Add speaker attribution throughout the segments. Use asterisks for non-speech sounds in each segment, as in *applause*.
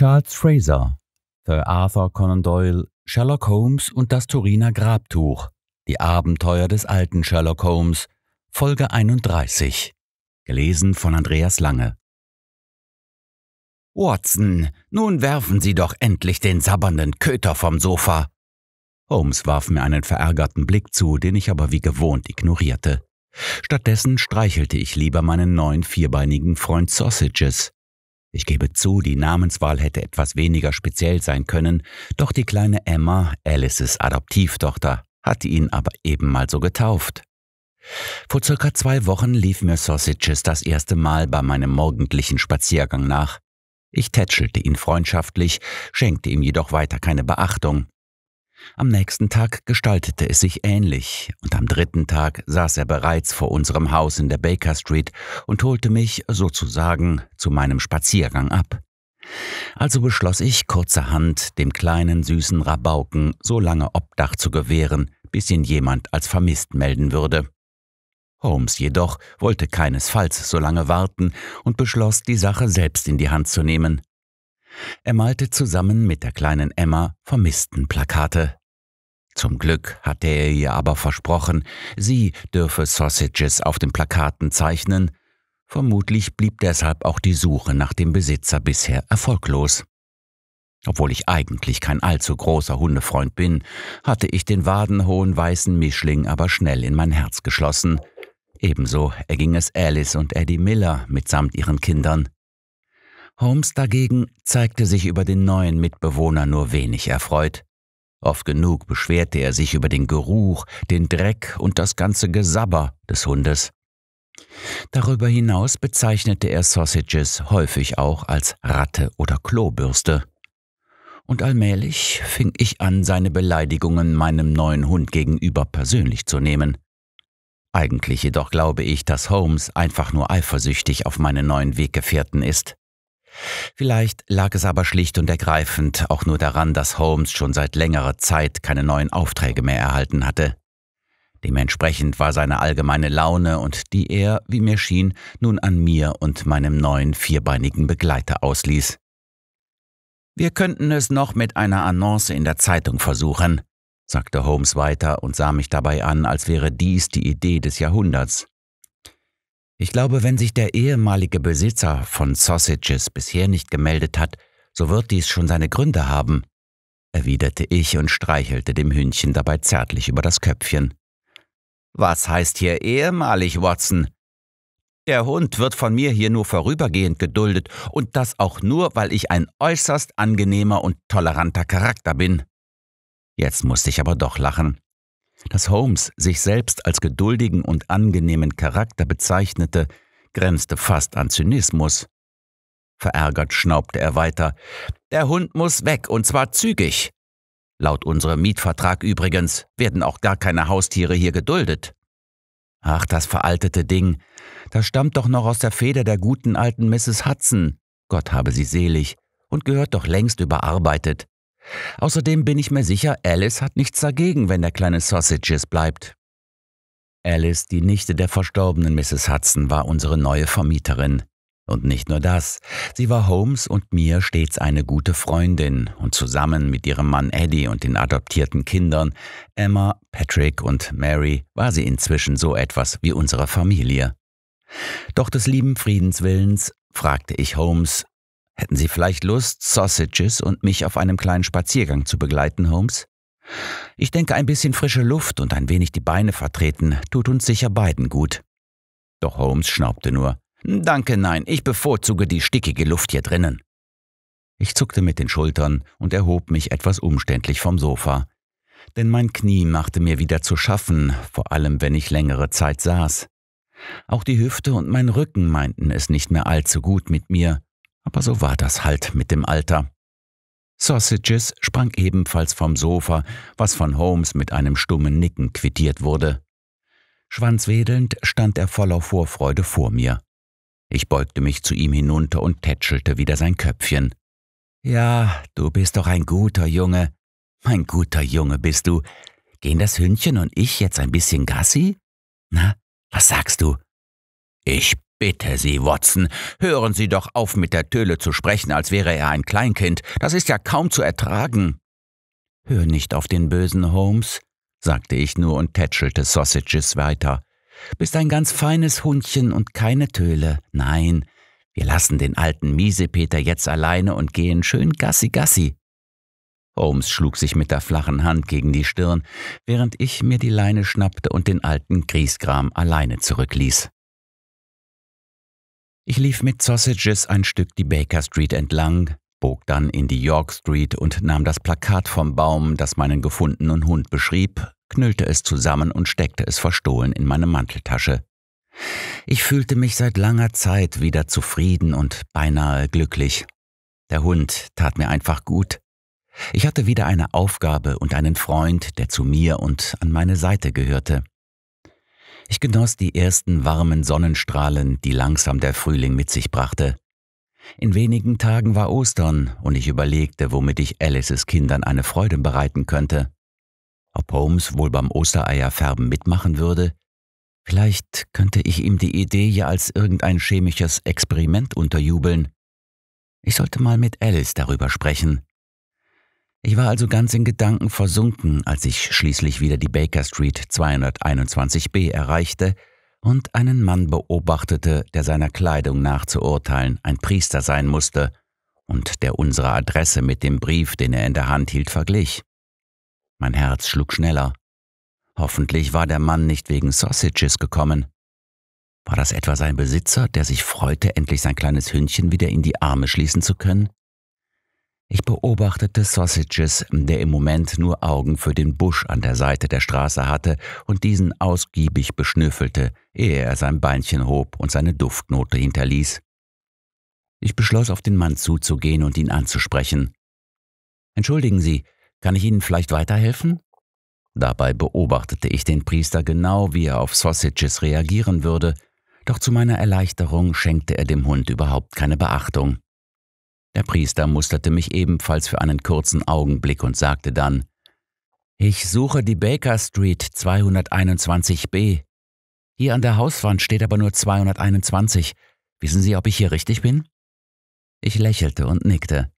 Speaker 1: Charles Fraser, Sir Arthur Conan Doyle, Sherlock Holmes und das Turiner Grabtuch, die Abenteuer des alten Sherlock Holmes, Folge 31. Gelesen von Andreas Lange. Watson, nun werfen Sie doch endlich den sabbernden Köter vom Sofa. Holmes warf mir einen verärgerten Blick zu, den ich aber wie gewohnt ignorierte. Stattdessen streichelte ich lieber meinen neuen vierbeinigen Freund Sausages, ich gebe zu, die Namenswahl hätte etwas weniger speziell sein können, doch die kleine Emma, Alices Adoptivtochter, hatte ihn aber eben mal so getauft. Vor circa zwei Wochen lief mir Sausages das erste Mal bei meinem morgendlichen Spaziergang nach. Ich tätschelte ihn freundschaftlich, schenkte ihm jedoch weiter keine Beachtung am nächsten Tag gestaltete es sich ähnlich, und am dritten Tag saß er bereits vor unserem Haus in der Baker Street und holte mich sozusagen zu meinem Spaziergang ab. Also beschloss ich kurzerhand, dem kleinen süßen Rabauken so lange Obdach zu gewähren, bis ihn jemand als vermisst melden würde. Holmes jedoch wollte keinesfalls so lange warten und beschloss, die Sache selbst in die Hand zu nehmen. Er malte zusammen mit der kleinen Emma vermissten Plakate. Zum Glück hatte er ihr aber versprochen, sie dürfe Sausages auf den Plakaten zeichnen. Vermutlich blieb deshalb auch die Suche nach dem Besitzer bisher erfolglos. Obwohl ich eigentlich kein allzu großer Hundefreund bin, hatte ich den wadenhohen weißen Mischling aber schnell in mein Herz geschlossen. Ebenso erging es Alice und Eddie Miller mitsamt ihren Kindern. Holmes dagegen zeigte sich über den neuen Mitbewohner nur wenig erfreut. Oft genug beschwerte er sich über den Geruch, den Dreck und das ganze Gesabber des Hundes. Darüber hinaus bezeichnete er Sausages häufig auch als Ratte oder Klobürste. Und allmählich fing ich an, seine Beleidigungen meinem neuen Hund gegenüber persönlich zu nehmen. Eigentlich jedoch glaube ich, dass Holmes einfach nur eifersüchtig auf meine neuen Weggefährten ist. Vielleicht lag es aber schlicht und ergreifend auch nur daran, dass Holmes schon seit längerer Zeit keine neuen Aufträge mehr erhalten hatte. Dementsprechend war seine allgemeine Laune und die er, wie mir schien, nun an mir und meinem neuen vierbeinigen Begleiter ausließ. Wir könnten es noch mit einer Annonce in der Zeitung versuchen, sagte Holmes weiter und sah mich dabei an, als wäre dies die Idee des Jahrhunderts. Ich glaube, wenn sich der ehemalige Besitzer von Sausages bisher nicht gemeldet hat, so wird dies schon seine Gründe haben, erwiderte ich und streichelte dem Hündchen dabei zärtlich über das Köpfchen. Was heißt hier ehemalig, Watson? Der Hund wird von mir hier nur vorübergehend geduldet und das auch nur, weil ich ein äußerst angenehmer und toleranter Charakter bin. Jetzt musste ich aber doch lachen. Dass Holmes sich selbst als geduldigen und angenehmen Charakter bezeichnete, grenzte fast an Zynismus. Verärgert schnaubte er weiter. Der Hund muss weg, und zwar zügig. Laut unserem Mietvertrag übrigens werden auch gar keine Haustiere hier geduldet. Ach, das veraltete Ding. Das stammt doch noch aus der Feder der guten alten Mrs. Hudson. Gott habe sie selig. Und gehört doch längst überarbeitet. Außerdem bin ich mir sicher, Alice hat nichts dagegen, wenn der kleine Sausages bleibt. Alice, die Nichte der verstorbenen Mrs. Hudson, war unsere neue Vermieterin. Und nicht nur das, sie war Holmes und mir stets eine gute Freundin und zusammen mit ihrem Mann Eddie und den adoptierten Kindern, Emma, Patrick und Mary, war sie inzwischen so etwas wie unsere Familie. Doch des lieben Friedenswillens fragte ich Holmes, Hätten Sie vielleicht Lust, Sausages und mich auf einem kleinen Spaziergang zu begleiten, Holmes? Ich denke, ein bisschen frische Luft und ein wenig die Beine vertreten tut uns sicher beiden gut. Doch Holmes schnaubte nur. Danke, nein, ich bevorzuge die stickige Luft hier drinnen. Ich zuckte mit den Schultern und erhob mich etwas umständlich vom Sofa. Denn mein Knie machte mir wieder zu schaffen, vor allem wenn ich längere Zeit saß. Auch die Hüfte und mein Rücken meinten es nicht mehr allzu gut mit mir, aber so war das halt mit dem Alter. Sausages sprang ebenfalls vom Sofa, was von Holmes mit einem stummen Nicken quittiert wurde. Schwanzwedelnd stand er voller Vorfreude vor mir. Ich beugte mich zu ihm hinunter und tätschelte wieder sein Köpfchen. Ja, du bist doch ein guter Junge. Mein guter Junge bist du. Gehen das Hündchen und ich jetzt ein bisschen Gassi? Na, was sagst du? Ich Bitte Sie, Watson, hören Sie doch auf, mit der Töle zu sprechen, als wäre er ein Kleinkind. Das ist ja kaum zu ertragen. Hör nicht auf den bösen Holmes, sagte ich nur und tätschelte Sausages weiter. Bist ein ganz feines Hundchen und keine Töle. Nein, wir lassen den alten Miesepeter jetzt alleine und gehen schön Gassi Gassi. Holmes schlug sich mit der flachen Hand gegen die Stirn, während ich mir die Leine schnappte und den alten Griesgram alleine zurückließ. Ich lief mit Sausages ein Stück die Baker Street entlang, bog dann in die York Street und nahm das Plakat vom Baum, das meinen gefundenen Hund beschrieb, knüllte es zusammen und steckte es verstohlen in meine Manteltasche. Ich fühlte mich seit langer Zeit wieder zufrieden und beinahe glücklich. Der Hund tat mir einfach gut. Ich hatte wieder eine Aufgabe und einen Freund, der zu mir und an meine Seite gehörte. Ich genoss die ersten warmen Sonnenstrahlen, die langsam der Frühling mit sich brachte. In wenigen Tagen war Ostern und ich überlegte, womit ich Alices Kindern eine Freude bereiten könnte. Ob Holmes wohl beim Ostereierfärben mitmachen würde? Vielleicht könnte ich ihm die Idee ja als irgendein chemisches Experiment unterjubeln. Ich sollte mal mit Alice darüber sprechen. Ich war also ganz in Gedanken versunken, als ich schließlich wieder die Baker Street 221b erreichte und einen Mann beobachtete, der seiner Kleidung nach zu urteilen ein Priester sein musste und der unsere Adresse mit dem Brief, den er in der Hand hielt, verglich. Mein Herz schlug schneller. Hoffentlich war der Mann nicht wegen Sausages gekommen. War das etwa sein Besitzer, der sich freute, endlich sein kleines Hündchen wieder in die Arme schließen zu können? Ich beobachtete Sausages, der im Moment nur Augen für den Busch an der Seite der Straße hatte und diesen ausgiebig beschnüffelte, ehe er sein Beinchen hob und seine Duftnote hinterließ. Ich beschloss, auf den Mann zuzugehen und ihn anzusprechen. Entschuldigen Sie, kann ich Ihnen vielleicht weiterhelfen? Dabei beobachtete ich den Priester genau, wie er auf Sausages reagieren würde, doch zu meiner Erleichterung schenkte er dem Hund überhaupt keine Beachtung. Der Priester musterte mich ebenfalls für einen kurzen Augenblick und sagte dann, ich suche die Baker Street 221b. Hier an der Hauswand steht aber nur 221. Wissen Sie, ob ich hier richtig bin? Ich lächelte und nickte.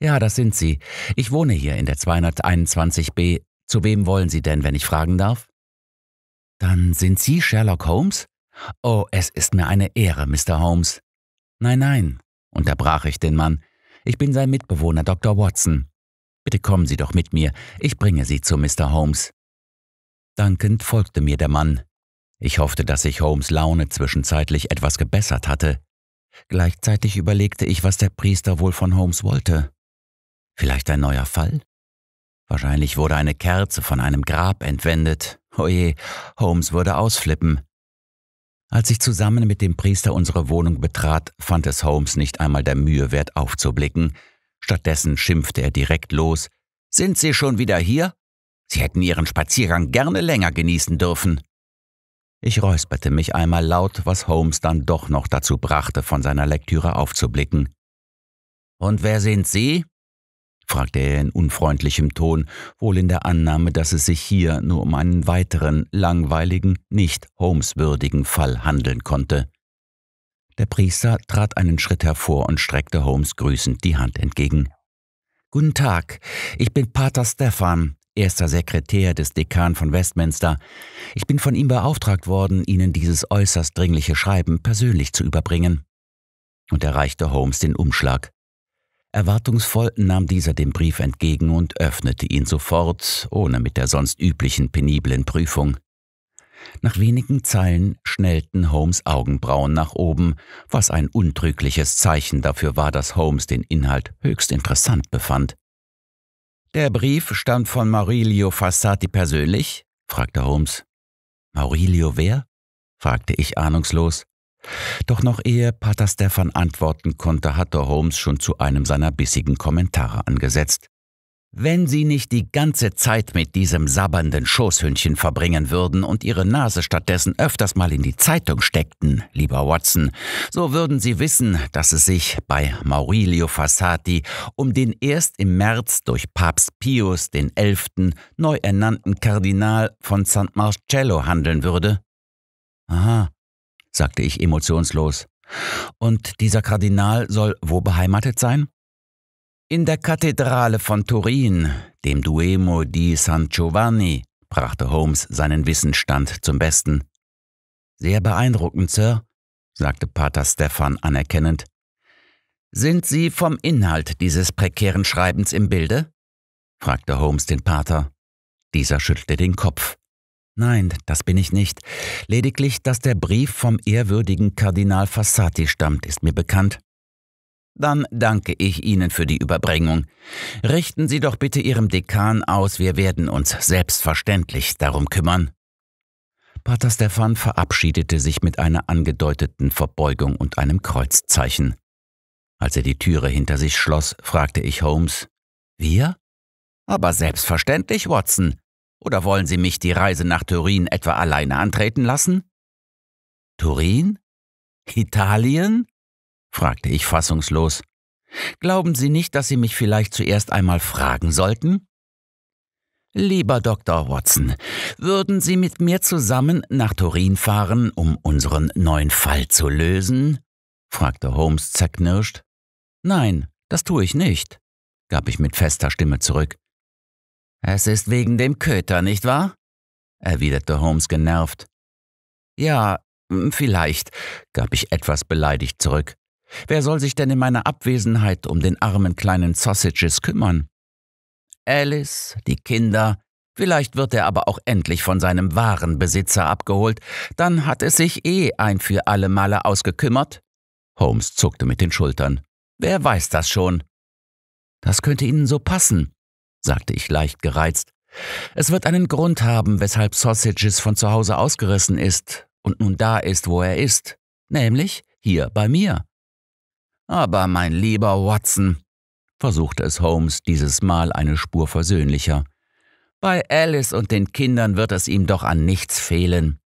Speaker 1: Ja, das sind Sie. Ich wohne hier in der 221b. Zu wem wollen Sie denn, wenn ich fragen darf? Dann sind Sie Sherlock Holmes? Oh, es ist mir eine Ehre, Mr. Holmes. Nein, nein, unterbrach ich den Mann. Ich bin sein Mitbewohner Dr. Watson. Bitte kommen Sie doch mit mir, ich bringe Sie zu Mr. Holmes. Dankend folgte mir der Mann. Ich hoffte, dass sich Holmes Laune zwischenzeitlich etwas gebessert hatte. Gleichzeitig überlegte ich, was der Priester wohl von Holmes wollte. Vielleicht ein neuer Fall? Wahrscheinlich wurde eine Kerze von einem Grab entwendet. Oje, Holmes würde ausflippen. Als ich zusammen mit dem Priester unsere Wohnung betrat, fand es Holmes nicht einmal der Mühe wert aufzublicken. Stattdessen schimpfte er direkt los. Sind Sie schon wieder hier? Sie hätten Ihren Spaziergang gerne länger genießen dürfen. Ich räusperte mich einmal laut, was Holmes dann doch noch dazu brachte, von seiner Lektüre aufzublicken. Und wer sind Sie? fragte er in unfreundlichem Ton, wohl in der Annahme, dass es sich hier nur um einen weiteren, langweiligen, nicht Holmes-würdigen Fall handeln konnte. Der Priester trat einen Schritt hervor und streckte Holmes grüßend die Hand entgegen. Guten Tag, ich bin Pater Stefan, erster Sekretär des Dekan von Westminster. Ich bin von ihm beauftragt worden, Ihnen dieses äußerst dringliche Schreiben persönlich zu überbringen. Und erreichte reichte Holmes den Umschlag. Erwartungsvoll nahm dieser den Brief entgegen und öffnete ihn sofort, ohne mit der sonst üblichen peniblen Prüfung. Nach wenigen Zeilen schnellten Holmes Augenbrauen nach oben, was ein untrügliches Zeichen dafür war, dass Holmes den Inhalt höchst interessant befand. Der Brief stammt von Maurilio Fassati persönlich? fragte Holmes. Maurilio wer? fragte ich ahnungslos. Doch noch ehe Pater Stefan antworten konnte, hatte Holmes schon zu einem seiner bissigen Kommentare angesetzt. Wenn Sie nicht die ganze Zeit mit diesem sabbernden Schoßhündchen verbringen würden und Ihre Nase stattdessen öfters mal in die Zeitung steckten, lieber Watson, so würden Sie wissen, dass es sich bei Maurilio Fassati um den erst im März durch Papst Pius XI. neu ernannten Kardinal von St. Marcello handeln würde. Aha, sagte ich emotionslos. Und dieser Kardinal soll wo beheimatet sein? In der Kathedrale von Turin, dem Duemo di San Giovanni, brachte Holmes seinen Wissensstand zum Besten. Sehr beeindruckend, Sir, sagte Pater Stefan anerkennend. Sind Sie vom Inhalt dieses prekären Schreibens im Bilde? fragte Holmes den Pater. Dieser schüttelte den Kopf. Nein, das bin ich nicht. Lediglich, dass der Brief vom ehrwürdigen Kardinal Fassati stammt, ist mir bekannt. Dann danke ich Ihnen für die Überbringung. Richten Sie doch bitte Ihrem Dekan aus, wir werden uns selbstverständlich darum kümmern. Pater Stefan verabschiedete sich mit einer angedeuteten Verbeugung und einem Kreuzzeichen. Als er die Türe hinter sich schloss, fragte ich Holmes: Wir? Aber selbstverständlich, Watson. Oder wollen Sie mich die Reise nach Turin etwa alleine antreten lassen? Turin? Italien? fragte ich fassungslos. Glauben Sie nicht, dass Sie mich vielleicht zuerst einmal fragen sollten? Lieber Dr. Watson, würden Sie mit mir zusammen nach Turin fahren, um unseren neuen Fall zu lösen? fragte Holmes zerknirscht. Nein, das tue ich nicht, gab ich mit fester Stimme zurück. Es ist wegen dem Köter, nicht wahr? erwiderte Holmes genervt. Ja, hm, vielleicht, gab ich etwas beleidigt zurück. Wer soll sich denn in meiner Abwesenheit um den armen kleinen Sausages kümmern? Alice, die Kinder, vielleicht wird er aber auch endlich von seinem wahren Besitzer abgeholt, dann hat es sich eh ein für alle Male ausgekümmert. Holmes zuckte mit den Schultern. Wer weiß das schon? Das könnte Ihnen so passen, sagte ich leicht gereizt. Es wird einen Grund haben, weshalb Sausages von zu Hause ausgerissen ist und nun da ist, wo er ist, nämlich hier bei mir. Aber mein lieber Watson, versuchte es Holmes dieses Mal eine Spur versöhnlicher, bei Alice und den Kindern wird es ihm doch an nichts fehlen.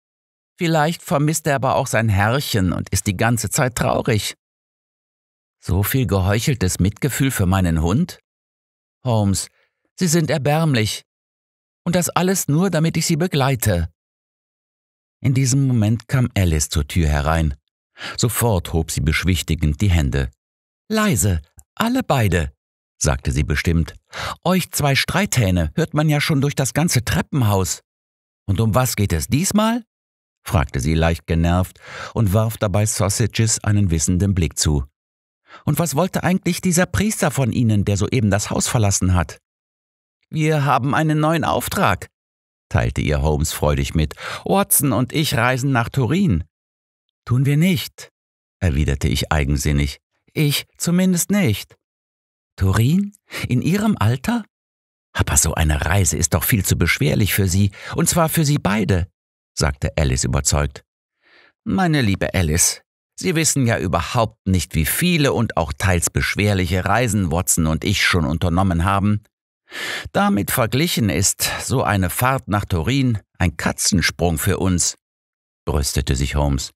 Speaker 1: Vielleicht vermisst er aber auch sein Herrchen und ist die ganze Zeit traurig. So viel geheucheltes Mitgefühl für meinen Hund? Holmes, Sie sind erbärmlich. Und das alles nur, damit ich Sie begleite. In diesem Moment kam Alice zur Tür herein. Sofort hob sie beschwichtigend die Hände. Leise, alle beide, sagte sie bestimmt. Euch zwei Streithähne hört man ja schon durch das ganze Treppenhaus. Und um was geht es diesmal? fragte sie leicht genervt und warf dabei Sausages einen wissenden Blick zu. Und was wollte eigentlich dieser Priester von Ihnen, der soeben das Haus verlassen hat? Wir haben einen neuen Auftrag, teilte ihr Holmes freudig mit. Watson und ich reisen nach Turin. Tun wir nicht, erwiderte ich eigensinnig. Ich zumindest nicht. Turin? In Ihrem Alter? Aber so eine Reise ist doch viel zu beschwerlich für Sie, und zwar für Sie beide, sagte Alice überzeugt. Meine liebe Alice, Sie wissen ja überhaupt nicht, wie viele und auch teils beschwerliche Reisen Watson und ich schon unternommen haben. Damit verglichen ist so eine Fahrt nach Turin ein Katzensprung für uns, brüstete sich Holmes.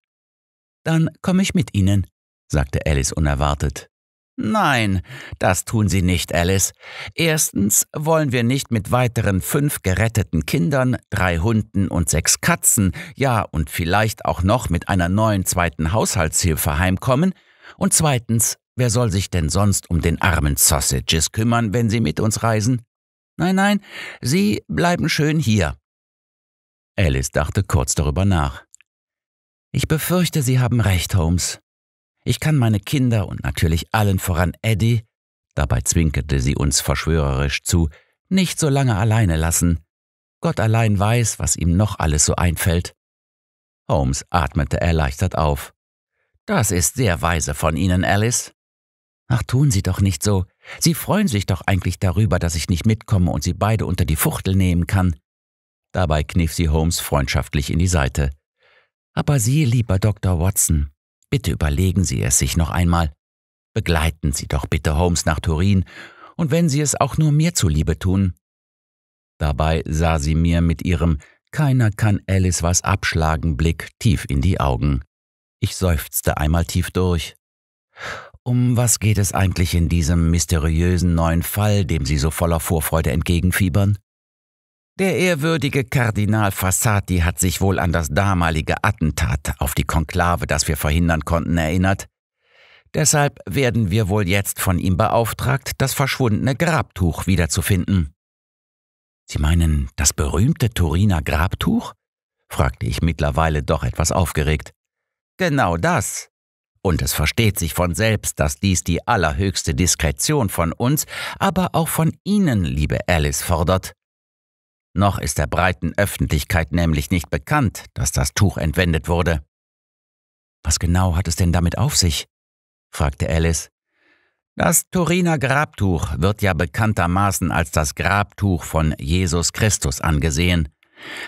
Speaker 1: Dann komme ich mit Ihnen, sagte Alice unerwartet. Nein, das tun Sie nicht, Alice. Erstens wollen wir nicht mit weiteren fünf geretteten Kindern, drei Hunden und sechs Katzen, ja und vielleicht auch noch mit einer neuen zweiten Haushaltshilfe heimkommen, und zweitens Wer soll sich denn sonst um den armen Sausages kümmern, wenn sie mit uns reisen? Nein, nein, sie bleiben schön hier. Alice dachte kurz darüber nach. Ich befürchte, Sie haben recht, Holmes. Ich kann meine Kinder und natürlich allen voran Eddie, dabei zwinkerte sie uns verschwörerisch zu, nicht so lange alleine lassen. Gott allein weiß, was ihm noch alles so einfällt. Holmes atmete erleichtert auf. Das ist sehr weise von Ihnen, Alice. Ach, tun Sie doch nicht so. Sie freuen sich doch eigentlich darüber, dass ich nicht mitkomme und Sie beide unter die Fuchtel nehmen kann. Dabei kniff sie Holmes freundschaftlich in die Seite. Aber Sie, lieber Dr. Watson, bitte überlegen Sie es sich noch einmal. Begleiten Sie doch bitte Holmes nach Turin, und wenn Sie es auch nur mir zuliebe tun. Dabei sah sie mir mit ihrem Keiner kann Alice was abschlagen Blick tief in die Augen. Ich seufzte einmal tief durch. Um was geht es eigentlich in diesem mysteriösen neuen Fall, dem Sie so voller Vorfreude entgegenfiebern? Der ehrwürdige Kardinal Fassati hat sich wohl an das damalige Attentat auf die Konklave, das wir verhindern konnten, erinnert. Deshalb werden wir wohl jetzt von ihm beauftragt, das verschwundene Grabtuch wiederzufinden. Sie meinen das berühmte Turiner Grabtuch? fragte ich mittlerweile doch etwas aufgeregt. Genau das. Und es versteht sich von selbst, dass dies die allerhöchste Diskretion von uns, aber auch von Ihnen, liebe Alice, fordert. Noch ist der breiten Öffentlichkeit nämlich nicht bekannt, dass das Tuch entwendet wurde. Was genau hat es denn damit auf sich? fragte Alice. Das Turiner Grabtuch wird ja bekanntermaßen als das Grabtuch von Jesus Christus angesehen.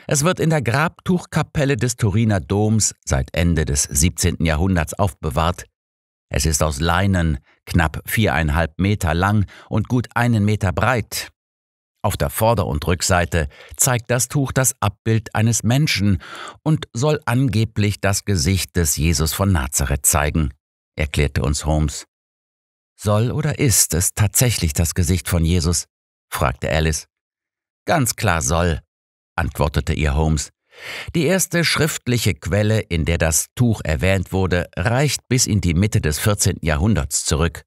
Speaker 1: Es wird in der Grabtuchkapelle des Turiner Doms seit Ende des 17. Jahrhunderts aufbewahrt. Es ist aus Leinen, knapp viereinhalb Meter lang und gut einen Meter breit. Auf der Vorder- und Rückseite zeigt das Tuch das Abbild eines Menschen und soll angeblich das Gesicht des Jesus von Nazareth zeigen, erklärte uns Holmes. Soll oder ist es tatsächlich das Gesicht von Jesus? fragte Alice. Ganz klar soll, antwortete ihr Holmes. Die erste schriftliche Quelle, in der das Tuch erwähnt wurde, reicht bis in die Mitte des 14. Jahrhunderts zurück.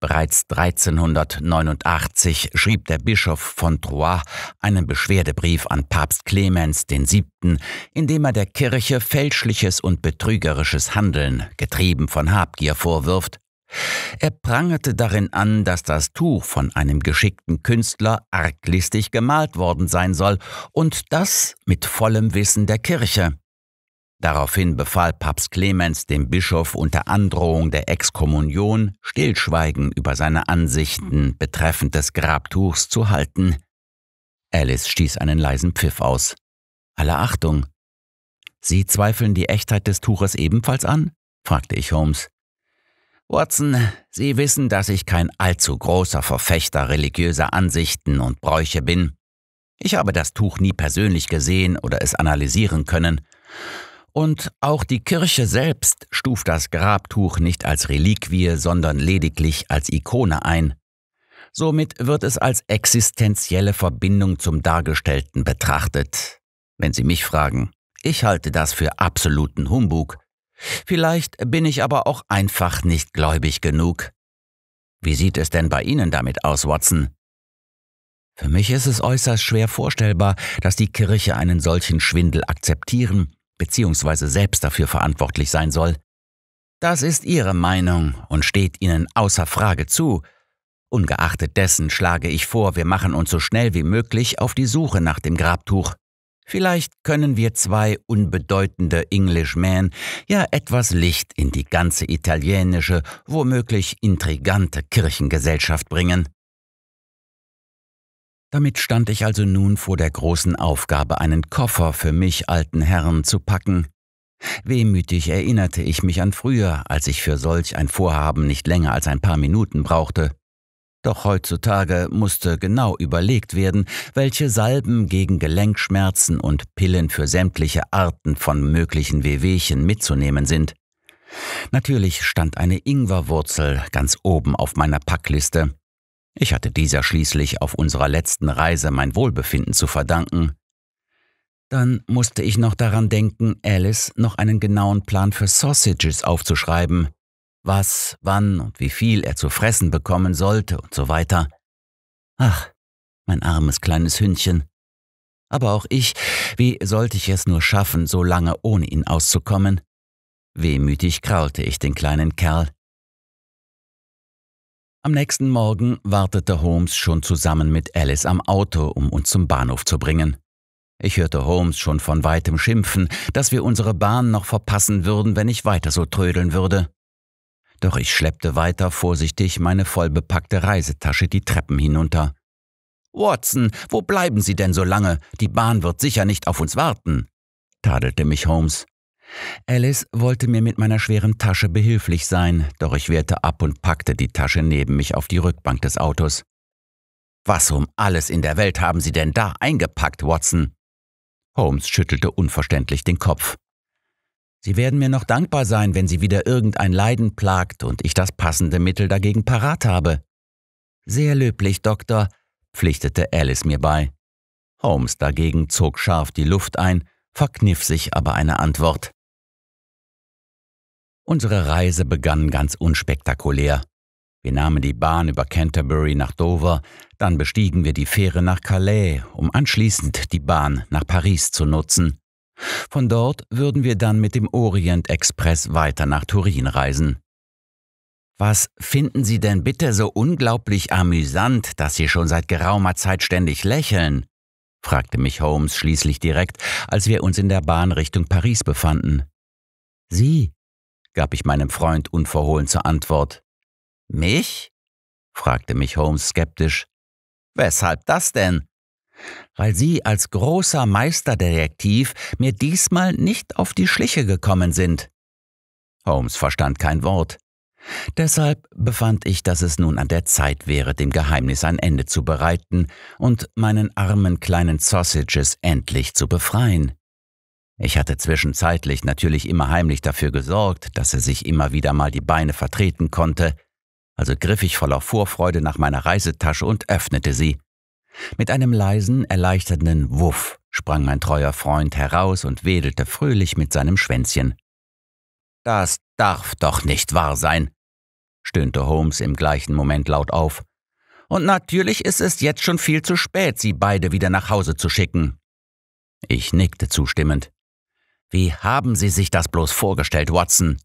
Speaker 1: Bereits 1389 schrieb der Bischof von Troyes einen Beschwerdebrief an Papst Clemens VII., in dem er der Kirche fälschliches und betrügerisches Handeln, getrieben von Habgier, vorwirft er prangerte darin an, dass das Tuch von einem geschickten Künstler arglistig gemalt worden sein soll und das mit vollem Wissen der Kirche. Daraufhin befahl Papst Clemens dem Bischof unter Androhung der Exkommunion, Stillschweigen über seine Ansichten betreffend des Grabtuchs zu halten. Alice stieß einen leisen Pfiff aus. Alle Achtung! Sie zweifeln die Echtheit des Tuches ebenfalls an? fragte ich Holmes. Watson, Sie wissen, dass ich kein allzu großer Verfechter religiöser Ansichten und Bräuche bin. Ich habe das Tuch nie persönlich gesehen oder es analysieren können. Und auch die Kirche selbst stuft das Grabtuch nicht als Reliquie, sondern lediglich als Ikone ein. Somit wird es als existenzielle Verbindung zum Dargestellten betrachtet. Wenn Sie mich fragen, ich halte das für absoluten Humbug, Vielleicht bin ich aber auch einfach nicht gläubig genug. Wie sieht es denn bei Ihnen damit aus, Watson? Für mich ist es äußerst schwer vorstellbar, dass die Kirche einen solchen Schwindel akzeptieren bzw. selbst dafür verantwortlich sein soll. Das ist Ihre Meinung und steht Ihnen außer Frage zu. Ungeachtet dessen schlage ich vor, wir machen uns so schnell wie möglich auf die Suche nach dem Grabtuch. Vielleicht können wir zwei unbedeutende Englishmen ja etwas Licht in die ganze italienische, womöglich intrigante Kirchengesellschaft bringen. Damit stand ich also nun vor der großen Aufgabe, einen Koffer für mich alten Herren zu packen. Wehmütig erinnerte ich mich an früher, als ich für solch ein Vorhaben nicht länger als ein paar Minuten brauchte. Doch heutzutage musste genau überlegt werden, welche Salben gegen Gelenkschmerzen und Pillen für sämtliche Arten von möglichen Wehwehchen mitzunehmen sind. Natürlich stand eine Ingwerwurzel ganz oben auf meiner Packliste. Ich hatte dieser schließlich auf unserer letzten Reise mein Wohlbefinden zu verdanken. Dann musste ich noch daran denken, Alice noch einen genauen Plan für Sausages aufzuschreiben was, wann und wie viel er zu fressen bekommen sollte und so weiter. Ach, mein armes kleines Hündchen. Aber auch ich, wie sollte ich es nur schaffen, so lange ohne ihn auszukommen? Wehmütig kraulte ich den kleinen Kerl. Am nächsten Morgen wartete Holmes schon zusammen mit Alice am Auto, um uns zum Bahnhof zu bringen. Ich hörte Holmes schon von weitem schimpfen, dass wir unsere Bahn noch verpassen würden, wenn ich weiter so trödeln würde doch ich schleppte weiter vorsichtig meine vollbepackte Reisetasche die Treppen hinunter. Watson, wo bleiben Sie denn so lange? Die Bahn wird sicher nicht auf uns warten, tadelte mich Holmes. Alice wollte mir mit meiner schweren Tasche behilflich sein, doch ich wehrte ab und packte die Tasche neben mich auf die Rückbank des Autos. Was um alles in der Welt haben Sie denn da eingepackt, Watson? Holmes schüttelte unverständlich den Kopf. Sie werden mir noch dankbar sein, wenn sie wieder irgendein Leiden plagt und ich das passende Mittel dagegen parat habe. Sehr löblich, Doktor, pflichtete Alice mir bei. Holmes dagegen zog scharf die Luft ein, verkniff sich aber eine Antwort. Unsere Reise begann ganz unspektakulär. Wir nahmen die Bahn über Canterbury nach Dover, dann bestiegen wir die Fähre nach Calais, um anschließend die Bahn nach Paris zu nutzen. Von dort würden wir dann mit dem Orient-Express weiter nach Turin reisen. Was finden Sie denn bitte so unglaublich amüsant, dass Sie schon seit geraumer Zeit ständig lächeln? fragte mich Holmes schließlich direkt, als wir uns in der Bahn Richtung Paris befanden. Sie, gab ich meinem Freund unverhohlen zur Antwort. Mich? fragte mich Holmes skeptisch. Weshalb das denn? weil Sie als großer Meisterdetektiv mir diesmal nicht auf die Schliche gekommen sind. Holmes verstand kein Wort. Deshalb befand ich, dass es nun an der Zeit wäre, dem Geheimnis ein Ende zu bereiten und meinen armen kleinen Sausages endlich zu befreien. Ich hatte zwischenzeitlich natürlich immer heimlich dafür gesorgt, dass er sich immer wieder mal die Beine vertreten konnte, also griff ich voller Vorfreude nach meiner Reisetasche und öffnete sie. Mit einem leisen, erleichternden Wuff sprang mein treuer Freund heraus und wedelte fröhlich mit seinem Schwänzchen. Das darf doch nicht wahr sein, stöhnte Holmes im gleichen Moment laut auf. Und natürlich ist es jetzt schon viel zu spät, sie beide wieder nach Hause zu schicken. Ich nickte zustimmend. Wie haben Sie sich das bloß vorgestellt, Watson?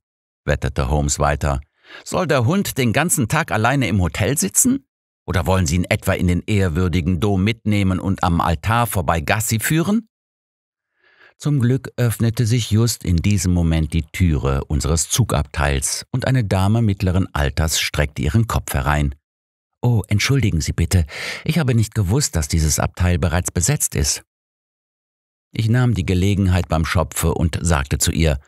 Speaker 1: wetterte Holmes weiter. Soll der Hund den ganzen Tag alleine im Hotel sitzen? Oder wollen Sie ihn etwa in den ehrwürdigen Dom mitnehmen und am Altar vorbei Gassi führen? Zum Glück öffnete sich just in diesem Moment die Türe unseres Zugabteils und eine Dame mittleren Alters streckte ihren Kopf herein. Oh, entschuldigen Sie bitte, ich habe nicht gewusst, dass dieses Abteil bereits besetzt ist. Ich nahm die Gelegenheit beim Schopfe und sagte zu ihr,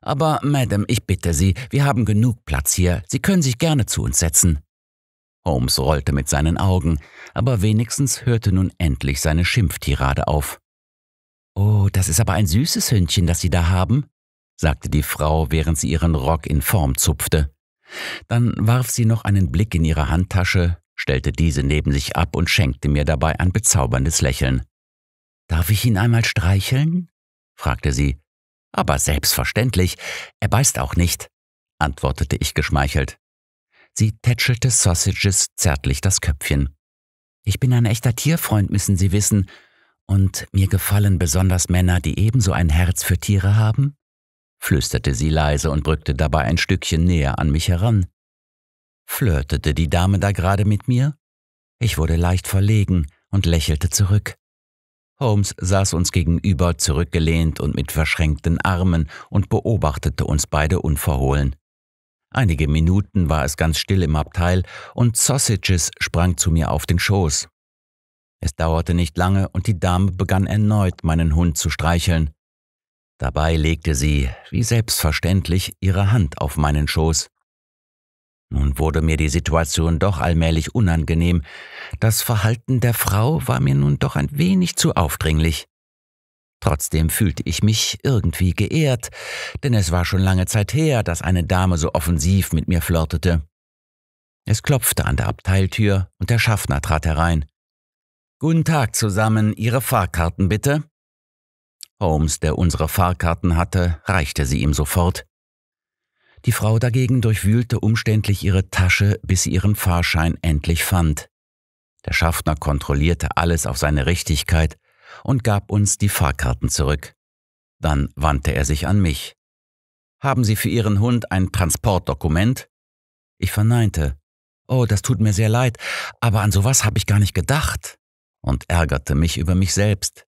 Speaker 1: aber, Madame, ich bitte Sie, wir haben genug Platz hier. Sie können sich gerne zu uns setzen. Holmes rollte mit seinen Augen, aber wenigstens hörte nun endlich seine Schimpftirade auf. Oh, das ist aber ein süßes Hündchen, das Sie da haben, sagte die Frau, während sie ihren Rock in Form zupfte. Dann warf sie noch einen Blick in ihre Handtasche, stellte diese neben sich ab und schenkte mir dabei ein bezauberndes Lächeln. Darf ich ihn einmal streicheln? fragte sie. Aber selbstverständlich, er beißt auch nicht, antwortete ich geschmeichelt. Sie tätschelte Sausages zärtlich das Köpfchen. Ich bin ein echter Tierfreund, müssen Sie wissen, und mir gefallen besonders Männer, die ebenso ein Herz für Tiere haben? flüsterte sie leise und rückte dabei ein Stückchen näher an mich heran. Flirtete die Dame da gerade mit mir? Ich wurde leicht verlegen und lächelte zurück. Holmes saß uns gegenüber, zurückgelehnt und mit verschränkten Armen, und beobachtete uns beide unverhohlen. Einige Minuten war es ganz still im Abteil und Sausages sprang zu mir auf den Schoß. Es dauerte nicht lange und die Dame begann erneut, meinen Hund zu streicheln. Dabei legte sie, wie selbstverständlich, ihre Hand auf meinen Schoß. Nun wurde mir die Situation doch allmählich unangenehm. Das Verhalten der Frau war mir nun doch ein wenig zu aufdringlich. Trotzdem fühlte ich mich irgendwie geehrt, denn es war schon lange Zeit her, dass eine Dame so offensiv mit mir flirtete. Es klopfte an der Abteiltür und der Schaffner trat herein. Guten Tag zusammen, Ihre Fahrkarten bitte? Holmes, der unsere Fahrkarten hatte, reichte sie ihm sofort. Die Frau dagegen durchwühlte umständlich ihre Tasche, bis sie ihren Fahrschein endlich fand. Der Schaffner kontrollierte alles auf seine Richtigkeit und gab uns die Fahrkarten zurück. Dann wandte er sich an mich. Haben Sie für Ihren Hund ein Transportdokument? Ich verneinte. Oh, das tut mir sehr leid, aber an sowas habe ich gar nicht gedacht und ärgerte mich über mich selbst.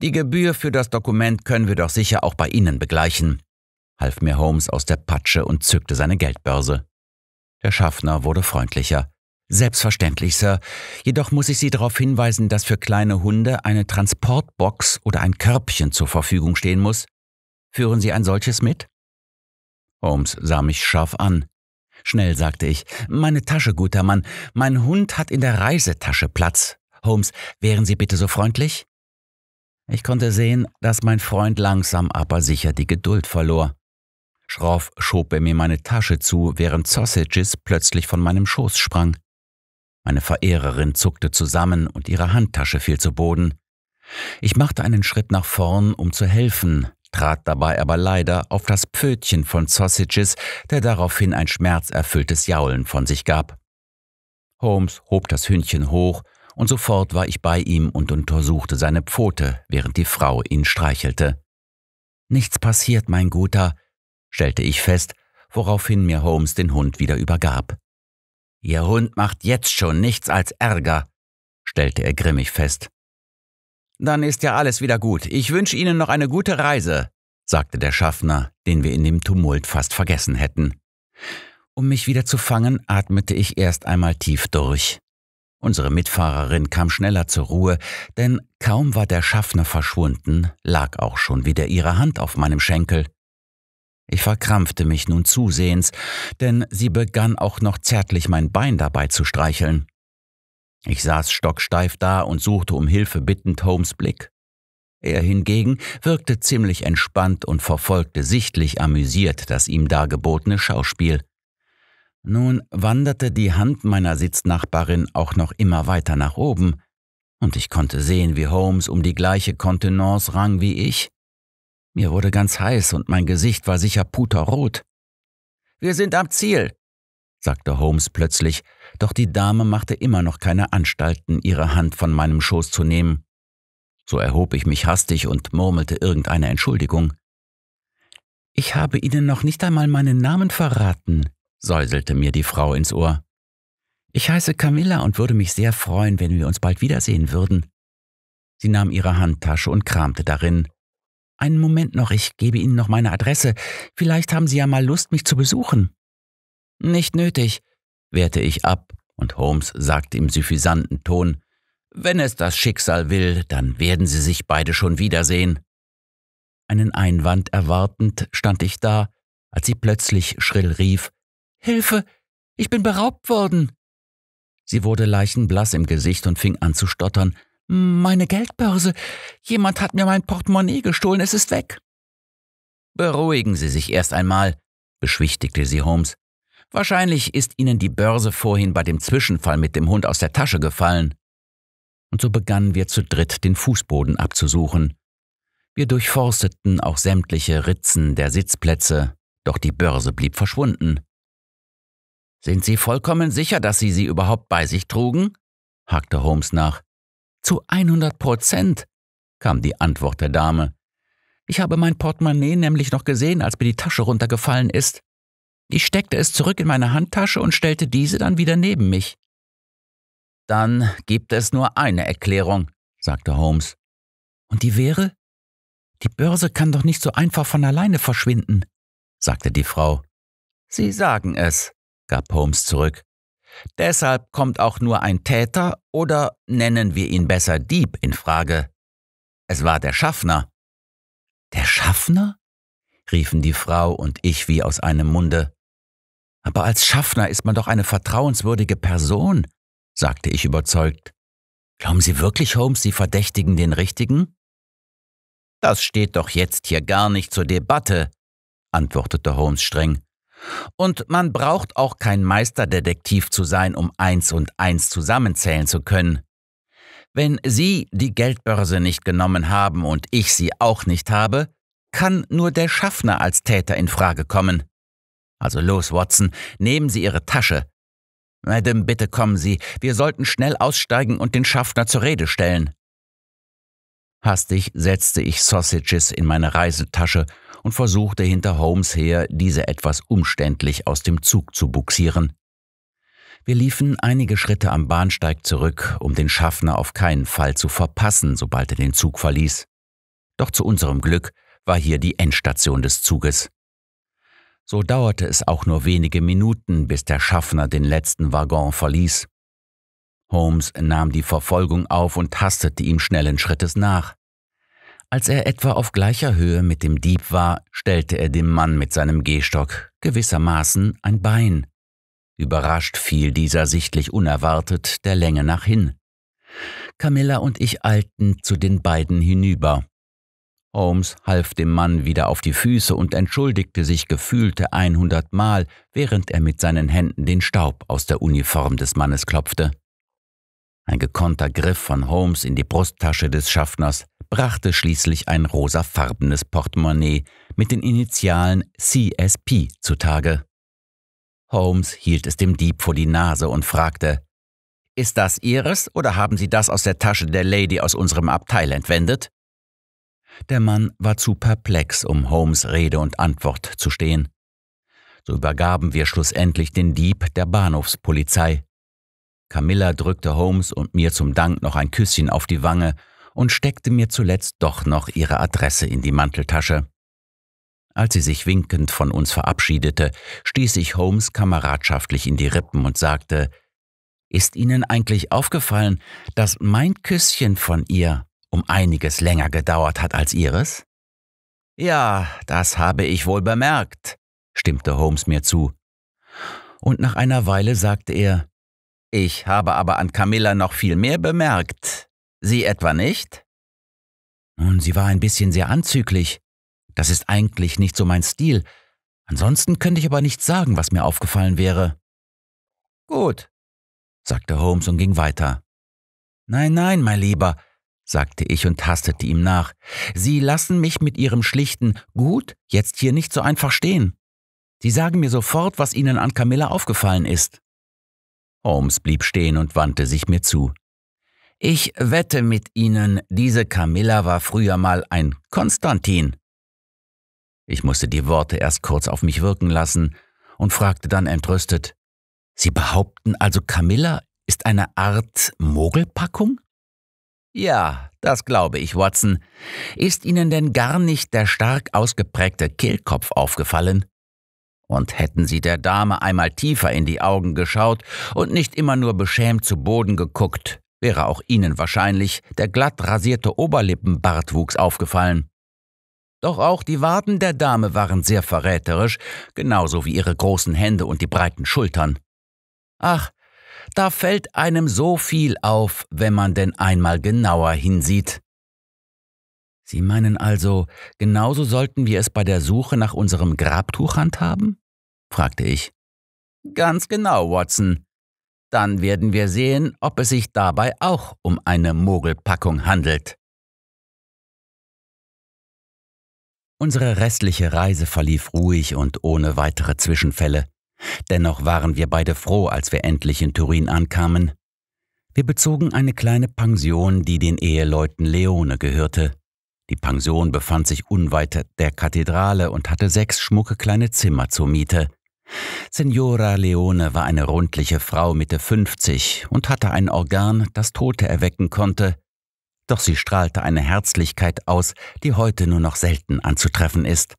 Speaker 1: Die Gebühr für das Dokument können wir doch sicher auch bei Ihnen begleichen, half mir Holmes aus der Patsche und zückte seine Geldbörse. Der Schaffner wurde freundlicher. Selbstverständlich, Sir. Jedoch muss ich Sie darauf hinweisen, dass für kleine Hunde eine Transportbox oder ein Körbchen zur Verfügung stehen muss. Führen Sie ein solches mit? Holmes sah mich scharf an. Schnell sagte ich, meine Tasche, guter Mann, mein Hund hat in der Reisetasche Platz. Holmes, wären Sie bitte so freundlich? Ich konnte sehen, dass mein Freund langsam aber sicher die Geduld verlor. Schroff schob er mir meine Tasche zu, während Sausages plötzlich von meinem Schoß sprang. Meine Verehrerin zuckte zusammen und ihre Handtasche fiel zu Boden. Ich machte einen Schritt nach vorn, um zu helfen, trat dabei aber leider auf das Pfötchen von Sausages, der daraufhin ein schmerzerfülltes Jaulen von sich gab. Holmes hob das Hündchen hoch, und sofort war ich bei ihm und untersuchte seine Pfote, während die Frau ihn streichelte. Nichts passiert, mein Guter, stellte ich fest, woraufhin mir Holmes den Hund wieder übergab. Ihr Hund macht jetzt schon nichts als Ärger, stellte er grimmig fest. Dann ist ja alles wieder gut. Ich wünsche Ihnen noch eine gute Reise, sagte der Schaffner, den wir in dem Tumult fast vergessen hätten. Um mich wieder zu fangen, atmete ich erst einmal tief durch. Unsere Mitfahrerin kam schneller zur Ruhe, denn kaum war der Schaffner verschwunden, lag auch schon wieder ihre Hand auf meinem Schenkel. Ich verkrampfte mich nun zusehends, denn sie begann auch noch zärtlich mein Bein dabei zu streicheln. Ich saß stocksteif da und suchte um Hilfe bittend Holmes Blick. Er hingegen wirkte ziemlich entspannt und verfolgte sichtlich amüsiert das ihm dargebotene Schauspiel. Nun wanderte die Hand meiner Sitznachbarin auch noch immer weiter nach oben, und ich konnte sehen, wie Holmes um die gleiche Kontenance rang wie ich. Mir wurde ganz heiß und mein Gesicht war sicher puterrot. Wir sind am Ziel, sagte Holmes plötzlich, doch die Dame machte immer noch keine Anstalten, ihre Hand von meinem Schoß zu nehmen. So erhob ich mich hastig und murmelte irgendeine Entschuldigung. Ich habe Ihnen noch nicht einmal meinen Namen verraten, säuselte mir die Frau ins Ohr. Ich heiße Camilla und würde mich sehr freuen, wenn wir uns bald wiedersehen würden. Sie nahm ihre Handtasche und kramte darin. Einen Moment noch, ich gebe Ihnen noch meine Adresse. Vielleicht haben Sie ja mal Lust, mich zu besuchen. Nicht nötig, wehrte ich ab, und Holmes sagte im suffisanten Ton Wenn es das Schicksal will, dann werden Sie sich beide schon wiedersehen. Einen Einwand erwartend stand ich da, als sie plötzlich schrill rief Hilfe, ich bin beraubt worden. Sie wurde leichenblaß im Gesicht und fing an zu stottern, meine Geldbörse. Jemand hat mir mein Portemonnaie gestohlen, es ist weg. Beruhigen Sie sich erst einmal, beschwichtigte sie Holmes. Wahrscheinlich ist Ihnen die Börse vorhin bei dem Zwischenfall mit dem Hund aus der Tasche gefallen. Und so begannen wir zu dritt den Fußboden abzusuchen. Wir durchforsteten auch sämtliche Ritzen der Sitzplätze, doch die Börse blieb verschwunden. Sind Sie vollkommen sicher, dass Sie sie überhaupt bei sich trugen? hakte Holmes nach. Zu 100 Prozent, kam die Antwort der Dame. Ich habe mein Portemonnaie nämlich noch gesehen, als mir die Tasche runtergefallen ist. Ich steckte es zurück in meine Handtasche und stellte diese dann wieder neben mich. Dann gibt es nur eine Erklärung, sagte Holmes. Und die wäre? Die Börse kann doch nicht so einfach von alleine verschwinden, sagte die Frau. Sie sagen es, gab Holmes zurück. Deshalb kommt auch nur ein Täter oder nennen wir ihn besser Dieb in Frage. Es war der Schaffner. Der Schaffner? riefen die Frau und ich wie aus einem Munde. Aber als Schaffner ist man doch eine vertrauenswürdige Person, sagte ich überzeugt. Glauben Sie wirklich, Holmes, Sie verdächtigen den Richtigen? Das steht doch jetzt hier gar nicht zur Debatte, antwortete Holmes streng. Und man braucht auch kein Meisterdetektiv zu sein, um eins und eins zusammenzählen zu können. Wenn Sie die Geldbörse nicht genommen haben und ich sie auch nicht habe, kann nur der Schaffner als Täter in Frage kommen. Also los, Watson, nehmen Sie Ihre Tasche. Madame, bitte kommen Sie, wir sollten schnell aussteigen und den Schaffner zur Rede stellen. Hastig setzte ich Sausages in meine Reisetasche und versuchte hinter Holmes her, diese etwas umständlich aus dem Zug zu buxieren. Wir liefen einige Schritte am Bahnsteig zurück, um den Schaffner auf keinen Fall zu verpassen, sobald er den Zug verließ. Doch zu unserem Glück war hier die Endstation des Zuges. So dauerte es auch nur wenige Minuten, bis der Schaffner den letzten Waggon verließ. Holmes nahm die Verfolgung auf und tastete ihm schnellen Schrittes nach. Als er etwa auf gleicher Höhe mit dem Dieb war, stellte er dem Mann mit seinem Gehstock gewissermaßen ein Bein. Überrascht fiel dieser sichtlich unerwartet der Länge nach hin. Camilla und ich eilten zu den beiden hinüber. Holmes half dem Mann wieder auf die Füße und entschuldigte sich gefühlte 100 Mal, während er mit seinen Händen den Staub aus der Uniform des Mannes klopfte. Ein gekonnter Griff von Holmes in die Brusttasche des Schaffners brachte schließlich ein rosafarbenes Portemonnaie mit den Initialen CSP zutage. Holmes hielt es dem Dieb vor die Nase und fragte Ist das Ihres oder haben Sie das aus der Tasche der Lady aus unserem Abteil entwendet? Der Mann war zu perplex, um Holmes Rede und Antwort zu stehen. So übergaben wir schlussendlich den Dieb der Bahnhofspolizei. Camilla drückte Holmes und mir zum Dank noch ein Küsschen auf die Wange und steckte mir zuletzt doch noch ihre Adresse in die Manteltasche. Als sie sich winkend von uns verabschiedete, stieß ich Holmes kameradschaftlich in die Rippen und sagte Ist Ihnen eigentlich aufgefallen, dass mein Küsschen von ihr um einiges länger gedauert hat als Ihres? Ja, das habe ich wohl bemerkt, stimmte Holmes mir zu. Und nach einer Weile sagte er ich habe aber an Camilla noch viel mehr bemerkt. Sie etwa nicht? Nun, sie war ein bisschen sehr anzüglich. Das ist eigentlich nicht so mein Stil. Ansonsten könnte ich aber nichts sagen, was mir aufgefallen wäre. Gut, sagte Holmes und ging weiter. Nein, nein, mein Lieber, sagte ich und tastete ihm nach. Sie lassen mich mit Ihrem schlichten Gut jetzt hier nicht so einfach stehen. Sie sagen mir sofort, was Ihnen an Camilla aufgefallen ist. Holmes blieb stehen und wandte sich mir zu. Ich wette mit Ihnen, diese Camilla war früher mal ein Konstantin. Ich musste die Worte erst kurz auf mich wirken lassen und fragte dann entrüstet, Sie behaupten also, Camilla ist eine Art Mogelpackung? Ja, das glaube ich, Watson. Ist Ihnen denn gar nicht der stark ausgeprägte Kehlkopf aufgefallen? Und hätten sie der Dame einmal tiefer in die Augen geschaut und nicht immer nur beschämt zu Boden geguckt, wäre auch ihnen wahrscheinlich der glatt rasierte Oberlippenbartwuchs aufgefallen. Doch auch die Waden der Dame waren sehr verräterisch, genauso wie ihre großen Hände und die breiten Schultern. Ach, da fällt einem so viel auf, wenn man denn einmal genauer hinsieht. Sie meinen also, genauso sollten wir es bei der Suche nach unserem Grabtuch handhaben? fragte ich. Ganz genau, Watson. Dann werden wir sehen, ob es sich dabei auch um eine Mogelpackung handelt. Unsere restliche Reise verlief ruhig und ohne weitere Zwischenfälle. Dennoch waren wir beide froh, als wir endlich in Turin ankamen. Wir bezogen eine kleine Pension, die den Eheleuten Leone gehörte. Die Pension befand sich unweit der Kathedrale und hatte sechs schmucke kleine Zimmer zur Miete. Signora Leone war eine rundliche Frau Mitte 50 und hatte ein Organ, das Tote erwecken konnte. Doch sie strahlte eine Herzlichkeit aus, die heute nur noch selten anzutreffen ist.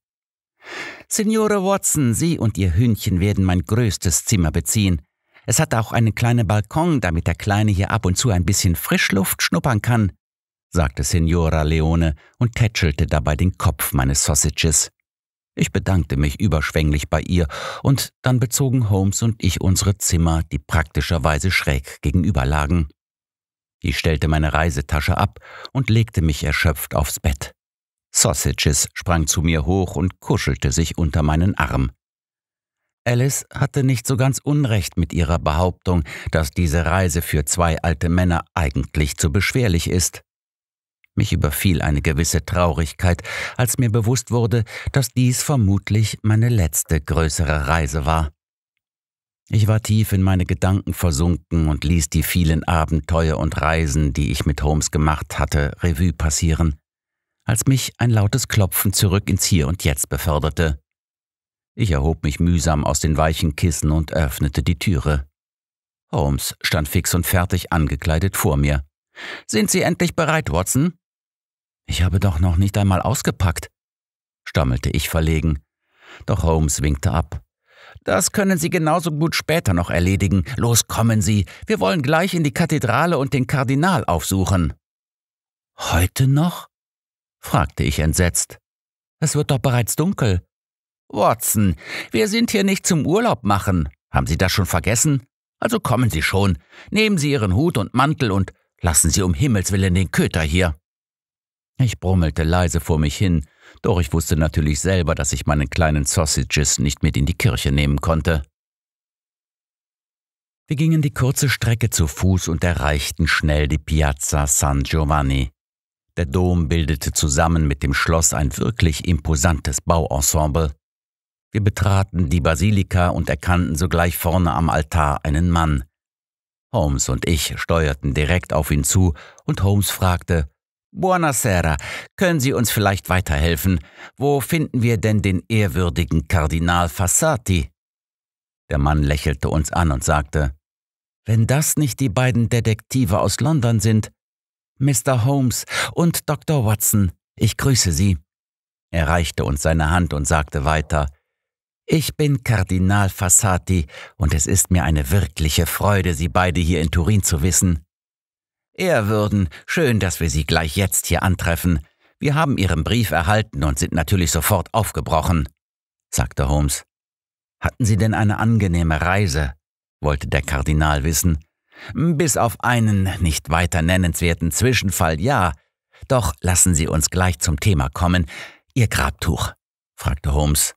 Speaker 1: Signore Watson, Sie und Ihr Hühnchen werden mein größtes Zimmer beziehen. Es hat auch einen kleinen Balkon, damit der Kleine hier ab und zu ein bisschen Frischluft schnuppern kann sagte Signora Leone und tätschelte dabei den Kopf meines Sausages. Ich bedankte mich überschwänglich bei ihr, und dann bezogen Holmes und ich unsere Zimmer, die praktischerweise schräg gegenüber lagen. Ich stellte meine Reisetasche ab und legte mich erschöpft aufs Bett. Sausages sprang zu mir hoch und kuschelte sich unter meinen Arm. Alice hatte nicht so ganz Unrecht mit ihrer Behauptung, dass diese Reise für zwei alte Männer eigentlich zu beschwerlich ist. Mich überfiel eine gewisse Traurigkeit, als mir bewusst wurde, dass dies vermutlich meine letzte größere Reise war. Ich war tief in meine Gedanken versunken und ließ die vielen Abenteuer und Reisen, die ich mit Holmes gemacht hatte, Revue passieren, als mich ein lautes Klopfen zurück ins Hier und Jetzt beförderte. Ich erhob mich mühsam aus den weichen Kissen und öffnete die Türe. Holmes stand fix und fertig angekleidet vor mir. Sind Sie endlich bereit, Watson? Ich habe doch noch nicht einmal ausgepackt, stammelte ich verlegen. Doch Holmes winkte ab. Das können Sie genauso gut später noch erledigen. Los, kommen Sie. Wir wollen gleich in die Kathedrale und den Kardinal aufsuchen. Heute noch? fragte ich entsetzt. Es wird doch bereits dunkel. Watson, wir sind hier nicht zum Urlaub machen. Haben Sie das schon vergessen? Also kommen Sie schon. Nehmen Sie Ihren Hut und Mantel und lassen Sie um Himmels willen den Köter hier. Ich brummelte leise vor mich hin, doch ich wusste natürlich selber, dass ich meinen kleinen Sausages nicht mit in die Kirche nehmen konnte. Wir gingen die kurze Strecke zu Fuß und erreichten schnell die Piazza San Giovanni. Der Dom bildete zusammen mit dem Schloss ein wirklich imposantes Bauensemble. Wir betraten die Basilika und erkannten sogleich vorne am Altar einen Mann. Holmes und ich steuerten direkt auf ihn zu und Holmes fragte, Buonasera, können Sie uns vielleicht weiterhelfen? Wo finden wir denn den ehrwürdigen Kardinal Fassati? Der Mann lächelte uns an und sagte, Wenn das nicht die beiden Detektive aus London sind, Mr. Holmes und Dr. Watson, ich grüße Sie. Er reichte uns seine Hand und sagte weiter, ich bin Kardinal Fassati und es ist mir eine wirkliche Freude, Sie beide hier in Turin zu wissen. Ehrwürden, schön, dass wir Sie gleich jetzt hier antreffen. Wir haben Ihren Brief erhalten und sind natürlich sofort aufgebrochen, sagte Holmes. Hatten Sie denn eine angenehme Reise? wollte der Kardinal wissen. Bis auf einen nicht weiter nennenswerten Zwischenfall, ja. Doch lassen Sie uns gleich zum Thema kommen. Ihr Grabtuch, fragte Holmes.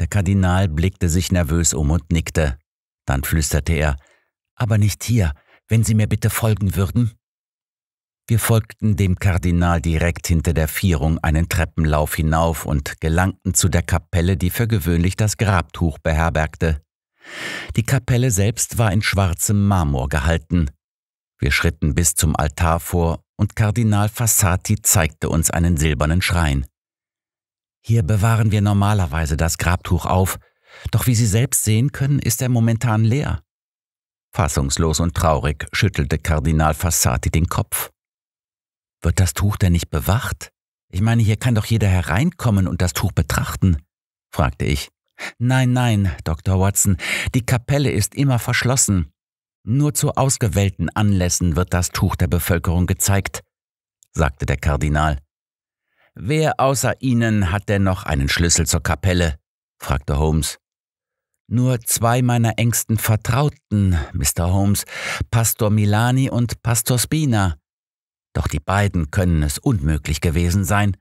Speaker 1: Der Kardinal blickte sich nervös um und nickte. Dann flüsterte er, aber nicht hier, wenn Sie mir bitte folgen würden? Wir folgten dem Kardinal direkt hinter der Vierung einen Treppenlauf hinauf und gelangten zu der Kapelle, die für gewöhnlich das Grabtuch beherbergte. Die Kapelle selbst war in schwarzem Marmor gehalten. Wir schritten bis zum Altar vor und Kardinal Fassati zeigte uns einen silbernen Schrein. Hier bewahren wir normalerweise das Grabtuch auf, doch wie Sie selbst sehen können, ist er momentan leer. Fassungslos und traurig schüttelte Kardinal Fassati den Kopf. Wird das Tuch denn nicht bewacht? Ich meine, hier kann doch jeder hereinkommen und das Tuch betrachten, fragte ich. Nein, nein, Dr. Watson, die Kapelle ist immer verschlossen. Nur zu ausgewählten Anlässen wird das Tuch der Bevölkerung gezeigt, sagte der Kardinal. Wer außer Ihnen hat denn noch einen Schlüssel zur Kapelle? fragte Holmes. Nur zwei meiner engsten Vertrauten, Mr. Holmes, Pastor Milani und Pastor Spina. Doch die beiden können es unmöglich gewesen sein.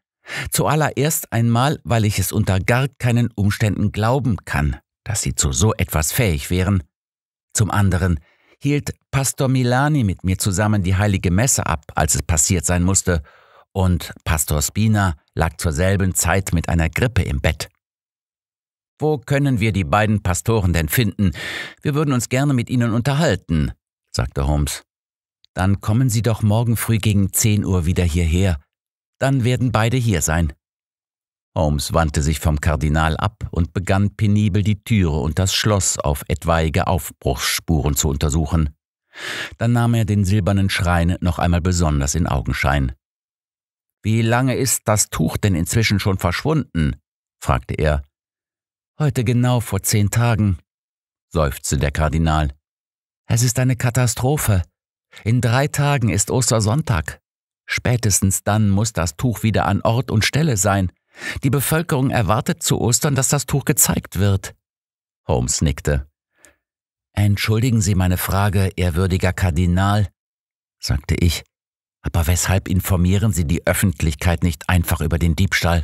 Speaker 1: Zuallererst einmal, weil ich es unter gar keinen Umständen glauben kann, dass sie zu so etwas fähig wären. Zum anderen hielt Pastor Milani mit mir zusammen die heilige Messe ab, als es passiert sein musste, und Pastor Spina lag zur selben Zeit mit einer Grippe im Bett. Wo können wir die beiden Pastoren denn finden? Wir würden uns gerne mit ihnen unterhalten, sagte Holmes. Dann kommen Sie doch morgen früh gegen zehn Uhr wieder hierher. Dann werden beide hier sein. Holmes wandte sich vom Kardinal ab und begann penibel die Türe und das Schloss auf etwaige Aufbruchsspuren zu untersuchen. Dann nahm er den silbernen Schrein noch einmal besonders in Augenschein. Wie lange ist das Tuch denn inzwischen schon verschwunden? fragte er. Heute genau vor zehn Tagen, seufzte der Kardinal. Es ist eine Katastrophe. In drei Tagen ist Ostersonntag. Spätestens dann muss das Tuch wieder an Ort und Stelle sein. Die Bevölkerung erwartet zu Ostern, dass das Tuch gezeigt wird. Holmes nickte. Entschuldigen Sie meine Frage, ehrwürdiger Kardinal, sagte ich. Aber weshalb informieren Sie die Öffentlichkeit nicht einfach über den Diebstahl?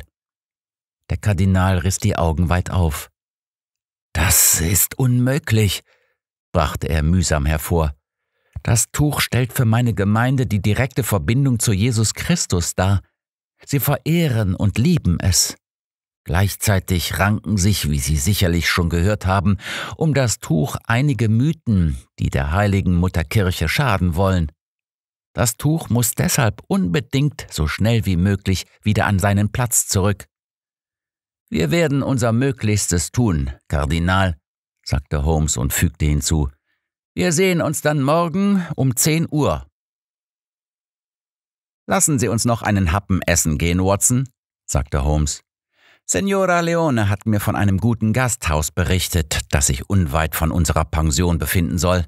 Speaker 1: Der Kardinal riss die Augen weit auf. Das ist unmöglich, brachte er mühsam hervor. Das Tuch stellt für meine Gemeinde die direkte Verbindung zu Jesus Christus dar. Sie verehren und lieben es. Gleichzeitig ranken sich, wie Sie sicherlich schon gehört haben, um das Tuch einige Mythen, die der heiligen Mutterkirche schaden wollen. Das Tuch muss deshalb unbedingt so schnell wie möglich wieder an seinen Platz zurück. Wir werden unser Möglichstes tun, Kardinal, sagte Holmes und fügte hinzu. Wir sehen uns dann morgen um zehn Uhr. Lassen Sie uns noch einen Happen essen gehen, Watson, sagte Holmes. Signora Leone hat mir von einem guten Gasthaus berichtet, das sich unweit von unserer Pension befinden soll.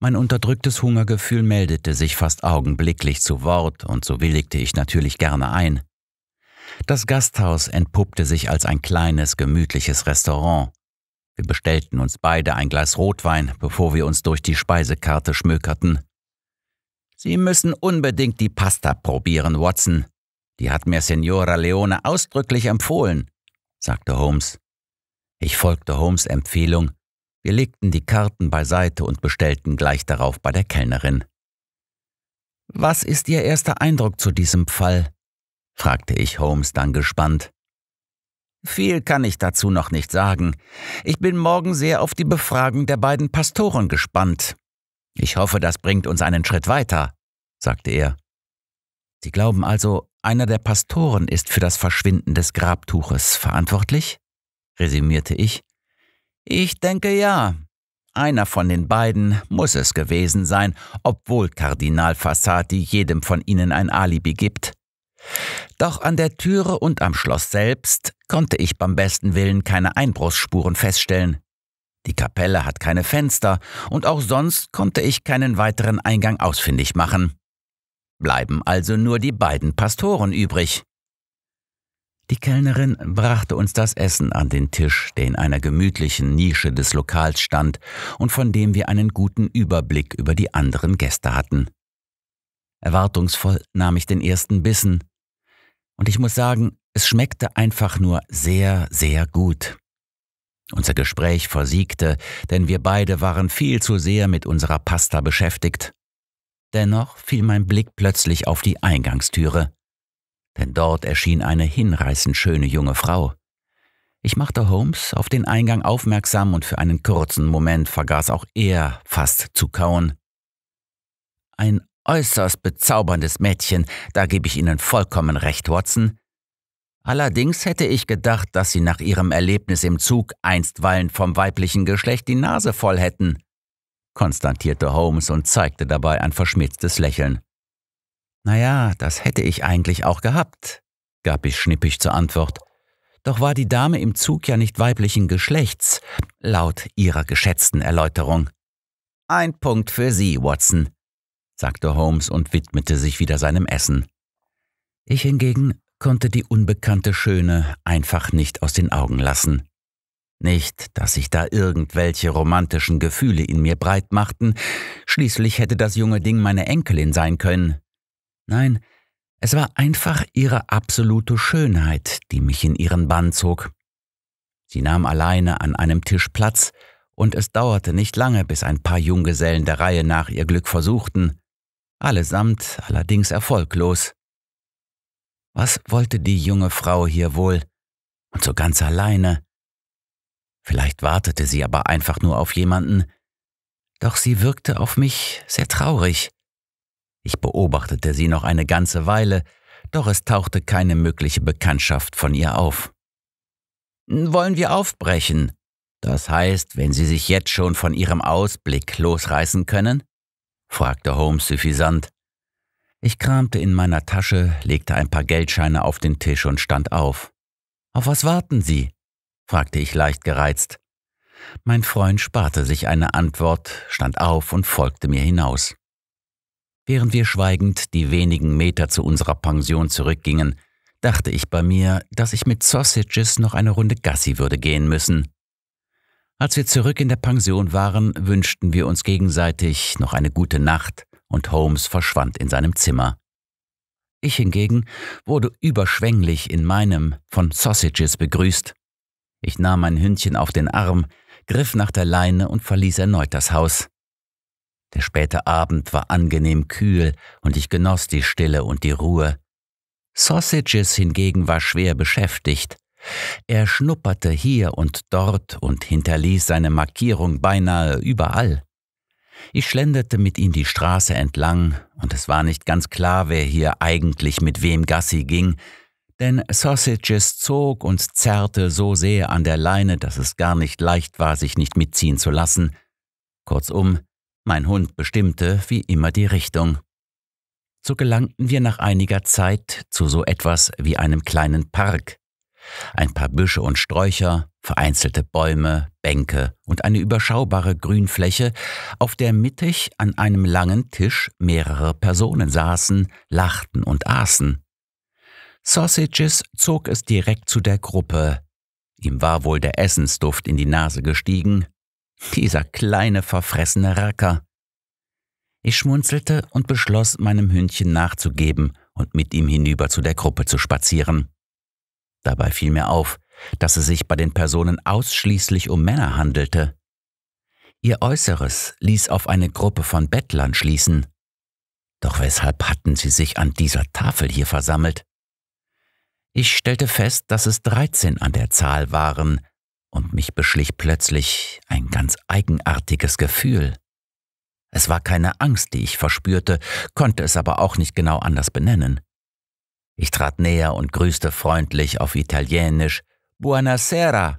Speaker 1: Mein unterdrücktes Hungergefühl meldete sich fast augenblicklich zu Wort, und so willigte ich natürlich gerne ein. Das Gasthaus entpuppte sich als ein kleines, gemütliches Restaurant. Wir bestellten uns beide ein Glas Rotwein, bevor wir uns durch die Speisekarte schmökerten. Sie müssen unbedingt die Pasta probieren, Watson. Die hat mir Signora Leone ausdrücklich empfohlen, sagte Holmes. Ich folgte Holmes Empfehlung. Wir legten die Karten beiseite und bestellten gleich darauf bei der Kellnerin. Was ist Ihr erster Eindruck zu diesem Fall? fragte ich Holmes dann gespannt. Viel kann ich dazu noch nicht sagen. Ich bin morgen sehr auf die Befragung der beiden Pastoren gespannt. Ich hoffe, das bringt uns einen Schritt weiter, sagte er. Sie glauben also, einer der Pastoren ist für das Verschwinden des Grabtuches verantwortlich? resümierte ich. Ich denke ja. Einer von den beiden muss es gewesen sein, obwohl Kardinal Fassati jedem von ihnen ein Alibi gibt. Doch an der Türe und am Schloss selbst konnte ich beim besten Willen keine Einbruchsspuren feststellen. Die Kapelle hat keine Fenster und auch sonst konnte ich keinen weiteren Eingang ausfindig machen. Bleiben also nur die beiden Pastoren übrig. Die Kellnerin brachte uns das Essen an den Tisch, der in einer gemütlichen Nische des Lokals stand und von dem wir einen guten Überblick über die anderen Gäste hatten. Erwartungsvoll nahm ich den ersten Bissen. Und ich muss sagen, es schmeckte einfach nur sehr, sehr gut. Unser Gespräch versiegte, denn wir beide waren viel zu sehr mit unserer Pasta beschäftigt. Dennoch fiel mein Blick plötzlich auf die Eingangstüre. Denn dort erschien eine hinreißend schöne junge Frau. Ich machte Holmes auf den Eingang aufmerksam und für einen kurzen Moment vergaß auch er fast zu kauen. Ein äußerst bezauberndes Mädchen, da gebe ich Ihnen vollkommen recht, Watson. Allerdings hätte ich gedacht, dass Sie nach Ihrem Erlebnis im Zug einstweilen vom weiblichen Geschlecht die Nase voll hätten, konstatierte Holmes und zeigte dabei ein verschmitztes Lächeln. Naja, das hätte ich eigentlich auch gehabt, gab ich schnippig zur Antwort. Doch war die Dame im Zug ja nicht weiblichen Geschlechts, laut ihrer geschätzten Erläuterung. Ein Punkt für Sie, Watson sagte Holmes und widmete sich wieder seinem Essen. Ich hingegen konnte die unbekannte Schöne einfach nicht aus den Augen lassen. Nicht, dass sich da irgendwelche romantischen Gefühle in mir breit machten, schließlich hätte das junge Ding meine Enkelin sein können. Nein, es war einfach ihre absolute Schönheit, die mich in ihren Bann zog. Sie nahm alleine an einem Tisch Platz, und es dauerte nicht lange, bis ein paar Junggesellen der Reihe nach ihr Glück versuchten allesamt allerdings erfolglos. Was wollte die junge Frau hier wohl? Und so ganz alleine? Vielleicht wartete sie aber einfach nur auf jemanden. Doch sie wirkte auf mich sehr traurig. Ich beobachtete sie noch eine ganze Weile, doch es tauchte keine mögliche Bekanntschaft von ihr auf. Wollen wir aufbrechen? Das heißt, wenn Sie sich jetzt schon von Ihrem Ausblick losreißen können? fragte Holmes suffisant. Ich kramte in meiner Tasche, legte ein paar Geldscheine auf den Tisch und stand auf. Auf was warten Sie? fragte ich leicht gereizt. Mein Freund sparte sich eine Antwort, stand auf und folgte mir hinaus. Während wir schweigend die wenigen Meter zu unserer Pension zurückgingen, dachte ich bei mir, dass ich mit Sausages noch eine Runde Gassi würde gehen müssen. Als wir zurück in der Pension waren, wünschten wir uns gegenseitig noch eine gute Nacht und Holmes verschwand in seinem Zimmer. Ich hingegen wurde überschwänglich in meinem von Sausages begrüßt. Ich nahm mein Hündchen auf den Arm, griff nach der Leine und verließ erneut das Haus. Der späte Abend war angenehm kühl und ich genoss die Stille und die Ruhe. Sausages hingegen war schwer beschäftigt er schnupperte hier und dort und hinterließ seine Markierung beinahe überall. Ich schlenderte mit ihm die Straße entlang, und es war nicht ganz klar, wer hier eigentlich mit wem Gassi ging, denn Sausages zog und zerrte so sehr an der Leine, dass es gar nicht leicht war, sich nicht mitziehen zu lassen. Kurzum, mein Hund bestimmte wie immer die Richtung. So gelangten wir nach einiger Zeit zu so etwas wie einem kleinen Park, ein paar Büsche und Sträucher, vereinzelte Bäume, Bänke und eine überschaubare Grünfläche, auf der mittig an einem langen Tisch mehrere Personen saßen, lachten und aßen. Sausages zog es direkt zu der Gruppe. Ihm war wohl der Essensduft in die Nase gestiegen. Dieser kleine verfressene Racker. Ich schmunzelte und beschloss, meinem Hündchen nachzugeben und mit ihm hinüber zu der Gruppe zu spazieren. Dabei fiel mir auf, dass es sich bei den Personen ausschließlich um Männer handelte. Ihr Äußeres ließ auf eine Gruppe von Bettlern schließen. Doch weshalb hatten sie sich an dieser Tafel hier versammelt? Ich stellte fest, dass es 13 an der Zahl waren, und mich beschlich plötzlich ein ganz eigenartiges Gefühl. Es war keine Angst, die ich verspürte, konnte es aber auch nicht genau anders benennen. Ich trat näher und grüßte freundlich auf Italienisch Buonasera.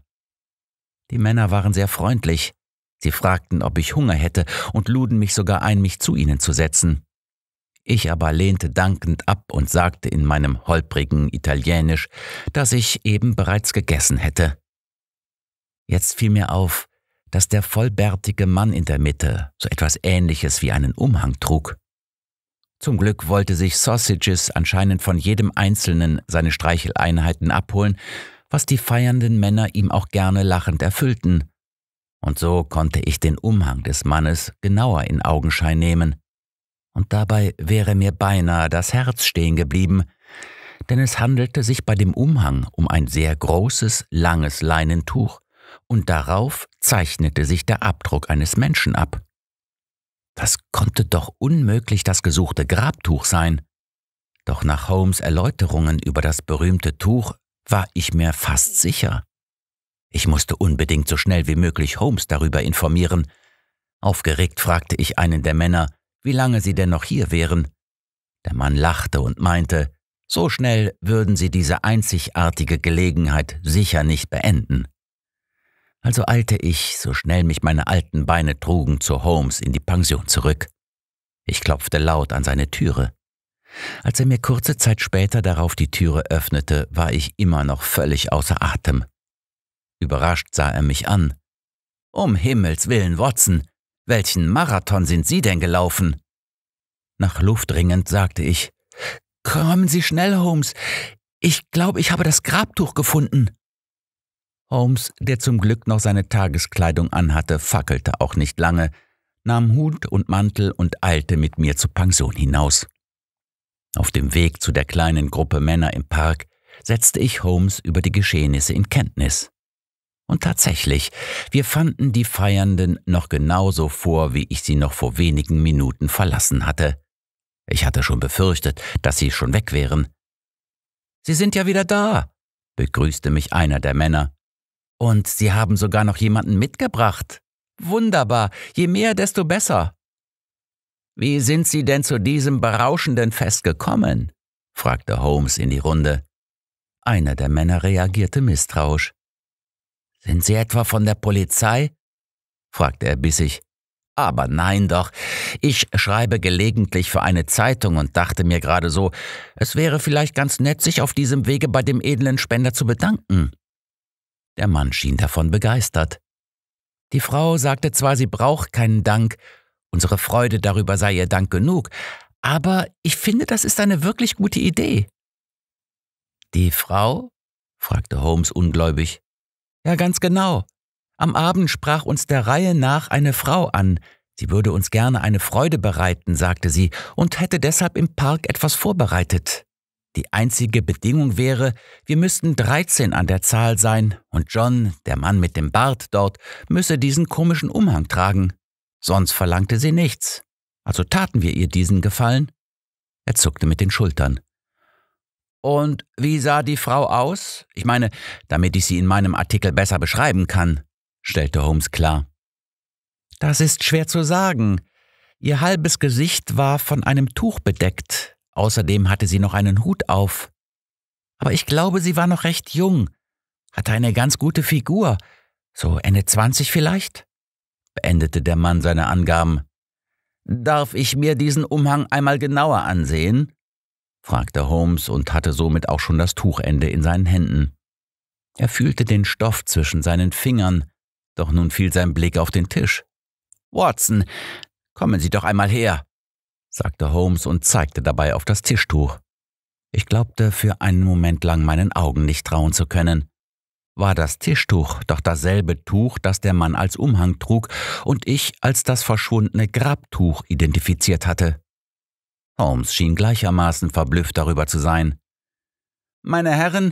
Speaker 1: Die Männer waren sehr freundlich. Sie fragten, ob ich Hunger hätte und luden mich sogar ein, mich zu ihnen zu setzen. Ich aber lehnte dankend ab und sagte in meinem holprigen Italienisch, dass ich eben bereits gegessen hätte. Jetzt fiel mir auf, dass der vollbärtige Mann in der Mitte so etwas Ähnliches wie einen Umhang trug. Zum Glück wollte sich Sausages anscheinend von jedem Einzelnen seine Streicheleinheiten abholen, was die feiernden Männer ihm auch gerne lachend erfüllten. Und so konnte ich den Umhang des Mannes genauer in Augenschein nehmen. Und dabei wäre mir beinahe das Herz stehen geblieben, denn es handelte sich bei dem Umhang um ein sehr großes, langes Leinentuch, und darauf zeichnete sich der Abdruck eines Menschen ab. Das konnte doch unmöglich das gesuchte Grabtuch sein. Doch nach Holmes Erläuterungen über das berühmte Tuch war ich mir fast sicher. Ich musste unbedingt so schnell wie möglich Holmes darüber informieren. Aufgeregt fragte ich einen der Männer, wie lange sie denn noch hier wären. Der Mann lachte und meinte, so schnell würden sie diese einzigartige Gelegenheit sicher nicht beenden. Also eilte ich, so schnell mich meine alten Beine trugen, zu Holmes in die Pension zurück. Ich klopfte laut an seine Türe. Als er mir kurze Zeit später darauf die Türe öffnete, war ich immer noch völlig außer Atem. Überrascht sah er mich an. Um Himmels willen, Watson, welchen Marathon sind Sie denn gelaufen? Nach Luft ringend sagte ich, Kommen Sie schnell, Holmes. Ich glaube, ich habe das Grabtuch gefunden. Holmes, der zum Glück noch seine Tageskleidung anhatte, fackelte auch nicht lange, nahm Hut und Mantel und eilte mit mir zur Pension hinaus. Auf dem Weg zu der kleinen Gruppe Männer im Park setzte ich Holmes über die Geschehnisse in Kenntnis. Und tatsächlich, wir fanden die Feiernden noch genauso vor, wie ich sie noch vor wenigen Minuten verlassen hatte. Ich hatte schon befürchtet, dass sie schon weg wären. Sie sind ja wieder da, begrüßte mich einer der Männer, und Sie haben sogar noch jemanden mitgebracht. Wunderbar, je mehr, desto besser. Wie sind Sie denn zu diesem berauschenden Fest gekommen? fragte Holmes in die Runde. Einer der Männer reagierte misstrauisch. Sind Sie etwa von der Polizei? fragte er bissig. Aber nein doch, ich schreibe gelegentlich für eine Zeitung und dachte mir gerade so, es wäre vielleicht ganz nett, sich auf diesem Wege bei dem edlen Spender zu bedanken. Der Mann schien davon begeistert. Die Frau sagte zwar, sie braucht keinen Dank, unsere Freude darüber sei ihr Dank genug, aber ich finde, das ist eine wirklich gute Idee. Die Frau? fragte Holmes ungläubig. Ja, ganz genau. Am Abend sprach uns der Reihe nach eine Frau an. Sie würde uns gerne eine Freude bereiten, sagte sie, und hätte deshalb im Park etwas vorbereitet. Die einzige Bedingung wäre, wir müssten 13 an der Zahl sein und John, der Mann mit dem Bart dort, müsse diesen komischen Umhang tragen. Sonst verlangte sie nichts. Also taten wir ihr diesen Gefallen. Er zuckte mit den Schultern. Und wie sah die Frau aus? Ich meine, damit ich sie in meinem Artikel besser beschreiben kann, stellte Holmes klar. Das ist schwer zu sagen. Ihr halbes Gesicht war von einem Tuch bedeckt, Außerdem hatte sie noch einen Hut auf. Aber ich glaube, sie war noch recht jung, hatte eine ganz gute Figur, so Ende 20 vielleicht? beendete der Mann seine Angaben. Darf ich mir diesen Umhang einmal genauer ansehen? fragte Holmes und hatte somit auch schon das Tuchende in seinen Händen. Er fühlte den Stoff zwischen seinen Fingern, doch nun fiel sein Blick auf den Tisch. Watson, kommen Sie doch einmal her sagte Holmes und zeigte dabei auf das Tischtuch. Ich glaubte für einen Moment lang meinen Augen nicht trauen zu können. War das Tischtuch doch dasselbe Tuch, das der Mann als Umhang trug und ich als das verschwundene Grabtuch identifiziert hatte? Holmes schien gleichermaßen verblüfft darüber zu sein. Meine Herren,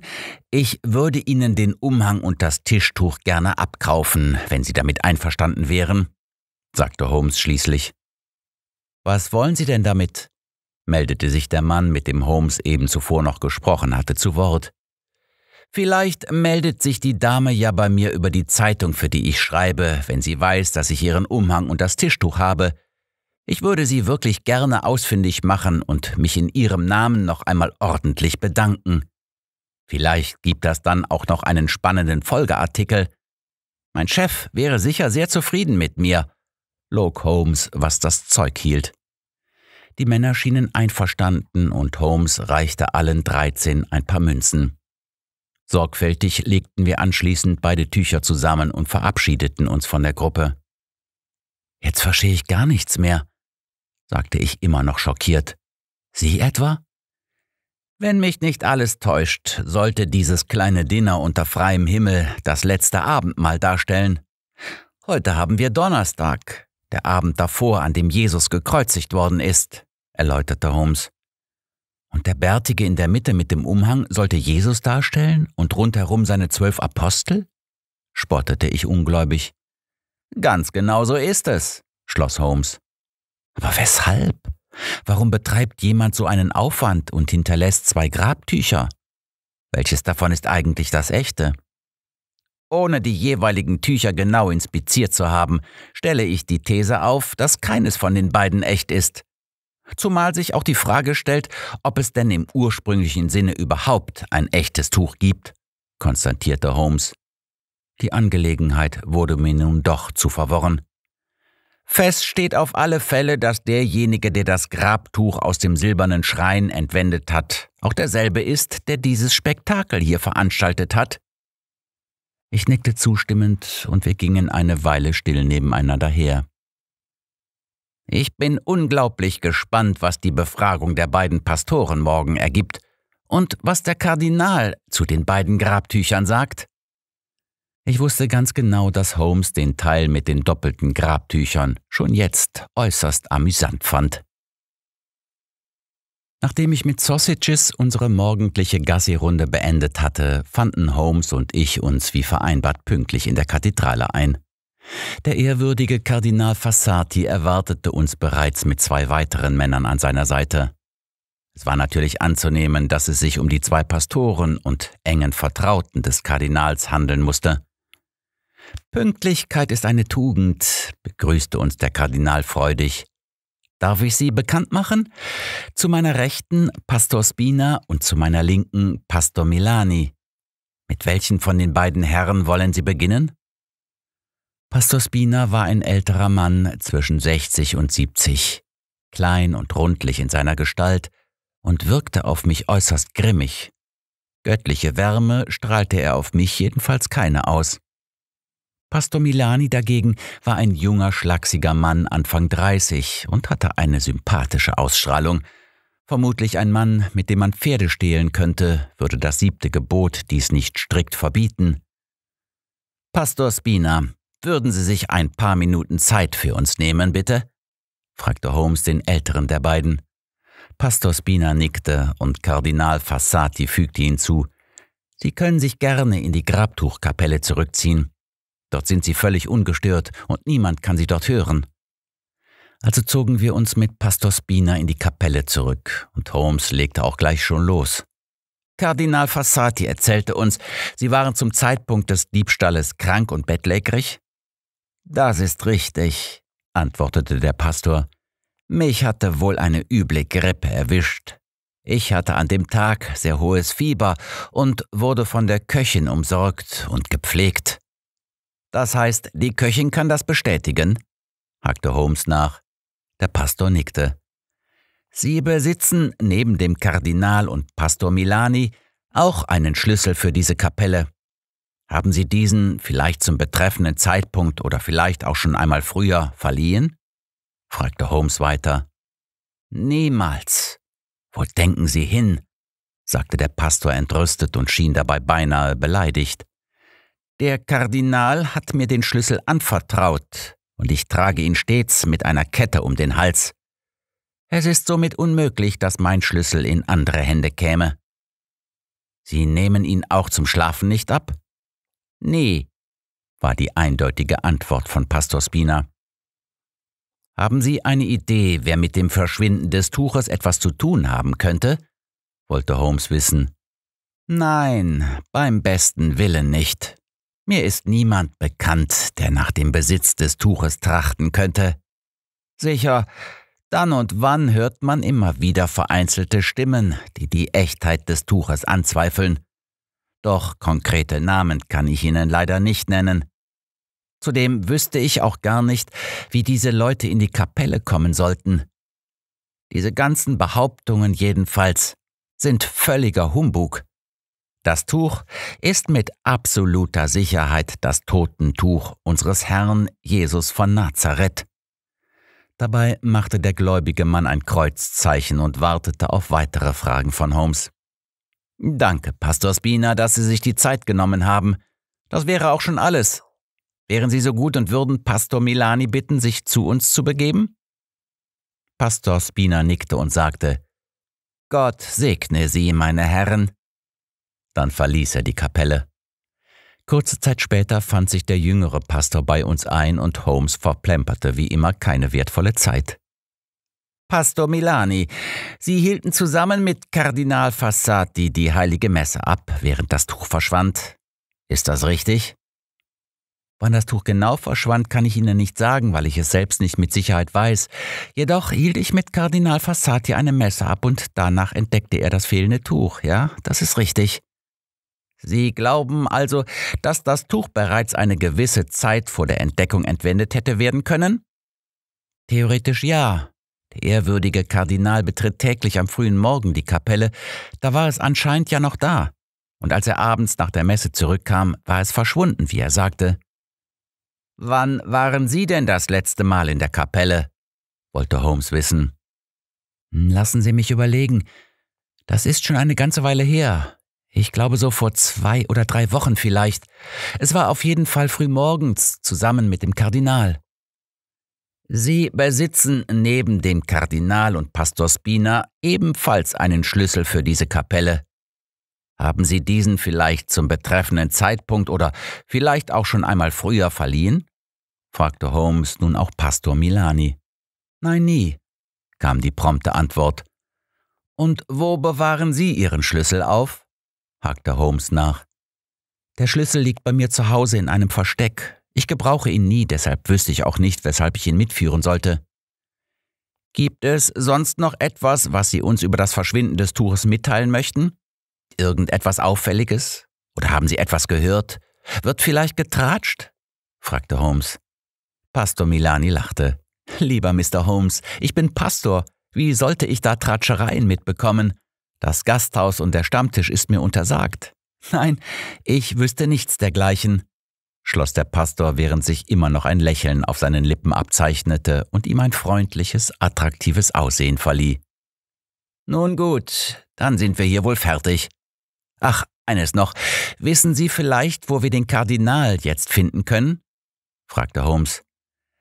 Speaker 1: ich würde Ihnen den Umhang und das Tischtuch gerne abkaufen, wenn Sie damit einverstanden wären, sagte Holmes schließlich. Was wollen Sie denn damit? meldete sich der Mann, mit dem Holmes eben zuvor noch gesprochen hatte, zu Wort. Vielleicht meldet sich die Dame ja bei mir über die Zeitung, für die ich schreibe, wenn sie weiß, dass ich ihren Umhang und das Tischtuch habe. Ich würde sie wirklich gerne ausfindig machen und mich in ihrem Namen noch einmal ordentlich bedanken. Vielleicht gibt das dann auch noch einen spannenden Folgeartikel. Mein Chef wäre sicher sehr zufrieden mit mir, log Holmes, was das Zeug hielt. Die Männer schienen einverstanden und Holmes reichte allen 13 ein paar Münzen. Sorgfältig legten wir anschließend beide Tücher zusammen und verabschiedeten uns von der Gruppe. Jetzt verstehe ich gar nichts mehr, sagte ich immer noch schockiert. Sie etwa? Wenn mich nicht alles täuscht, sollte dieses kleine Dinner unter freiem Himmel das letzte Abendmahl darstellen. Heute haben wir Donnerstag, der Abend davor, an dem Jesus gekreuzigt worden ist erläuterte Holmes. Und der Bärtige in der Mitte mit dem Umhang sollte Jesus darstellen und rundherum seine zwölf Apostel? spottete ich ungläubig. Ganz genau so ist es, schloss Holmes. Aber weshalb? Warum betreibt jemand so einen Aufwand und hinterlässt zwei Grabtücher? Welches davon ist eigentlich das echte? Ohne die jeweiligen Tücher genau inspiziert zu haben, stelle ich die These auf, dass keines von den beiden echt ist. Zumal sich auch die Frage stellt, ob es denn im ursprünglichen Sinne überhaupt ein echtes Tuch gibt, konstatierte Holmes. Die Angelegenheit wurde mir nun doch zu verworren. Fest steht auf alle Fälle, dass derjenige, der das Grabtuch aus dem silbernen Schrein entwendet hat, auch derselbe ist, der dieses Spektakel hier veranstaltet hat. Ich nickte zustimmend und wir gingen eine Weile still nebeneinander her. Ich bin unglaublich gespannt, was die Befragung der beiden Pastoren morgen ergibt und was der Kardinal zu den beiden Grabtüchern sagt. Ich wusste ganz genau, dass Holmes den Teil mit den doppelten Grabtüchern schon jetzt äußerst amüsant fand. Nachdem ich mit Sausages unsere morgendliche Gassi-Runde beendet hatte, fanden Holmes und ich uns wie vereinbart pünktlich in der Kathedrale ein. Der ehrwürdige Kardinal Fassati erwartete uns bereits mit zwei weiteren Männern an seiner Seite. Es war natürlich anzunehmen, dass es sich um die zwei Pastoren und engen Vertrauten des Kardinals handeln musste. Pünktlichkeit ist eine Tugend, begrüßte uns der Kardinal freudig. Darf ich Sie bekannt machen? Zu meiner Rechten Pastor Spina und zu meiner Linken Pastor Milani. Mit welchen von den beiden Herren wollen Sie beginnen? Pastor Spina war ein älterer Mann zwischen 60 und 70, klein und rundlich in seiner Gestalt und wirkte auf mich äußerst grimmig. Göttliche Wärme strahlte er auf mich jedenfalls keine aus. Pastor Milani dagegen war ein junger, schlachsiger Mann Anfang 30 und hatte eine sympathische Ausstrahlung. Vermutlich ein Mann, mit dem man Pferde stehlen könnte, würde das siebte Gebot dies nicht strikt verbieten. Pastor Spina würden Sie sich ein paar Minuten Zeit für uns nehmen, bitte? fragte Holmes den älteren der beiden. Pastor Spina nickte und Kardinal Fassati fügte hinzu, Sie können sich gerne in die Grabtuchkapelle zurückziehen. Dort sind Sie völlig ungestört und niemand kann Sie dort hören. Also zogen wir uns mit Pastor Spina in die Kapelle zurück und Holmes legte auch gleich schon los. Kardinal Fassati erzählte uns, Sie waren zum Zeitpunkt des Diebstahles krank und bettlägerig, das ist richtig, antwortete der Pastor. Mich hatte wohl eine üble Grippe erwischt. Ich hatte an dem Tag sehr hohes Fieber und wurde von der Köchin umsorgt und gepflegt. Das heißt, die Köchin kann das bestätigen? hakte Holmes nach. Der Pastor nickte. Sie besitzen neben dem Kardinal und Pastor Milani auch einen Schlüssel für diese Kapelle. Haben Sie diesen vielleicht zum betreffenden Zeitpunkt oder vielleicht auch schon einmal früher verliehen? fragte Holmes weiter. Niemals. Wo denken Sie hin? sagte der Pastor entrüstet und schien dabei beinahe beleidigt. Der Kardinal hat mir den Schlüssel anvertraut, und ich trage ihn stets mit einer Kette um den Hals. Es ist somit unmöglich, dass mein Schlüssel in andere Hände käme. Sie nehmen ihn auch zum Schlafen nicht ab? Nee, war die eindeutige Antwort von Pastor Spina. Haben Sie eine Idee, wer mit dem Verschwinden des Tuches etwas zu tun haben könnte? wollte Holmes wissen. Nein, beim besten Willen nicht. Mir ist niemand bekannt, der nach dem Besitz des Tuches trachten könnte. Sicher, dann und wann hört man immer wieder vereinzelte Stimmen, die die Echtheit des Tuches anzweifeln doch konkrete Namen kann ich Ihnen leider nicht nennen. Zudem wüsste ich auch gar nicht, wie diese Leute in die Kapelle kommen sollten. Diese ganzen Behauptungen jedenfalls sind völliger Humbug. Das Tuch ist mit absoluter Sicherheit das Totentuch unseres Herrn Jesus von Nazareth. Dabei machte der gläubige Mann ein Kreuzzeichen und wartete auf weitere Fragen von Holmes. Danke, Pastor Spina, dass Sie sich die Zeit genommen haben. Das wäre auch schon alles. Wären Sie so gut und würden Pastor Milani bitten, sich zu uns zu begeben? Pastor Spina nickte und sagte, Gott segne Sie, meine Herren. Dann verließ er die Kapelle. Kurze Zeit später fand sich der jüngere Pastor bei uns ein und Holmes verplemperte wie immer keine wertvolle Zeit. Pastor Milani. Sie hielten zusammen mit Kardinal Fassati die heilige Messe ab, während das Tuch verschwand. Ist das richtig? Wann das Tuch genau verschwand, kann ich Ihnen nicht sagen, weil ich es selbst nicht mit Sicherheit weiß. Jedoch hielt ich mit Kardinal Fassati eine Messe ab und danach entdeckte er das fehlende Tuch. Ja, das ist richtig. Sie glauben also, dass das Tuch bereits eine gewisse Zeit vor der Entdeckung entwendet hätte werden können? Theoretisch ja, der ehrwürdige Kardinal betritt täglich am frühen Morgen die Kapelle, da war es anscheinend ja noch da, und als er abends nach der Messe zurückkam, war es verschwunden, wie er sagte. Wann waren Sie denn das letzte Mal in der Kapelle? wollte Holmes wissen. Hm, lassen Sie mich überlegen. Das ist schon eine ganze Weile her. Ich glaube so vor zwei oder drei Wochen vielleicht. Es war auf jeden Fall frühmorgens zusammen mit dem Kardinal. Sie besitzen neben dem Kardinal und Pastor Spina ebenfalls einen Schlüssel für diese Kapelle. Haben Sie diesen vielleicht zum betreffenden Zeitpunkt oder vielleicht auch schon einmal früher verliehen? fragte Holmes nun auch Pastor Milani. Nein, nie, kam die prompte Antwort. Und wo bewahren Sie Ihren Schlüssel auf? hakte Holmes nach. Der Schlüssel liegt bei mir zu Hause in einem Versteck, ich gebrauche ihn nie, deshalb wüsste ich auch nicht, weshalb ich ihn mitführen sollte. Gibt es sonst noch etwas, was Sie uns über das Verschwinden des Tuches mitteilen möchten? Irgendetwas Auffälliges? Oder haben Sie etwas gehört? Wird vielleicht getratscht? fragte Holmes. Pastor Milani lachte. Lieber Mr. Holmes, ich bin Pastor. Wie sollte ich da Tratschereien mitbekommen? Das Gasthaus und der Stammtisch ist mir untersagt. Nein, ich wüsste nichts dergleichen schloss der Pastor, während sich immer noch ein Lächeln auf seinen Lippen abzeichnete und ihm ein freundliches, attraktives Aussehen verlieh. Nun gut, dann sind wir hier wohl fertig. Ach, eines noch. Wissen Sie vielleicht, wo wir den Kardinal jetzt finden können? fragte Holmes.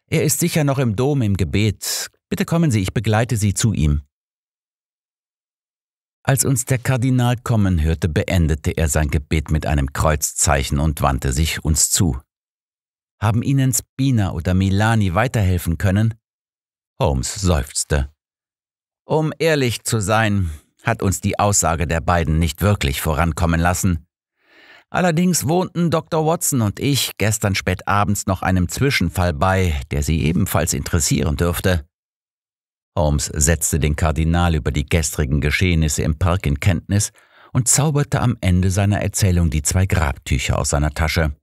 Speaker 1: Er ist sicher noch im Dom im Gebet. Bitte kommen Sie, ich begleite Sie zu ihm. Als uns der Kardinal kommen hörte, beendete er sein Gebet mit einem Kreuzzeichen und wandte sich uns zu. Haben Ihnen Spina oder Milani weiterhelfen können? Holmes seufzte. Um ehrlich zu sein, hat uns die Aussage der beiden nicht wirklich vorankommen lassen. Allerdings wohnten Dr. Watson und ich gestern spät abends noch einem Zwischenfall bei, der Sie ebenfalls interessieren dürfte. Holmes setzte den Kardinal über die gestrigen Geschehnisse im Park in Kenntnis und zauberte am Ende seiner Erzählung die zwei Grabtücher aus seiner Tasche.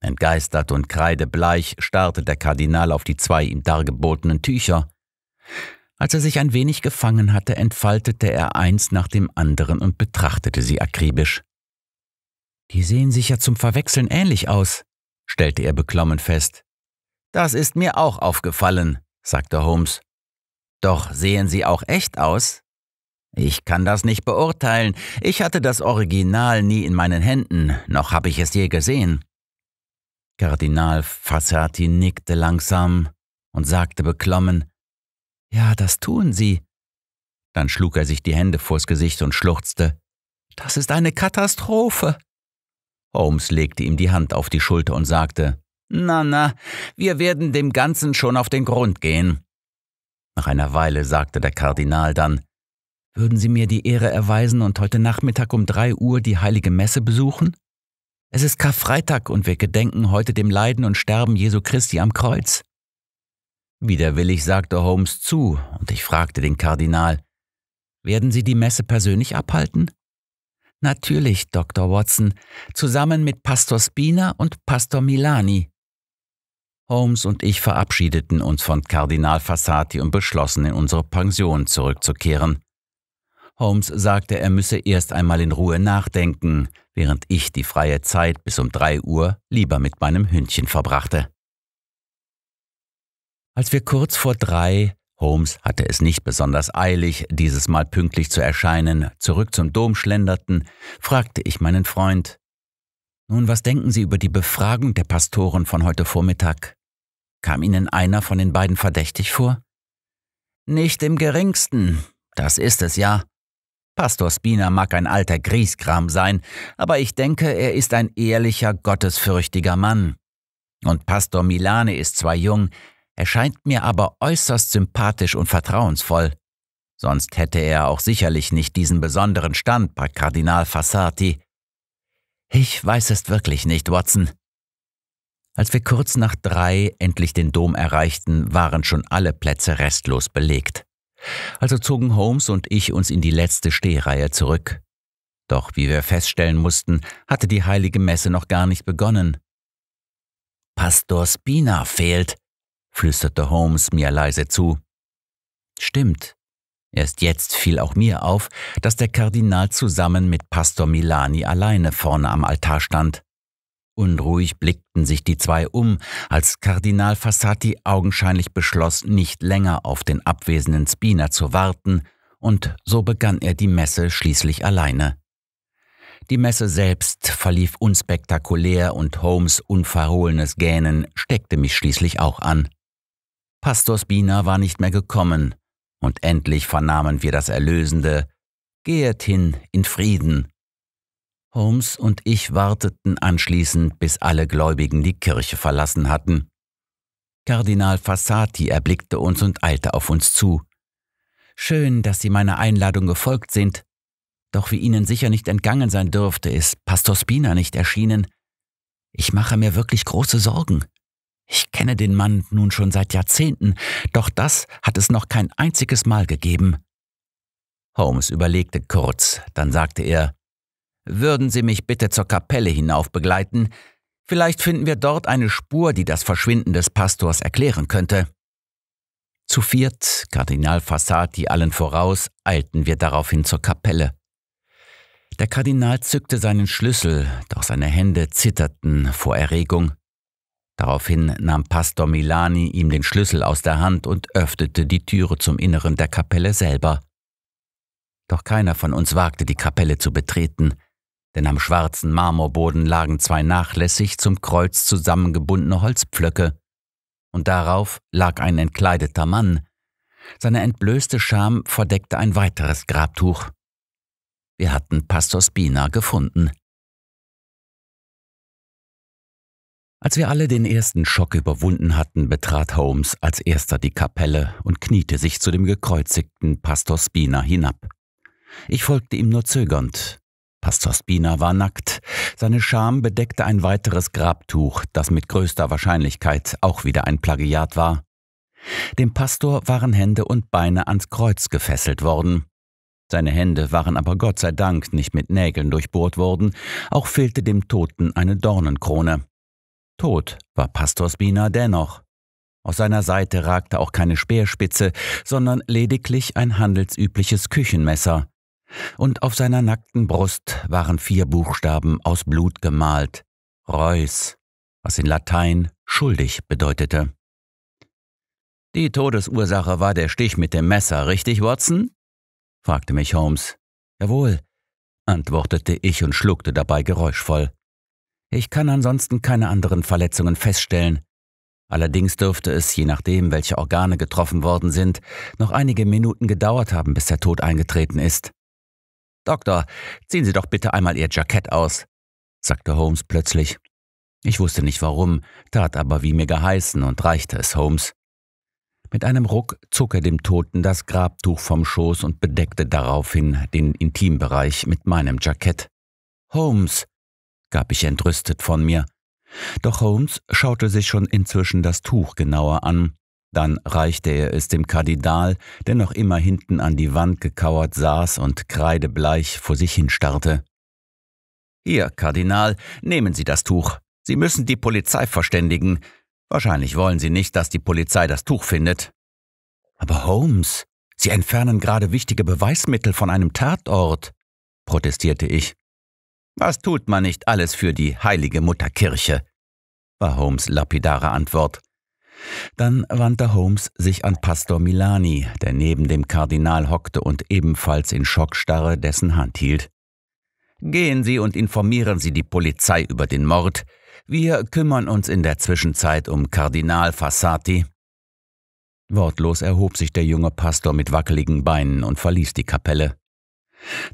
Speaker 1: Entgeistert und kreidebleich starrte der Kardinal auf die zwei ihm dargebotenen Tücher. Als er sich ein wenig gefangen hatte, entfaltete er eins nach dem anderen und betrachtete sie akribisch. Die sehen sich ja zum Verwechseln ähnlich aus, stellte er beklommen fest. Das ist mir auch aufgefallen, sagte Holmes doch sehen sie auch echt aus? Ich kann das nicht beurteilen. Ich hatte das Original nie in meinen Händen, noch habe ich es je gesehen. Kardinal Fassati nickte langsam und sagte beklommen, Ja, das tun Sie. Dann schlug er sich die Hände vors Gesicht und schluchzte, Das ist eine Katastrophe. Holmes legte ihm die Hand auf die Schulter und sagte, Na, na, wir werden dem Ganzen schon auf den Grund gehen. Nach einer Weile sagte der Kardinal dann, würden Sie mir die Ehre erweisen und heute Nachmittag um drei Uhr die heilige Messe besuchen? Es ist Karfreitag und wir gedenken heute dem Leiden und Sterben Jesu Christi am Kreuz. Widerwillig sagte Holmes zu, und ich fragte den Kardinal, werden Sie die Messe persönlich abhalten? Natürlich, Dr. Watson, zusammen mit Pastor Spina und Pastor Milani. Holmes und ich verabschiedeten uns von Kardinal Fassati und beschlossen, in unsere Pension zurückzukehren. Holmes sagte, er müsse erst einmal in Ruhe nachdenken, während ich die freie Zeit bis um drei Uhr lieber mit meinem Hündchen verbrachte. Als wir kurz vor drei, Holmes hatte es nicht besonders eilig, dieses Mal pünktlich zu erscheinen, zurück zum Dom schlenderten, fragte ich meinen Freund, nun, was denken Sie über die Befragung der Pastoren von heute Vormittag? Kam Ihnen einer von den beiden verdächtig vor? Nicht im geringsten. Das ist es ja. Pastor Spina mag ein alter Griesgram sein, aber ich denke, er ist ein ehrlicher, gottesfürchtiger Mann. Und Pastor Milane ist zwar jung, erscheint mir aber äußerst sympathisch und vertrauensvoll. Sonst hätte er auch sicherlich nicht diesen besonderen Stand bei Kardinal Fassati. Ich weiß es wirklich nicht, Watson. Als wir kurz nach drei endlich den Dom erreichten, waren schon alle Plätze restlos belegt. Also zogen Holmes und ich uns in die letzte Stehreihe zurück. Doch wie wir feststellen mussten, hatte die heilige Messe noch gar nicht begonnen. Pastor Spina fehlt, flüsterte Holmes mir leise zu. Stimmt, Erst jetzt fiel auch mir auf, dass der Kardinal zusammen mit Pastor Milani alleine vorne am Altar stand. Unruhig blickten sich die zwei um, als Kardinal Fassati augenscheinlich beschloss, nicht länger auf den abwesenden Spina zu warten, und so begann er die Messe schließlich alleine. Die Messe selbst verlief unspektakulär und Holmes unverhohlenes Gähnen steckte mich schließlich auch an. Pastor Spina war nicht mehr gekommen, und endlich vernahmen wir das erlösende Gehet hin in Frieden. Holmes und ich warteten anschließend, bis alle Gläubigen die Kirche verlassen hatten. Kardinal Fassati erblickte uns und eilte auf uns zu. Schön, dass Sie meiner Einladung gefolgt sind, doch wie Ihnen sicher nicht entgangen sein dürfte, ist Pastor Spina nicht erschienen. Ich mache mir wirklich große Sorgen. Ich kenne den Mann nun schon seit Jahrzehnten, doch das hat es noch kein einziges Mal gegeben. Holmes überlegte kurz, dann sagte er Würden Sie mich bitte zur Kapelle hinauf begleiten, vielleicht finden wir dort eine Spur, die das Verschwinden des Pastors erklären könnte. Zu viert, Kardinal Fassati allen voraus, eilten wir daraufhin zur Kapelle. Der Kardinal zückte seinen Schlüssel, doch seine Hände zitterten vor Erregung. Daraufhin nahm Pastor Milani ihm den Schlüssel aus der Hand und öffnete die Türe zum Inneren der Kapelle selber. Doch keiner von uns wagte die Kapelle zu betreten, denn am schwarzen Marmorboden lagen zwei nachlässig zum Kreuz zusammengebundene Holzpflöcke, und darauf lag ein entkleideter Mann. Seine entblößte Scham verdeckte ein weiteres Grabtuch. Wir hatten Pastor Spina gefunden. Als wir alle den ersten Schock überwunden hatten, betrat Holmes als erster die Kapelle und kniete sich zu dem gekreuzigten Pastor Spina hinab. Ich folgte ihm nur zögernd. Pastor Spina war nackt. Seine Scham bedeckte ein weiteres Grabtuch, das mit größter Wahrscheinlichkeit auch wieder ein Plagiat war. Dem Pastor waren Hände und Beine ans Kreuz gefesselt worden. Seine Hände waren aber Gott sei Dank nicht mit Nägeln durchbohrt worden, auch fehlte dem Toten eine Dornenkrone. Tot war Pastor Spina dennoch. Aus seiner Seite ragte auch keine Speerspitze, sondern lediglich ein handelsübliches Küchenmesser. Und auf seiner nackten Brust waren vier Buchstaben aus Blut gemalt. Reus, was in Latein schuldig bedeutete. Die Todesursache war der Stich mit dem Messer, richtig, Watson? fragte mich Holmes. Jawohl, antwortete ich und schluckte dabei geräuschvoll. Ich kann ansonsten keine anderen Verletzungen feststellen. Allerdings dürfte es, je nachdem, welche Organe getroffen worden sind, noch einige Minuten gedauert haben, bis der Tod eingetreten ist. Doktor, ziehen Sie doch bitte einmal Ihr Jackett aus, sagte Holmes plötzlich. Ich wusste nicht warum, tat aber wie mir geheißen und reichte es Holmes. Mit einem Ruck zog er dem Toten das Grabtuch vom Schoß und bedeckte daraufhin den Intimbereich mit meinem Jackett. Holmes, gab ich entrüstet von mir. Doch Holmes schaute sich schon inzwischen das Tuch genauer an. Dann reichte er es dem Kardinal, der noch immer hinten an die Wand gekauert saß und kreidebleich vor sich hinstarrte. Hier, Kardinal, nehmen Sie das Tuch. Sie müssen die Polizei verständigen. Wahrscheinlich wollen Sie nicht, dass die Polizei das Tuch findet. Aber Holmes, Sie entfernen gerade wichtige Beweismittel von einem Tatort, protestierte ich. Was tut man nicht alles für die heilige Mutterkirche? war Holmes lapidare Antwort. Dann wandte Holmes sich an Pastor Milani, der neben dem Kardinal hockte und ebenfalls in Schockstarre dessen Hand hielt. Gehen Sie und informieren Sie die Polizei über den Mord. Wir kümmern uns in der Zwischenzeit um Kardinal Fassati. Wortlos erhob sich der junge Pastor mit wackeligen Beinen und verließ die Kapelle.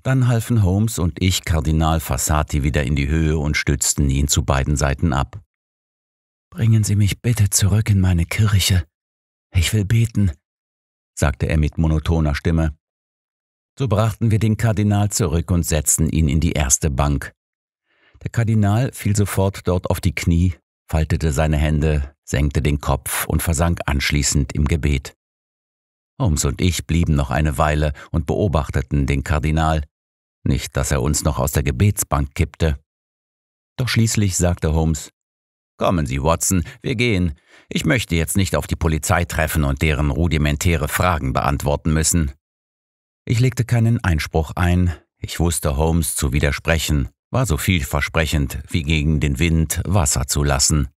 Speaker 1: Dann halfen Holmes und ich Kardinal Fassati wieder in die Höhe und stützten ihn zu beiden Seiten ab. Bringen Sie mich bitte zurück in meine Kirche. Ich will beten, sagte er mit monotoner Stimme. So brachten wir den Kardinal zurück und setzten ihn in die erste Bank. Der Kardinal fiel sofort dort auf die Knie, faltete seine Hände, senkte den Kopf und versank anschließend im Gebet. Holmes und ich blieben noch eine Weile und beobachteten den Kardinal. Nicht, dass er uns noch aus der Gebetsbank kippte. Doch schließlich sagte Holmes, Kommen Sie, Watson, wir gehen. Ich möchte jetzt nicht auf die Polizei treffen und deren rudimentäre Fragen beantworten müssen. Ich legte keinen Einspruch ein, ich wusste Holmes zu widersprechen, war so vielversprechend wie gegen den Wind Wasser zu lassen.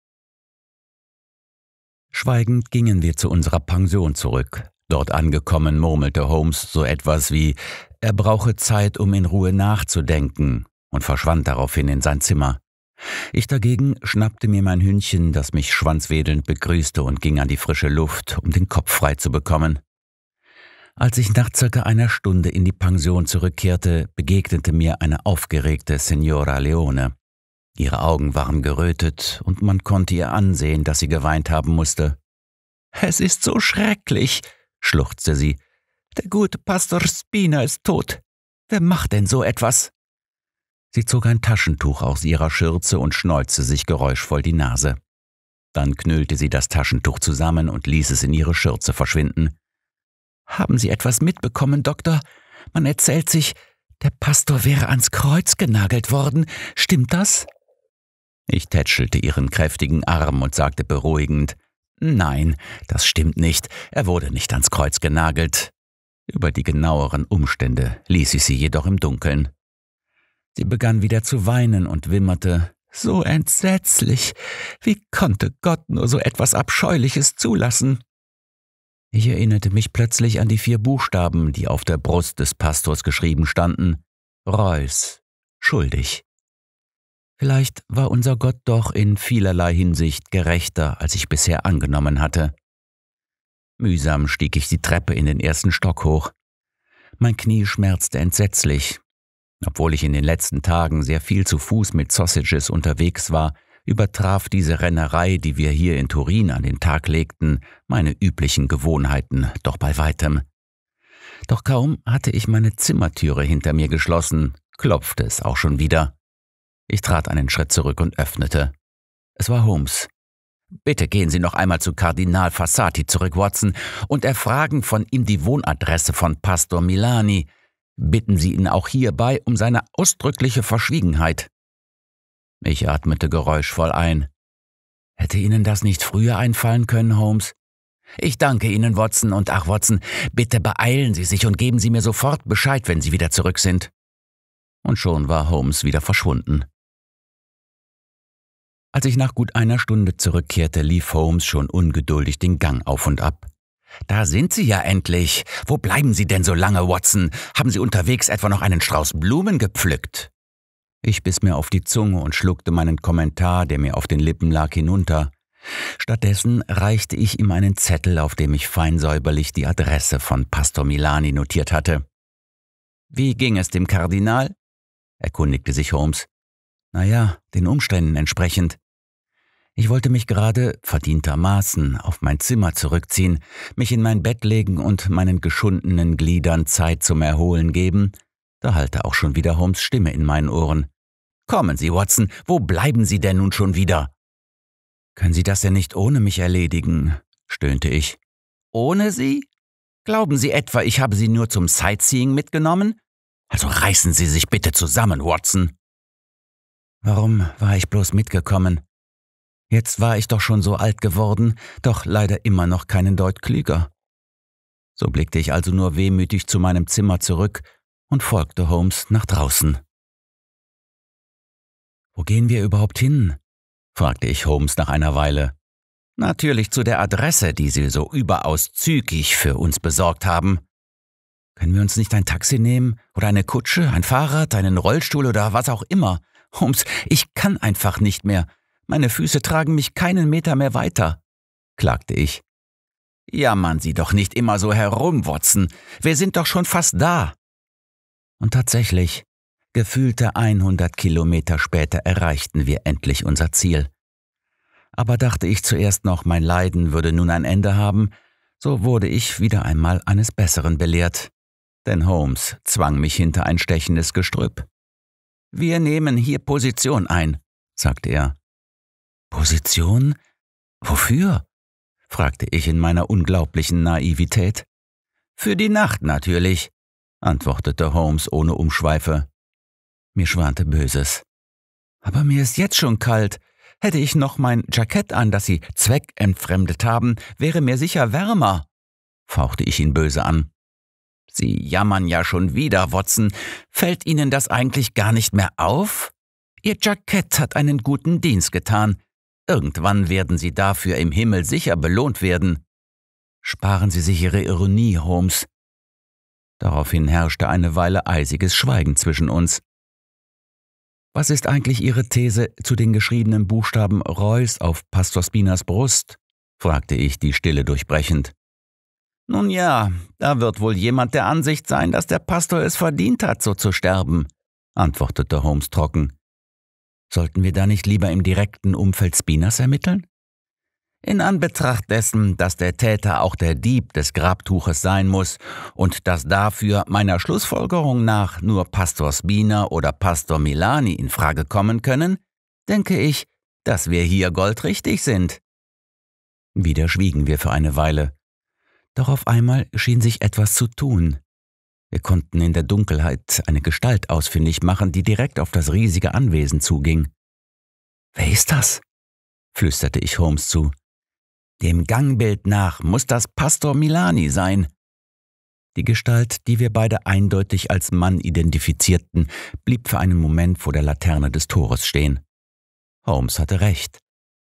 Speaker 1: Schweigend gingen wir zu unserer Pension zurück, Dort angekommen murmelte Holmes so etwas wie, er brauche Zeit, um in Ruhe nachzudenken, und verschwand daraufhin in sein Zimmer. Ich dagegen schnappte mir mein Hühnchen, das mich schwanzwedelnd begrüßte, und ging an die frische Luft, um den Kopf frei zu bekommen. Als ich nach circa einer Stunde in die Pension zurückkehrte, begegnete mir eine aufgeregte Signora Leone. Ihre Augen waren gerötet und man konnte ihr ansehen, dass sie geweint haben musste. Es ist so schrecklich, schluchzte sie. Der gute Pastor Spina ist tot. Wer macht denn so etwas? Sie zog ein Taschentuch aus ihrer Schürze und schneuzte sich geräuschvoll die Nase. Dann knüllte sie das Taschentuch zusammen und ließ es in ihre Schürze verschwinden. Haben Sie etwas mitbekommen, Doktor? Man erzählt sich, der Pastor wäre ans Kreuz genagelt worden. Stimmt das? Ich tätschelte ihren kräftigen Arm und sagte beruhigend, Nein, das stimmt nicht, er wurde nicht ans Kreuz genagelt. Über die genaueren Umstände ließ ich sie jedoch im Dunkeln. Sie begann wieder zu weinen und wimmerte So entsetzlich. Wie konnte Gott nur so etwas Abscheuliches zulassen? Ich erinnerte mich plötzlich an die vier Buchstaben, die auf der Brust des Pastors geschrieben standen Reus, schuldig. Vielleicht war unser Gott doch in vielerlei Hinsicht gerechter, als ich bisher angenommen hatte. Mühsam stieg ich die Treppe in den ersten Stock hoch. Mein Knie schmerzte entsetzlich. Obwohl ich in den letzten Tagen sehr viel zu Fuß mit Sausages unterwegs war, übertraf diese Rennerei, die wir hier in Turin an den Tag legten, meine üblichen Gewohnheiten doch bei weitem. Doch kaum hatte ich meine Zimmertüre hinter mir geschlossen, klopfte es auch schon wieder. Ich trat einen Schritt zurück und öffnete. Es war Holmes. Bitte gehen Sie noch einmal zu Kardinal Fassati zurück, Watson, und erfragen von ihm die Wohnadresse von Pastor Milani. Bitten Sie ihn auch hierbei um seine ausdrückliche Verschwiegenheit. Ich atmete geräuschvoll ein. Hätte Ihnen das nicht früher einfallen können, Holmes? Ich danke Ihnen, Watson, und ach, Watson, bitte beeilen Sie sich und geben Sie mir sofort Bescheid, wenn Sie wieder zurück sind. Und schon war Holmes wieder verschwunden. Als ich nach gut einer Stunde zurückkehrte, lief Holmes schon ungeduldig den Gang auf und ab. Da sind Sie ja endlich. Wo bleiben Sie denn so lange, Watson? Haben Sie unterwegs etwa noch einen Strauß Blumen gepflückt? Ich biss mir auf die Zunge und schluckte meinen Kommentar, der mir auf den Lippen lag, hinunter. Stattdessen reichte ich ihm einen Zettel, auf dem ich feinsäuberlich die Adresse von Pastor Milani notiert hatte. Wie ging es dem Kardinal? erkundigte sich Holmes. Naja, den Umständen entsprechend. Ich wollte mich gerade, verdientermaßen, auf mein Zimmer zurückziehen, mich in mein Bett legen und meinen geschundenen Gliedern Zeit zum Erholen geben, da hallte auch schon wieder Holmes Stimme in meinen Ohren. Kommen Sie, Watson, wo bleiben Sie denn nun schon wieder? Können Sie das denn nicht ohne mich erledigen? stöhnte ich. Ohne Sie? Glauben Sie etwa, ich habe Sie nur zum Sightseeing mitgenommen? Also reißen Sie sich bitte zusammen, Watson. Warum war ich bloß mitgekommen? Jetzt war ich doch schon so alt geworden, doch leider immer noch keinen Deut klüger. So blickte ich also nur wehmütig zu meinem Zimmer zurück und folgte Holmes nach draußen. Wo gehen wir überhaupt hin? fragte ich Holmes nach einer Weile. Natürlich zu der Adresse, die Sie so überaus zügig für uns besorgt haben. Können wir uns nicht ein Taxi nehmen oder eine Kutsche, ein Fahrrad, einen Rollstuhl oder was auch immer? Holmes, ich kann einfach nicht mehr. Meine Füße tragen mich keinen Meter mehr weiter, klagte ich. Jammern Sie doch nicht immer so herum, Watson. Wir sind doch schon fast da. Und tatsächlich, gefühlte 100 Kilometer später erreichten wir endlich unser Ziel. Aber dachte ich zuerst noch, mein Leiden würde nun ein Ende haben, so wurde ich wieder einmal eines Besseren belehrt. Denn Holmes zwang mich hinter ein stechendes Gestrüpp. Wir nehmen hier Position ein, sagte er. Position? Wofür? fragte ich in meiner unglaublichen Naivität. Für die Nacht natürlich, antwortete Holmes ohne Umschweife. Mir schwante Böses. Aber mir ist jetzt schon kalt. Hätte ich noch mein Jackett an, das Sie zweckentfremdet haben, wäre mir sicher wärmer, fauchte ich ihn böse an. Sie jammern ja schon wieder, Watson. Fällt Ihnen das eigentlich gar nicht mehr auf? Ihr Jackett hat einen guten Dienst getan. Irgendwann werden Sie dafür im Himmel sicher belohnt werden. Sparen Sie sich Ihre Ironie, Holmes. Daraufhin herrschte eine Weile eisiges Schweigen zwischen uns. Was ist eigentlich Ihre These zu den geschriebenen Buchstaben Reus auf Pastor Spinas Brust? fragte ich die Stille durchbrechend. Nun ja, da wird wohl jemand der Ansicht sein, dass der Pastor es verdient hat, so zu sterben, antwortete Holmes trocken. Sollten wir da nicht lieber im direkten Umfeld Spinas ermitteln? In Anbetracht dessen, dass der Täter auch der Dieb des Grabtuches sein muss und dass dafür meiner Schlussfolgerung nach nur Pastor Spina oder Pastor Milani in Frage kommen können, denke ich, dass wir hier goldrichtig sind. Wieder schwiegen wir für eine Weile. Doch auf einmal schien sich etwas zu tun. Wir konnten in der Dunkelheit eine Gestalt ausfindig machen, die direkt auf das riesige Anwesen zuging. Wer ist das? flüsterte ich Holmes zu. Dem Gangbild nach muss das Pastor Milani sein. Die Gestalt, die wir beide eindeutig als Mann identifizierten, blieb für einen Moment vor der Laterne des Tores stehen. Holmes hatte recht.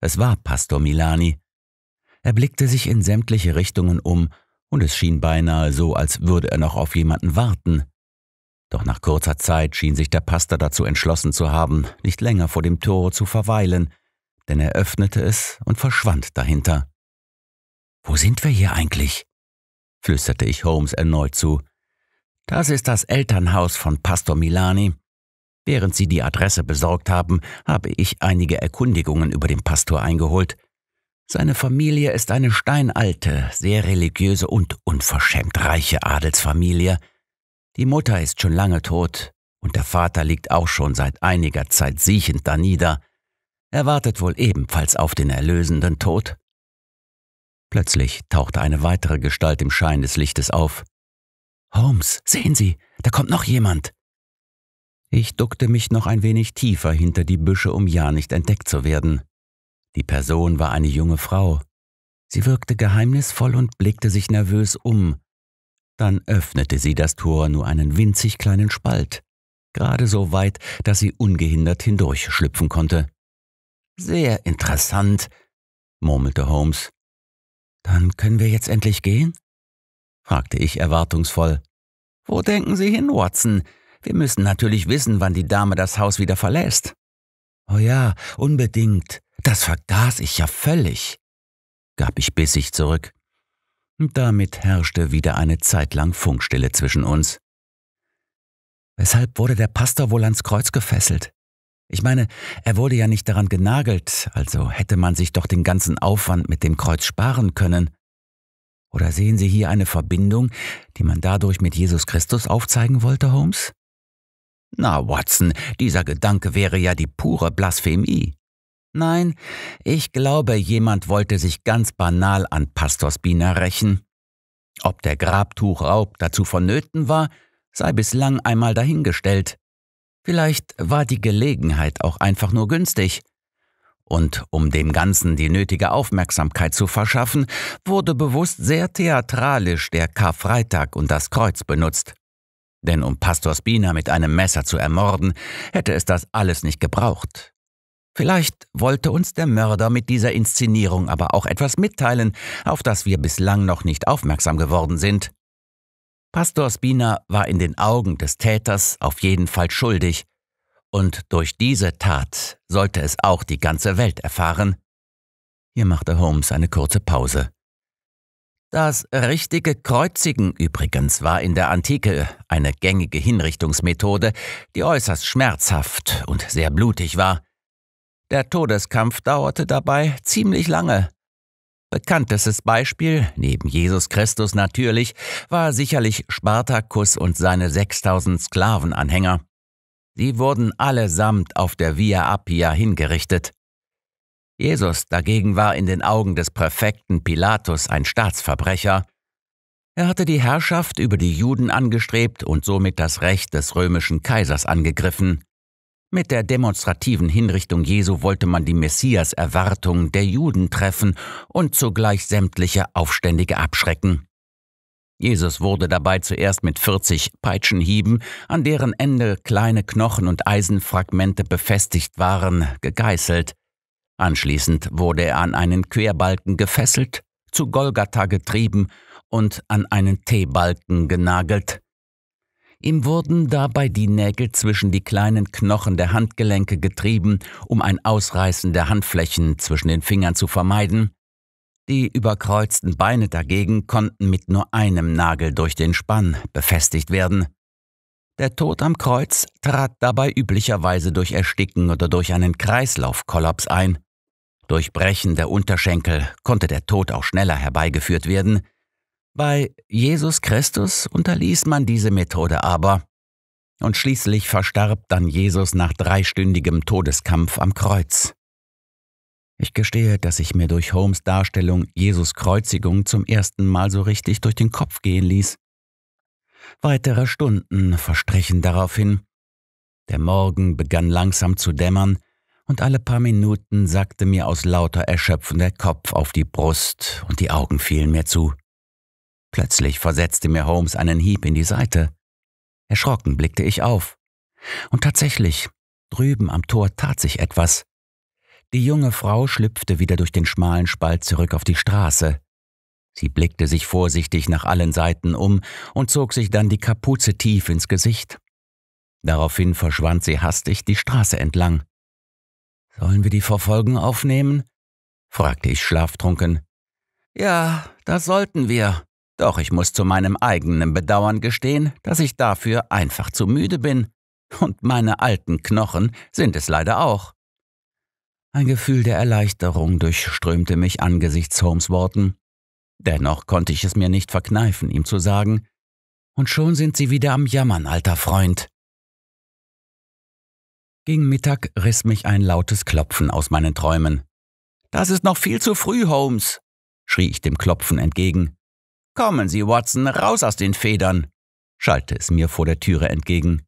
Speaker 1: Es war Pastor Milani, er blickte sich in sämtliche Richtungen um, und es schien beinahe so, als würde er noch auf jemanden warten. Doch nach kurzer Zeit schien sich der Pastor dazu entschlossen zu haben, nicht länger vor dem Tor zu verweilen, denn er öffnete es und verschwand dahinter. Wo sind wir hier eigentlich? flüsterte ich Holmes erneut zu. Das ist das Elternhaus von Pastor Milani. Während Sie die Adresse besorgt haben, habe ich einige Erkundigungen über den Pastor eingeholt. Seine Familie ist eine steinalte, sehr religiöse und unverschämt reiche Adelsfamilie. Die Mutter ist schon lange tot und der Vater liegt auch schon seit einiger Zeit siechend danieder. Er wartet wohl ebenfalls auf den erlösenden Tod. Plötzlich tauchte eine weitere Gestalt im Schein des Lichtes auf. Holmes, sehen Sie, da kommt noch jemand. Ich duckte mich noch ein wenig tiefer hinter die Büsche, um ja nicht entdeckt zu werden. Die Person war eine junge Frau. Sie wirkte geheimnisvoll und blickte sich nervös um. Dann öffnete sie das Tor nur einen winzig kleinen Spalt, gerade so weit, dass sie ungehindert hindurchschlüpfen konnte. Sehr interessant, murmelte Holmes. Dann können wir jetzt endlich gehen? fragte ich erwartungsvoll. Wo denken Sie hin, Watson? Wir müssen natürlich wissen, wann die Dame das Haus wieder verlässt. Oh ja, unbedingt. Das vergaß ich ja völlig, gab ich bissig zurück. Damit herrschte wieder eine Zeitlang Funkstille zwischen uns. Weshalb wurde der Pastor wohl ans Kreuz gefesselt? Ich meine, er wurde ja nicht daran genagelt, also hätte man sich doch den ganzen Aufwand mit dem Kreuz sparen können. Oder sehen Sie hier eine Verbindung, die man dadurch mit Jesus Christus aufzeigen wollte, Holmes? Na, Watson, dieser Gedanke wäre ja die pure Blasphemie. Nein, ich glaube, jemand wollte sich ganz banal an Pastors Biener rächen. Ob der Grabtuchraub dazu vonnöten war, sei bislang einmal dahingestellt. Vielleicht war die Gelegenheit auch einfach nur günstig. Und um dem Ganzen die nötige Aufmerksamkeit zu verschaffen, wurde bewusst sehr theatralisch der Karfreitag und das Kreuz benutzt. Denn um Pastor Spina mit einem Messer zu ermorden, hätte es das alles nicht gebraucht. Vielleicht wollte uns der Mörder mit dieser Inszenierung aber auch etwas mitteilen, auf das wir bislang noch nicht aufmerksam geworden sind. Pastor Spina war in den Augen des Täters auf jeden Fall schuldig, und durch diese Tat sollte es auch die ganze Welt erfahren. Hier machte Holmes eine kurze Pause. Das richtige Kreuzigen übrigens war in der Antike eine gängige Hinrichtungsmethode, die äußerst schmerzhaft und sehr blutig war. Der Todeskampf dauerte dabei ziemlich lange. Bekanntestes Beispiel, neben Jesus Christus natürlich, war sicherlich Spartacus und seine 6000 Sklavenanhänger. Sie wurden allesamt auf der Via Appia hingerichtet. Jesus dagegen war in den Augen des Präfekten Pilatus ein Staatsverbrecher. Er hatte die Herrschaft über die Juden angestrebt und somit das Recht des römischen Kaisers angegriffen. Mit der demonstrativen Hinrichtung Jesu wollte man die Messias-Erwartung der Juden treffen und zugleich sämtliche Aufständige abschrecken. Jesus wurde dabei zuerst mit 40 Peitschenhieben, an deren Ende kleine Knochen und Eisenfragmente befestigt waren, gegeißelt. Anschließend wurde er an einen Querbalken gefesselt, zu Golgatha getrieben und an einen T-Balken genagelt. Ihm wurden dabei die Nägel zwischen die kleinen Knochen der Handgelenke getrieben, um ein Ausreißen der Handflächen zwischen den Fingern zu vermeiden. Die überkreuzten Beine dagegen konnten mit nur einem Nagel durch den Spann befestigt werden. Der Tod am Kreuz trat dabei üblicherweise durch Ersticken oder durch einen Kreislaufkollaps ein. Durch Brechen der Unterschenkel konnte der Tod auch schneller herbeigeführt werden, bei Jesus Christus unterließ man diese Methode aber, und schließlich verstarb dann Jesus nach dreistündigem Todeskampf am Kreuz. Ich gestehe, dass ich mir durch Holmes Darstellung Jesus Kreuzigung zum ersten Mal so richtig durch den Kopf gehen ließ. Weitere Stunden verstrichen daraufhin. Der Morgen begann langsam zu dämmern, und alle paar Minuten sackte mir aus lauter Erschöpfung der Kopf auf die Brust und die Augen fielen mir zu. Plötzlich versetzte mir Holmes einen Hieb in die Seite. Erschrocken blickte ich auf. Und tatsächlich, drüben am Tor tat sich etwas. Die junge Frau schlüpfte wieder durch den schmalen Spalt zurück auf die Straße. Sie blickte sich vorsichtig nach allen Seiten um und zog sich dann die Kapuze tief ins Gesicht. Daraufhin verschwand sie hastig die Straße entlang. Sollen wir die Verfolgen aufnehmen? fragte ich schlaftrunken. Ja, das sollten wir, doch ich muss zu meinem eigenen Bedauern gestehen, dass ich dafür einfach zu müde bin. Und meine alten Knochen sind es leider auch. Ein Gefühl der Erleichterung durchströmte mich angesichts Holmes Worten. Dennoch konnte ich es mir nicht verkneifen, ihm zu sagen, und schon sind Sie wieder am Jammern, alter Freund. Gegen Mittag riss mich ein lautes Klopfen aus meinen Träumen. Das ist noch viel zu früh, Holmes, schrie ich dem Klopfen entgegen. Kommen Sie, Watson, raus aus den Federn, schallte es mir vor der Türe entgegen.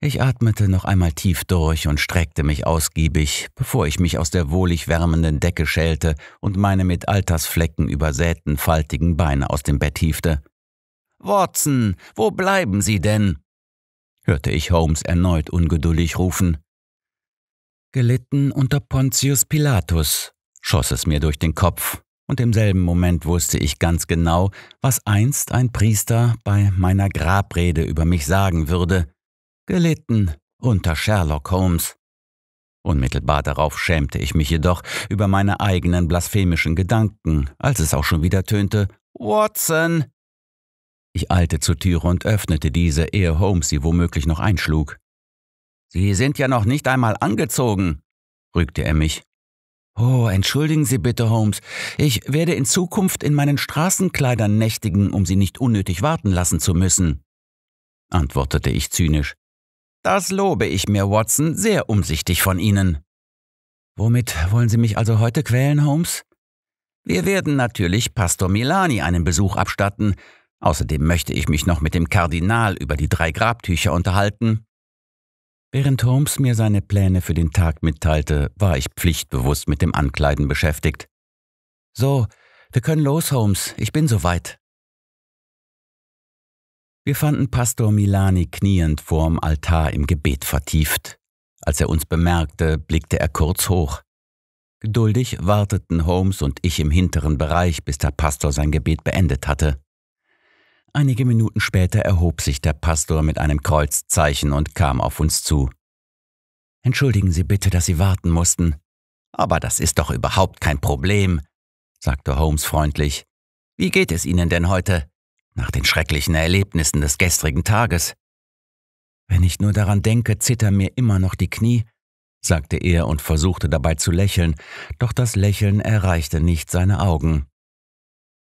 Speaker 1: Ich atmete noch einmal tief durch und streckte mich ausgiebig, bevor ich mich aus der wohlig wärmenden Decke schälte und meine mit Altersflecken übersäten faltigen Beine aus dem Bett hiefte. Watson, wo bleiben Sie denn? hörte ich Holmes erneut ungeduldig rufen. Gelitten unter Pontius Pilatus, schoss es mir durch den Kopf, und im selben Moment wusste ich ganz genau, was einst ein Priester bei meiner Grabrede über mich sagen würde, gelitten unter Sherlock Holmes. Unmittelbar darauf schämte ich mich jedoch über meine eigenen blasphemischen Gedanken, als es auch schon wieder tönte Watson. Ich eilte zur Türe und öffnete diese, ehe Holmes sie womöglich noch einschlug. Sie sind ja noch nicht einmal angezogen, rügte er mich. Oh, entschuldigen Sie bitte, Holmes. Ich werde in Zukunft in meinen Straßenkleidern nächtigen, um Sie nicht unnötig warten lassen zu müssen, antwortete ich zynisch. Das lobe ich mir, Watson, sehr umsichtig von Ihnen. Womit wollen Sie mich also heute quälen, Holmes? Wir werden natürlich Pastor Milani einen Besuch abstatten. Außerdem möchte ich mich noch mit dem Kardinal über die drei Grabtücher unterhalten. Während Holmes mir seine Pläne für den Tag mitteilte, war ich pflichtbewusst mit dem Ankleiden beschäftigt. So, wir können los, Holmes, ich bin soweit. Wir fanden Pastor Milani kniend vorm Altar im Gebet vertieft. Als er uns bemerkte, blickte er kurz hoch. Geduldig warteten Holmes und ich im hinteren Bereich, bis der Pastor sein Gebet beendet hatte. Einige Minuten später erhob sich der Pastor mit einem Kreuzzeichen und kam auf uns zu. Entschuldigen Sie bitte, dass Sie warten mussten. Aber das ist doch überhaupt kein Problem, sagte Holmes freundlich. Wie geht es Ihnen denn heute, nach den schrecklichen Erlebnissen des gestrigen Tages? Wenn ich nur daran denke, zittern mir immer noch die Knie, sagte er und versuchte dabei zu lächeln, doch das Lächeln erreichte nicht seine Augen.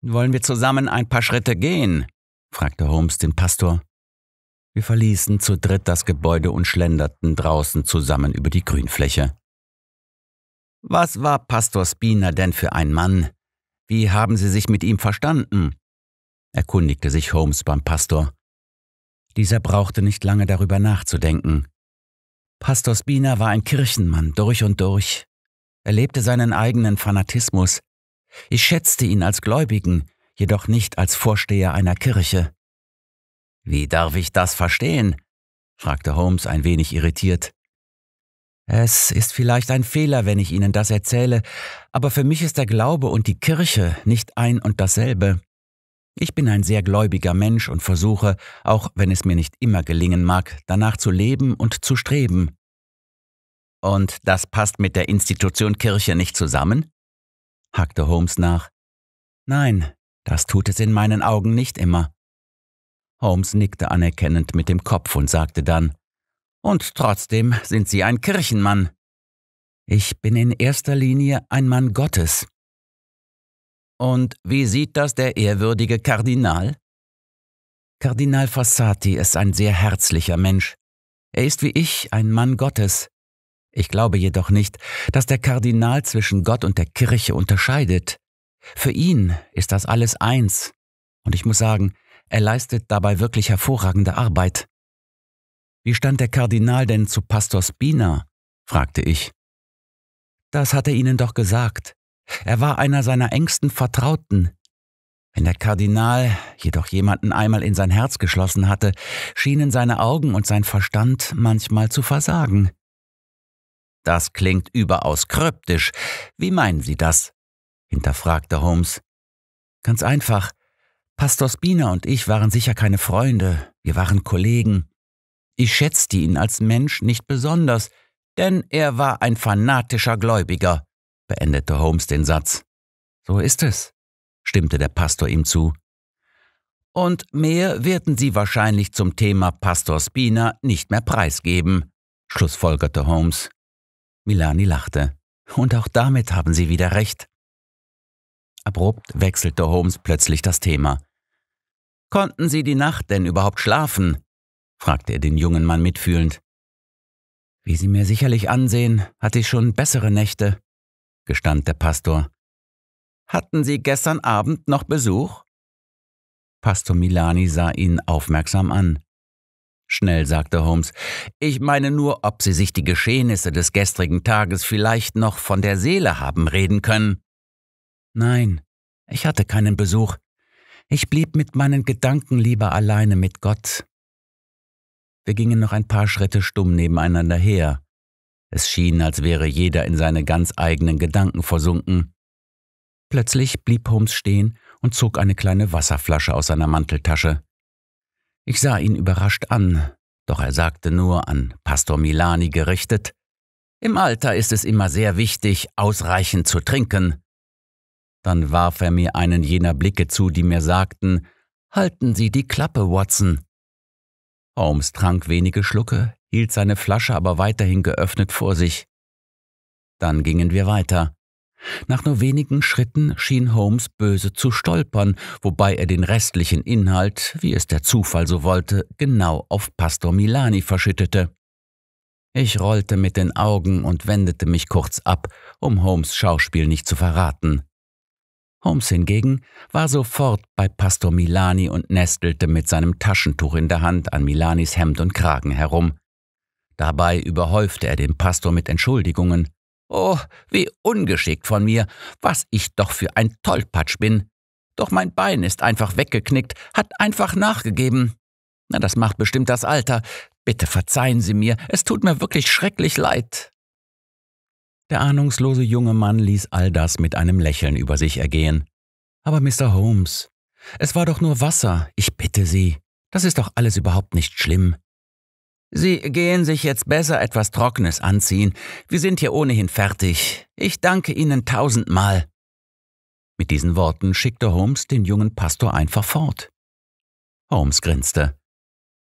Speaker 1: Wollen wir zusammen ein paar Schritte gehen? fragte Holmes den Pastor. Wir verließen zu dritt das Gebäude und schlenderten draußen zusammen über die Grünfläche. Was war Pastor Spina denn für ein Mann? Wie haben Sie sich mit ihm verstanden? erkundigte sich Holmes beim Pastor. Dieser brauchte nicht lange darüber nachzudenken. Pastor Spina war ein Kirchenmann durch und durch. Er lebte seinen eigenen Fanatismus. Ich schätzte ihn als Gläubigen jedoch nicht als Vorsteher einer Kirche. Wie darf ich das verstehen? fragte Holmes ein wenig irritiert. Es ist vielleicht ein Fehler, wenn ich Ihnen das erzähle, aber für mich ist der Glaube und die Kirche nicht ein und dasselbe. Ich bin ein sehr gläubiger Mensch und versuche, auch wenn es mir nicht immer gelingen mag, danach zu leben und zu streben. Und das passt mit der Institution Kirche nicht zusammen? hackte Holmes nach. Nein, das tut es in meinen Augen nicht immer. Holmes nickte anerkennend mit dem Kopf und sagte dann, Und trotzdem sind Sie ein Kirchenmann. Ich bin in erster Linie ein Mann Gottes. Und wie sieht das der ehrwürdige Kardinal? Kardinal Fassati ist ein sehr herzlicher Mensch. Er ist wie ich ein Mann Gottes. Ich glaube jedoch nicht, dass der Kardinal zwischen Gott und der Kirche unterscheidet. Für ihn ist das alles eins. Und ich muss sagen, er leistet dabei wirklich hervorragende Arbeit. Wie stand der Kardinal denn zu Pastor Spina? fragte ich. Das hat er Ihnen doch gesagt. Er war einer seiner engsten Vertrauten. Wenn der Kardinal jedoch jemanden einmal in sein Herz geschlossen hatte, schienen seine Augen und sein Verstand manchmal zu versagen. Das klingt überaus kryptisch. Wie meinen Sie das? hinterfragte Holmes. Ganz einfach. Pastor Spina und ich waren sicher keine Freunde, wir waren Kollegen. Ich schätzte ihn als Mensch nicht besonders, denn er war ein fanatischer Gläubiger, beendete Holmes den Satz. So ist es, stimmte der Pastor ihm zu. Und mehr werden Sie wahrscheinlich zum Thema Pastor Spina nicht mehr preisgeben, schlussfolgerte Holmes. Milani lachte. Und auch damit haben Sie wieder recht. Abrupt wechselte Holmes plötzlich das Thema. Konnten Sie die Nacht denn überhaupt schlafen? fragte er den jungen Mann mitfühlend. Wie Sie mir sicherlich ansehen, hatte ich schon bessere Nächte, gestand der Pastor. Hatten Sie gestern Abend noch Besuch? Pastor Milani sah ihn aufmerksam an. Schnell sagte Holmes, ich meine nur, ob Sie sich die Geschehnisse des gestrigen Tages vielleicht noch von der Seele haben reden können. Nein, ich hatte keinen Besuch. Ich blieb mit meinen Gedanken lieber alleine mit Gott. Wir gingen noch ein paar Schritte stumm nebeneinander her. Es schien, als wäre jeder in seine ganz eigenen Gedanken versunken. Plötzlich blieb Holmes stehen und zog eine kleine Wasserflasche aus seiner Manteltasche. Ich sah ihn überrascht an, doch er sagte nur, an Pastor Milani gerichtet, Im Alter ist es immer sehr wichtig, ausreichend zu trinken. Dann warf er mir einen jener Blicke zu, die mir sagten, Halten Sie die Klappe, Watson. Holmes trank wenige Schlucke, hielt seine Flasche aber weiterhin geöffnet vor sich. Dann gingen wir weiter. Nach nur wenigen Schritten schien Holmes böse zu stolpern, wobei er den restlichen Inhalt, wie es der Zufall so wollte, genau auf Pastor Milani verschüttete. Ich rollte mit den Augen und wendete mich kurz ab, um Holmes Schauspiel nicht zu verraten. Holmes hingegen war sofort bei Pastor Milani und nestelte mit seinem Taschentuch in der Hand an Milanis Hemd und Kragen herum. Dabei überhäufte er den Pastor mit Entschuldigungen. Oh, wie ungeschickt von mir, was ich doch für ein Tollpatsch bin. Doch mein Bein ist einfach weggeknickt, hat einfach nachgegeben. Na, das macht bestimmt das Alter. Bitte verzeihen Sie mir, es tut mir wirklich schrecklich leid. Der ahnungslose junge Mann ließ all das mit einem Lächeln über sich ergehen. Aber Mr. Holmes, es war doch nur Wasser, ich bitte Sie. Das ist doch alles überhaupt nicht schlimm. Sie gehen sich jetzt besser etwas Trockenes anziehen. Wir sind hier ohnehin fertig. Ich danke Ihnen tausendmal. Mit diesen Worten schickte Holmes den jungen Pastor einfach fort. Holmes grinste.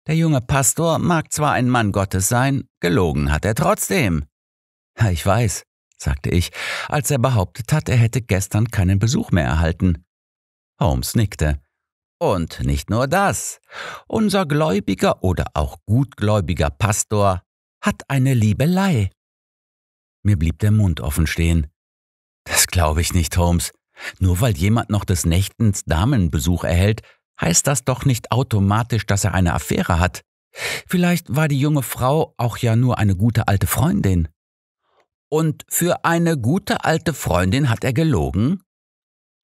Speaker 1: Der junge Pastor mag zwar ein Mann Gottes sein, gelogen hat er trotzdem. ich weiß sagte ich, als er behauptet hat, er hätte gestern keinen Besuch mehr erhalten. Holmes nickte. Und nicht nur das. Unser gläubiger oder auch gutgläubiger Pastor hat eine Liebelei. Mir blieb der Mund offen stehen. Das glaube ich nicht, Holmes. Nur weil jemand noch des Nächtens Damenbesuch erhält, heißt das doch nicht automatisch, dass er eine Affäre hat. Vielleicht war die junge Frau auch ja nur eine gute alte Freundin. Und für eine gute alte Freundin hat er gelogen?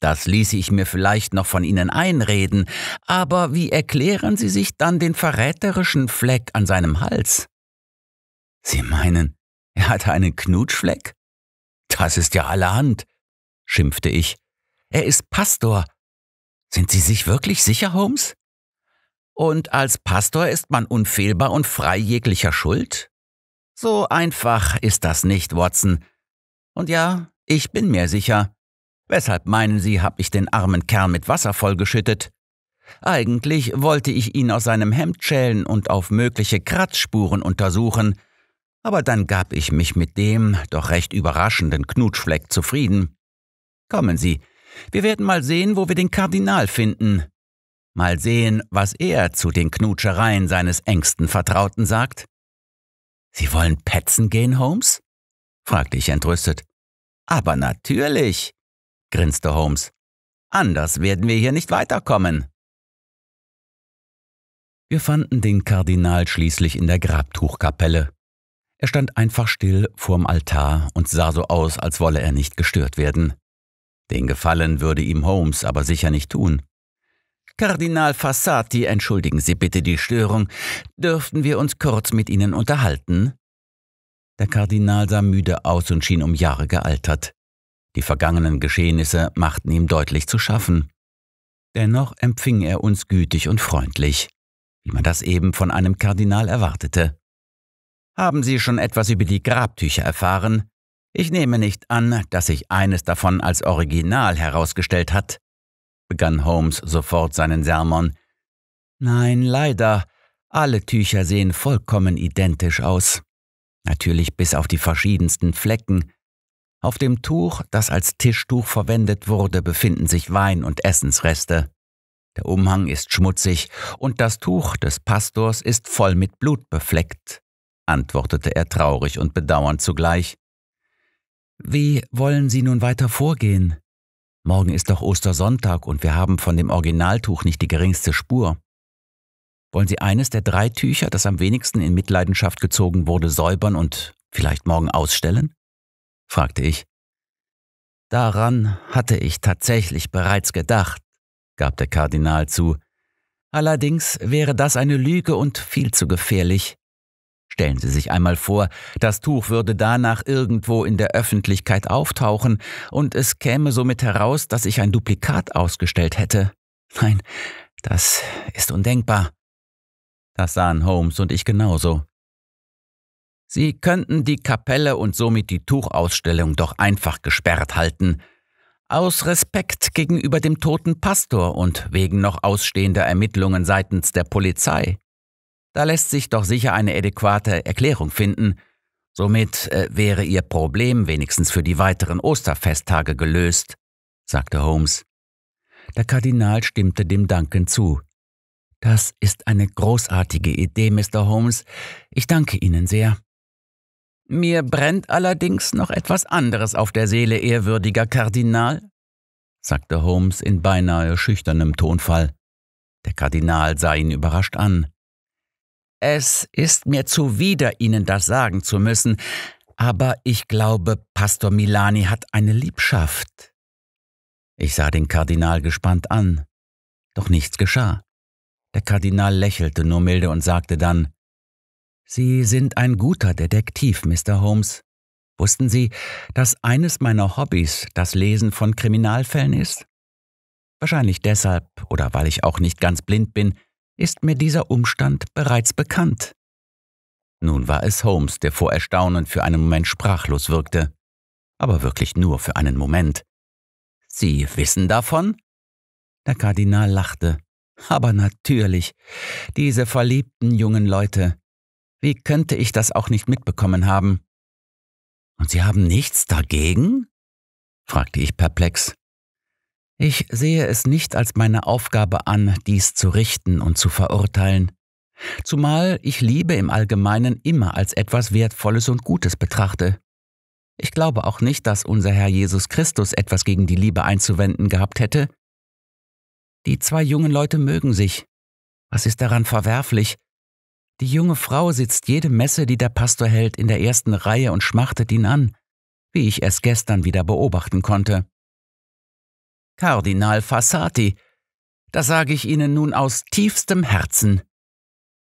Speaker 1: Das ließe ich mir vielleicht noch von Ihnen einreden, aber wie erklären Sie sich dann den verräterischen Fleck an seinem Hals? Sie meinen, er hat einen Knutschfleck? Das ist ja allerhand, schimpfte ich. Er ist Pastor. Sind Sie sich wirklich sicher, Holmes? Und als Pastor ist man unfehlbar und frei jeglicher Schuld? So einfach ist das nicht, Watson. Und ja, ich bin mir sicher. Weshalb meinen Sie, hab ich den armen Kerl mit Wasser vollgeschüttet? Eigentlich wollte ich ihn aus seinem Hemd schälen und auf mögliche Kratzspuren untersuchen, aber dann gab ich mich mit dem doch recht überraschenden Knutschfleck zufrieden. Kommen Sie, wir werden mal sehen, wo wir den Kardinal finden. Mal sehen, was er zu den Knutschereien seines engsten Vertrauten sagt. Sie wollen petzen gehen, Holmes? fragte ich entrüstet. Aber natürlich, grinste Holmes. Anders werden wir hier nicht weiterkommen. Wir fanden den Kardinal schließlich in der Grabtuchkapelle. Er stand einfach still vorm Altar und sah so aus, als wolle er nicht gestört werden. Den Gefallen würde ihm Holmes aber sicher nicht tun. Kardinal Fassati, entschuldigen Sie bitte die Störung. Dürften wir uns kurz mit Ihnen unterhalten? Der Kardinal sah müde aus und schien um Jahre gealtert. Die vergangenen Geschehnisse machten ihm deutlich zu schaffen. Dennoch empfing er uns gütig und freundlich, wie man das eben von einem Kardinal erwartete. Haben Sie schon etwas über die Grabtücher erfahren? Ich nehme nicht an, dass sich eines davon als Original herausgestellt hat begann Holmes sofort seinen Sermon. Nein, leider. Alle Tücher sehen vollkommen identisch aus. Natürlich bis auf die verschiedensten Flecken. Auf dem Tuch, das als Tischtuch verwendet wurde, befinden sich Wein und Essensreste. Der Umhang ist schmutzig und das Tuch des Pastors ist voll mit Blut befleckt, antwortete er traurig und bedauernd zugleich. Wie wollen Sie nun weiter vorgehen? Morgen ist doch Ostersonntag und wir haben von dem Originaltuch nicht die geringste Spur. Wollen Sie eines der drei Tücher, das am wenigsten in Mitleidenschaft gezogen wurde, säubern und vielleicht morgen ausstellen? fragte ich. Daran hatte ich tatsächlich bereits gedacht, gab der Kardinal zu. Allerdings wäre das eine Lüge und viel zu gefährlich. Stellen Sie sich einmal vor, das Tuch würde danach irgendwo in der Öffentlichkeit auftauchen und es käme somit heraus, dass ich ein Duplikat ausgestellt hätte. Nein, das ist undenkbar. Das sahen Holmes und ich genauso. Sie könnten die Kapelle und somit die Tuchausstellung doch einfach gesperrt halten, aus Respekt gegenüber dem toten Pastor und wegen noch ausstehender Ermittlungen seitens der Polizei. Da lässt sich doch sicher eine adäquate Erklärung finden. Somit äh, wäre Ihr Problem wenigstens für die weiteren Osterfesttage gelöst, sagte Holmes. Der Kardinal stimmte dem Danken zu. Das ist eine großartige Idee, Mr. Holmes. Ich danke Ihnen sehr. Mir brennt allerdings noch etwas anderes auf der Seele, ehrwürdiger Kardinal, sagte Holmes in beinahe schüchternem Tonfall. Der Kardinal sah ihn überrascht an. Es ist mir zuwider, Ihnen das sagen zu müssen, aber ich glaube, Pastor Milani hat eine Liebschaft. Ich sah den Kardinal gespannt an, doch nichts geschah. Der Kardinal lächelte nur milde und sagte dann Sie sind ein guter Detektiv, Mr. Holmes. Wussten Sie, dass eines meiner Hobbys das Lesen von Kriminalfällen ist? Wahrscheinlich deshalb, oder weil ich auch nicht ganz blind bin, ist mir dieser Umstand bereits bekannt. Nun war es Holmes, der vor Erstaunen für einen Moment sprachlos wirkte, aber wirklich nur für einen Moment. Sie wissen davon? Der Kardinal lachte. Aber natürlich, diese verliebten jungen Leute. Wie könnte ich das auch nicht mitbekommen haben? Und Sie haben nichts dagegen? fragte ich perplex. Ich sehe es nicht als meine Aufgabe an, dies zu richten und zu verurteilen, zumal ich Liebe im Allgemeinen immer als etwas Wertvolles und Gutes betrachte. Ich glaube auch nicht, dass unser Herr Jesus Christus etwas gegen die Liebe einzuwenden gehabt hätte. Die zwei jungen Leute mögen sich. Was ist daran verwerflich? Die junge Frau sitzt jede Messe, die der Pastor hält, in der ersten Reihe und schmachtet ihn an, wie ich es gestern wieder beobachten konnte. Kardinal Fassati, das sage ich Ihnen nun aus tiefstem Herzen.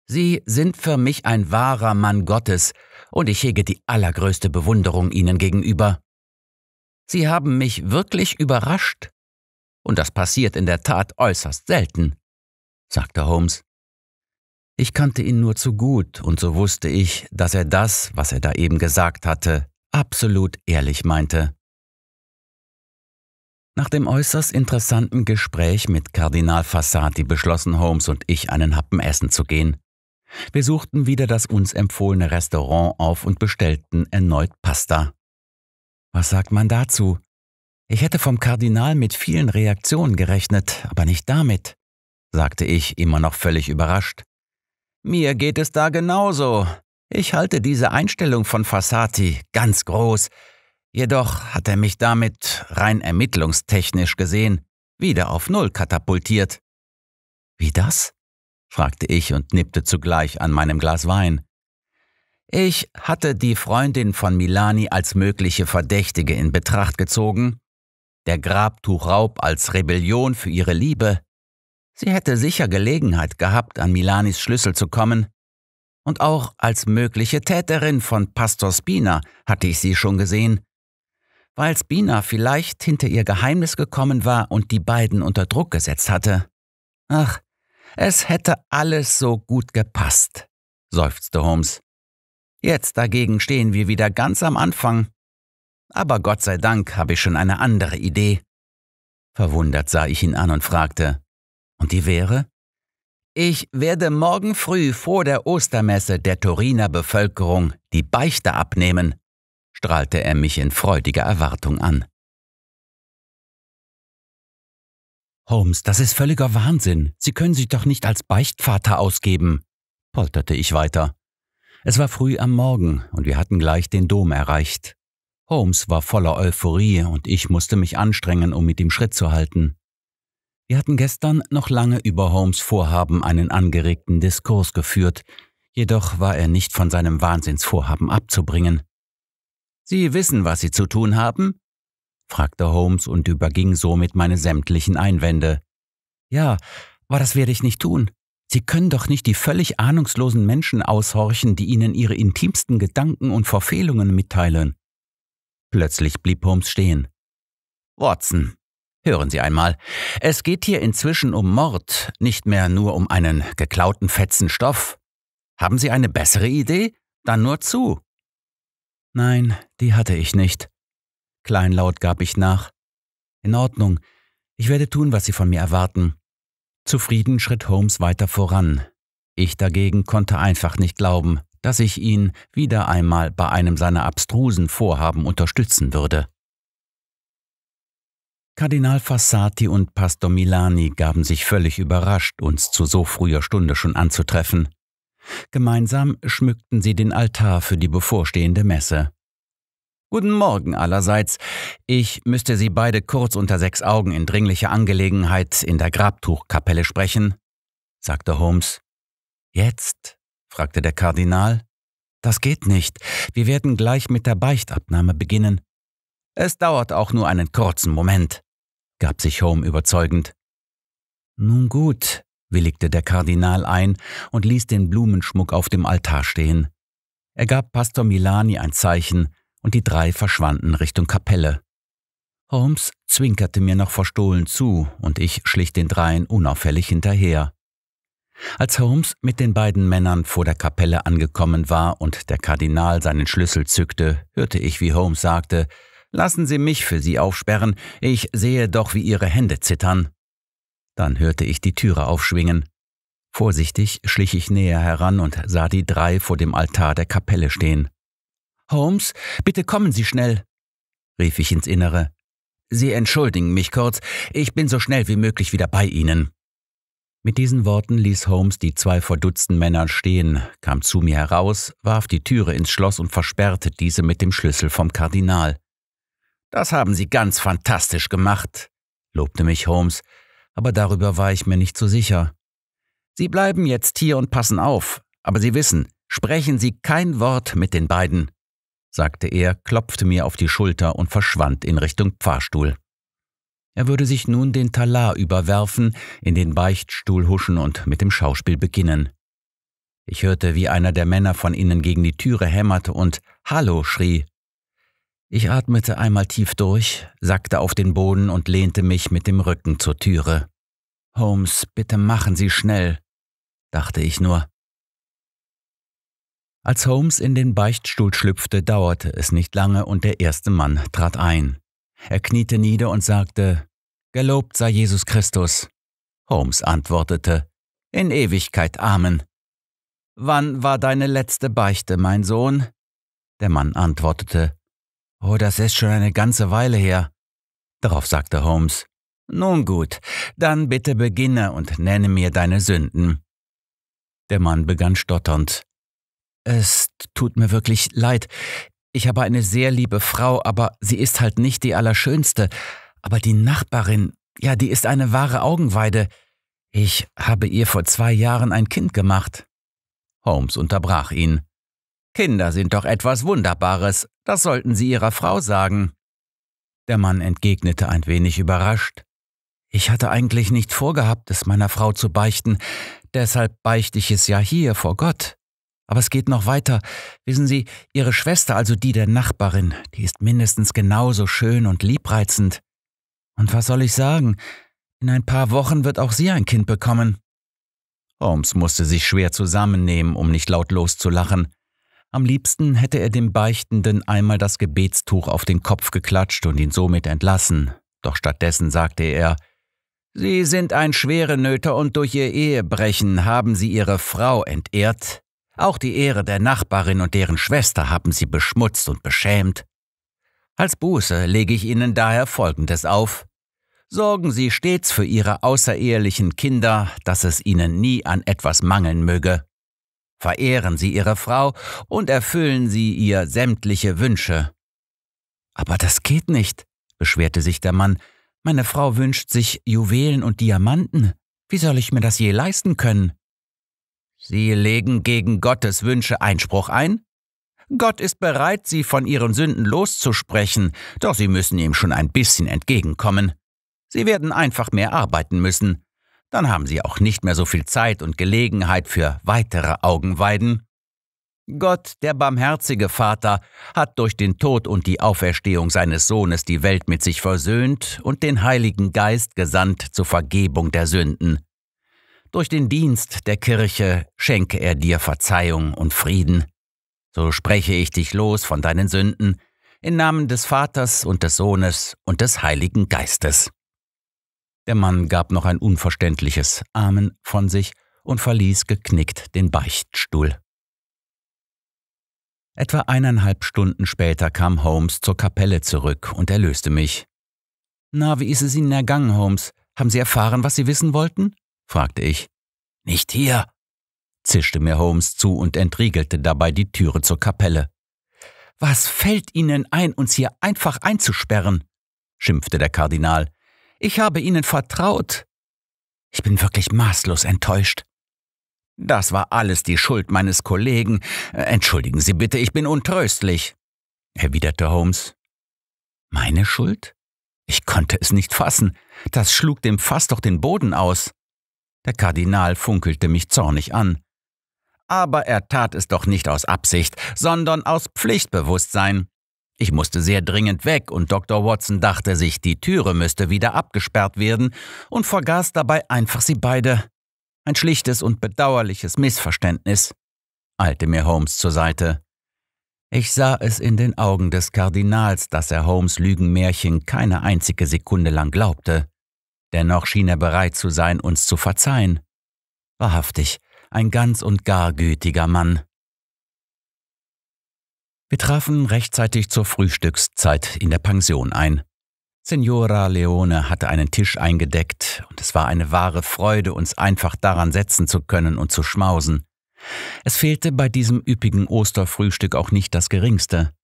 Speaker 1: Sie sind für mich ein wahrer Mann Gottes, und ich hege die allergrößte Bewunderung Ihnen gegenüber. Sie haben mich wirklich überrascht, und das passiert in der Tat äußerst selten, sagte Holmes. Ich kannte ihn nur zu gut, und so wusste ich, dass er das, was er da eben gesagt hatte, absolut ehrlich meinte. Nach dem äußerst interessanten Gespräch mit Kardinal Fassati beschlossen Holmes und ich, einen Happen essen zu gehen. Wir suchten wieder das uns empfohlene Restaurant auf und bestellten erneut Pasta. Was sagt man dazu? Ich hätte vom Kardinal mit vielen Reaktionen gerechnet, aber nicht damit, sagte ich, immer noch völlig überrascht. Mir geht es da genauso. Ich halte diese Einstellung von Fassati ganz groß, Jedoch hat er mich damit, rein ermittlungstechnisch gesehen, wieder auf Null katapultiert. Wie das? fragte ich und nippte zugleich an meinem Glas Wein. Ich hatte die Freundin von Milani als mögliche Verdächtige in Betracht gezogen, der Grabtuchraub als Rebellion für ihre Liebe. Sie hätte sicher Gelegenheit gehabt, an Milanis Schlüssel zu kommen. Und auch als mögliche Täterin von Pastor Spina hatte ich sie schon gesehen weil Spina vielleicht hinter ihr Geheimnis gekommen war und die beiden unter Druck gesetzt hatte. Ach, es hätte alles so gut gepasst, seufzte Holmes. Jetzt dagegen stehen wir wieder ganz am Anfang. Aber Gott sei Dank habe ich schon eine andere Idee. Verwundert sah ich ihn an und fragte, und die wäre? Ich werde morgen früh vor der Ostermesse der Turiner Bevölkerung die Beichte abnehmen strahlte er mich in freudiger Erwartung an. Holmes, das ist völliger Wahnsinn. Sie können sich doch nicht als Beichtvater ausgeben, polterte ich weiter. Es war früh am Morgen und wir hatten gleich den Dom erreicht. Holmes war voller Euphorie und ich musste mich anstrengen, um mit ihm Schritt zu halten. Wir hatten gestern noch lange über Holmes Vorhaben einen angeregten Diskurs geführt, jedoch war er nicht von seinem Wahnsinnsvorhaben abzubringen. Sie wissen, was Sie zu tun haben? fragte Holmes und überging somit meine sämtlichen Einwände. Ja, aber das werde ich nicht tun. Sie können doch nicht die völlig ahnungslosen Menschen aushorchen, die Ihnen ihre intimsten Gedanken und Verfehlungen mitteilen. Plötzlich blieb Holmes stehen. Watson, hören Sie einmal, es geht hier inzwischen um Mord, nicht mehr nur um einen geklauten Fetzen Stoff. Haben Sie eine bessere Idee? Dann nur zu. Nein, die hatte ich nicht. Kleinlaut gab ich nach. In Ordnung, ich werde tun, was Sie von mir erwarten. Zufrieden schritt Holmes weiter voran. Ich dagegen konnte einfach nicht glauben, dass ich ihn wieder einmal bei einem seiner abstrusen Vorhaben unterstützen würde. Kardinal Fassati und Pastor Milani gaben sich völlig überrascht, uns zu so früher Stunde schon anzutreffen. Gemeinsam schmückten sie den Altar für die bevorstehende Messe. Guten Morgen allerseits. Ich müsste Sie beide kurz unter sechs Augen in dringlicher Angelegenheit in der Grabtuchkapelle sprechen, sagte Holmes. Jetzt? fragte der Kardinal. Das geht nicht. Wir werden gleich mit der Beichtabnahme beginnen. Es dauert auch nur einen kurzen Moment, gab sich Holmes überzeugend. Nun gut, willigte der Kardinal ein und ließ den Blumenschmuck auf dem Altar stehen. Er gab Pastor Milani ein Zeichen, und die drei verschwanden Richtung Kapelle. Holmes zwinkerte mir noch verstohlen zu, und ich schlich den dreien unauffällig hinterher. Als Holmes mit den beiden Männern vor der Kapelle angekommen war und der Kardinal seinen Schlüssel zückte, hörte ich, wie Holmes sagte Lassen Sie mich für Sie aufsperren, ich sehe doch, wie Ihre Hände zittern. Dann hörte ich die Türe aufschwingen. Vorsichtig schlich ich näher heran und sah die drei vor dem Altar der Kapelle stehen. Holmes, bitte kommen Sie schnell, rief ich ins Innere. Sie entschuldigen mich kurz, ich bin so schnell wie möglich wieder bei Ihnen. Mit diesen Worten ließ Holmes die zwei verdutzten Männer stehen, kam zu mir heraus, warf die Türe ins Schloss und versperrte diese mit dem Schlüssel vom Kardinal. Das haben Sie ganz fantastisch gemacht, lobte mich Holmes aber darüber war ich mir nicht so sicher. Sie bleiben jetzt hier und passen auf, aber Sie wissen, sprechen Sie kein Wort mit den beiden, sagte er, klopfte mir auf die Schulter und verschwand in Richtung Pfarrstuhl. Er würde sich nun den Talar überwerfen, in den Beichtstuhl huschen und mit dem Schauspiel beginnen. Ich hörte, wie einer der Männer von innen gegen die Türe hämmerte und Hallo schrie. Ich atmete einmal tief durch, sackte auf den Boden und lehnte mich mit dem Rücken zur Türe. Holmes, bitte machen Sie schnell, dachte ich nur. Als Holmes in den Beichtstuhl schlüpfte, dauerte es nicht lange und der erste Mann trat ein. Er kniete nieder und sagte, Gelobt sei Jesus Christus. Holmes antwortete, In Ewigkeit Amen. Wann war deine letzte Beichte, mein Sohn? Der Mann antwortete, Oh, das ist schon eine ganze Weile her. Darauf sagte Holmes, Nun gut, dann bitte beginne und nenne mir deine Sünden. Der Mann begann stotternd. Es tut mir wirklich leid. Ich habe eine sehr liebe Frau, aber sie ist halt nicht die allerschönste. Aber die Nachbarin, ja, die ist eine wahre Augenweide. Ich habe ihr vor zwei Jahren ein Kind gemacht. Holmes unterbrach ihn. Kinder sind doch etwas Wunderbares, das sollten Sie Ihrer Frau sagen. Der Mann entgegnete ein wenig überrascht. Ich hatte eigentlich nicht vorgehabt, es meiner Frau zu beichten, deshalb beichte ich es ja hier vor Gott. Aber es geht noch weiter. Wissen Sie, Ihre Schwester, also die der Nachbarin, die ist mindestens genauso schön und liebreizend. Und was soll ich sagen? In ein paar Wochen wird auch sie ein Kind bekommen. Holmes musste sich schwer zusammennehmen, um nicht laut loszulachen. Am liebsten hätte er dem Beichtenden einmal das Gebetstuch auf den Kopf geklatscht und ihn somit entlassen, doch stattdessen sagte er Sie sind ein Schwerenöter und durch Ihr Ehebrechen haben Sie Ihre Frau entehrt, auch die Ehre der Nachbarin und deren Schwester haben Sie beschmutzt und beschämt. Als Buße lege ich Ihnen daher Folgendes auf Sorgen Sie stets für Ihre außerehelichen Kinder, dass es ihnen nie an etwas mangeln möge verehren sie ihre Frau und erfüllen sie ihr sämtliche Wünsche. Aber das geht nicht, beschwerte sich der Mann, meine Frau wünscht sich Juwelen und Diamanten. Wie soll ich mir das je leisten können? Sie legen gegen Gottes Wünsche Einspruch ein? Gott ist bereit, sie von ihren Sünden loszusprechen, doch sie müssen ihm schon ein bisschen entgegenkommen. Sie werden einfach mehr arbeiten müssen. Dann haben sie auch nicht mehr so viel Zeit und Gelegenheit für weitere Augenweiden. Gott, der barmherzige Vater, hat durch den Tod und die Auferstehung seines Sohnes die Welt mit sich versöhnt und den Heiligen Geist gesandt zur Vergebung der Sünden. Durch den Dienst der Kirche schenke er dir Verzeihung und Frieden. So spreche ich dich los von deinen Sünden, im Namen des Vaters und des Sohnes und des Heiligen Geistes. Der Mann gab noch ein unverständliches Amen von sich und verließ geknickt den Beichtstuhl. Etwa eineinhalb Stunden später kam Holmes zur Kapelle zurück und erlöste mich. Na, wie ist es Ihnen ergangen, Holmes? Haben Sie erfahren, was Sie wissen wollten? fragte ich. Nicht hier, zischte mir Holmes zu und entriegelte dabei die Türe zur Kapelle. Was fällt Ihnen ein, uns hier einfach einzusperren? schimpfte der Kardinal, ich habe Ihnen vertraut. Ich bin wirklich maßlos enttäuscht. Das war alles die Schuld meines Kollegen. Äh, entschuldigen Sie bitte, ich bin untröstlich, erwiderte Holmes. Meine Schuld? Ich konnte es nicht fassen. Das schlug dem Fass doch den Boden aus. Der Kardinal funkelte mich zornig an. Aber er tat es doch nicht aus Absicht, sondern aus Pflichtbewusstsein. Ich musste sehr dringend weg und Dr. Watson dachte sich, die Türe müsste wieder abgesperrt werden und vergaß dabei einfach sie beide. Ein schlichtes und bedauerliches Missverständnis, eilte mir Holmes zur Seite. Ich sah es in den Augen des Kardinals, dass er Holmes Lügenmärchen keine einzige Sekunde lang glaubte. Dennoch schien er bereit zu sein, uns zu verzeihen. Wahrhaftig, ein ganz und gar gütiger Mann. Wir trafen rechtzeitig zur Frühstückszeit in der Pension ein. Signora Leone hatte einen Tisch eingedeckt und es war eine wahre Freude, uns einfach daran setzen zu können und zu schmausen. Es fehlte bei diesem üppigen Osterfrühstück auch nicht das geringste.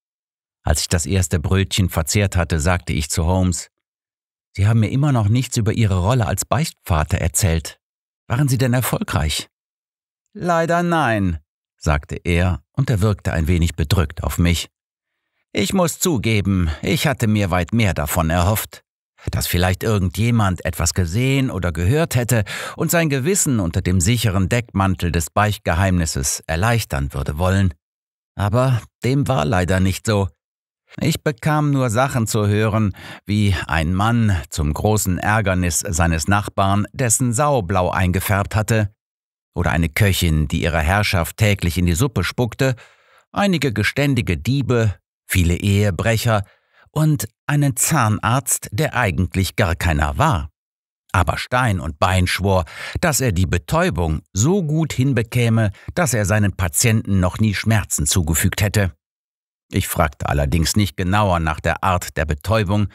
Speaker 1: Als ich das erste Brötchen verzehrt hatte, sagte ich zu Holmes, Sie haben mir immer noch nichts über Ihre Rolle als Beichtvater erzählt. Waren Sie denn erfolgreich? Leider nein, sagte er, und er wirkte ein wenig bedrückt auf mich. Ich muss zugeben, ich hatte mir weit mehr davon erhofft. Dass vielleicht irgendjemand etwas gesehen oder gehört hätte und sein Gewissen unter dem sicheren Deckmantel des Beichtgeheimnisses erleichtern würde wollen. Aber dem war leider nicht so. Ich bekam nur Sachen zu hören, wie ein Mann zum großen Ärgernis seines Nachbarn dessen Sau blau eingefärbt hatte, oder eine Köchin, die ihrer Herrschaft täglich in die Suppe spuckte, einige geständige Diebe, viele Ehebrecher und einen Zahnarzt, der eigentlich gar keiner war. Aber Stein und Bein schwor, dass er die Betäubung so gut hinbekäme, dass er seinen Patienten noch nie Schmerzen zugefügt hätte. Ich fragte allerdings nicht genauer nach der Art der Betäubung,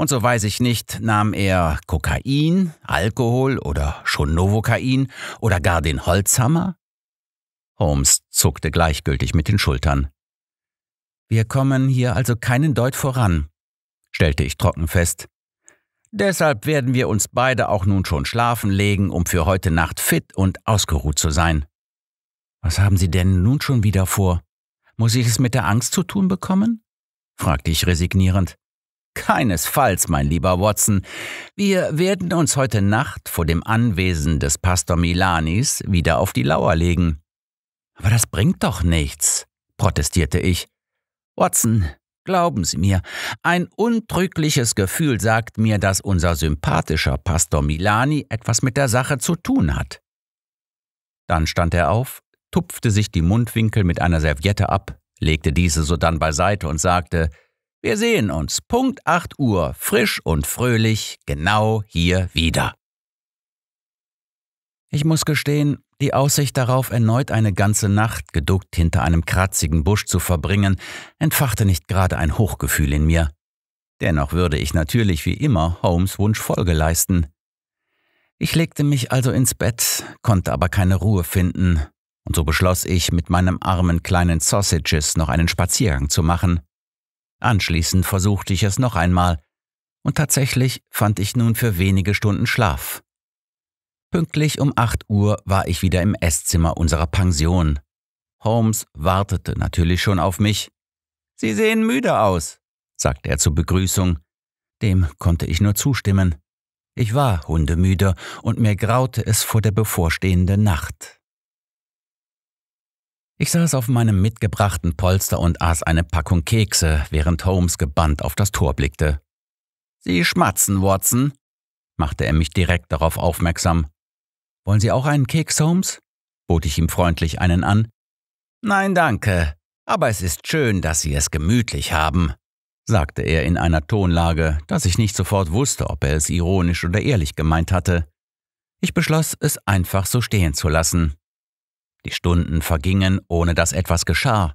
Speaker 1: und so weiß ich nicht, nahm er Kokain, Alkohol oder schon Novokain oder gar den Holzhammer? Holmes zuckte gleichgültig mit den Schultern. Wir kommen hier also keinen Deut voran, stellte ich trocken fest. Deshalb werden wir uns beide auch nun schon schlafen legen, um für heute Nacht fit und ausgeruht zu sein. Was haben Sie denn nun schon wieder vor? Muss ich es mit der Angst zu tun bekommen? fragte ich resignierend. Keinesfalls, mein lieber Watson. Wir werden uns heute Nacht vor dem Anwesen des Pastor Milanis wieder auf die Lauer legen. Aber das bringt doch nichts, protestierte ich. Watson, glauben Sie mir, ein untrügliches Gefühl sagt mir, dass unser sympathischer Pastor Milani etwas mit der Sache zu tun hat. Dann stand er auf, tupfte sich die Mundwinkel mit einer Serviette ab, legte diese sodann beiseite und sagte, wir sehen uns Punkt 8 Uhr frisch und fröhlich genau hier wieder. Ich muss gestehen, die Aussicht darauf, erneut eine ganze Nacht geduckt hinter einem kratzigen Busch zu verbringen, entfachte nicht gerade ein Hochgefühl in mir. Dennoch würde ich natürlich wie immer Holmes Wunsch Folge leisten. Ich legte mich also ins Bett, konnte aber keine Ruhe finden, und so beschloss ich, mit meinem armen kleinen Sausages noch einen Spaziergang zu machen. Anschließend versuchte ich es noch einmal, und tatsächlich fand ich nun für wenige Stunden Schlaf. Pünktlich um 8 Uhr war ich wieder im Esszimmer unserer Pension. Holmes wartete natürlich schon auf mich. Sie sehen müde aus, sagte er zur Begrüßung. Dem konnte ich nur zustimmen. Ich war hundemüde und mir graute es vor der bevorstehenden Nacht. Ich saß auf meinem mitgebrachten Polster und aß eine Packung Kekse, während Holmes gebannt auf das Tor blickte. Sie schmatzen, Watson, machte er mich direkt darauf aufmerksam. Wollen Sie auch einen Keks, Holmes? bot ich ihm freundlich einen an. Nein, danke, aber es ist schön, dass Sie es gemütlich haben, sagte er in einer Tonlage, dass ich nicht sofort wusste, ob er es ironisch oder ehrlich gemeint hatte. Ich beschloss, es einfach so stehen zu lassen. Die Stunden vergingen, ohne dass etwas geschah.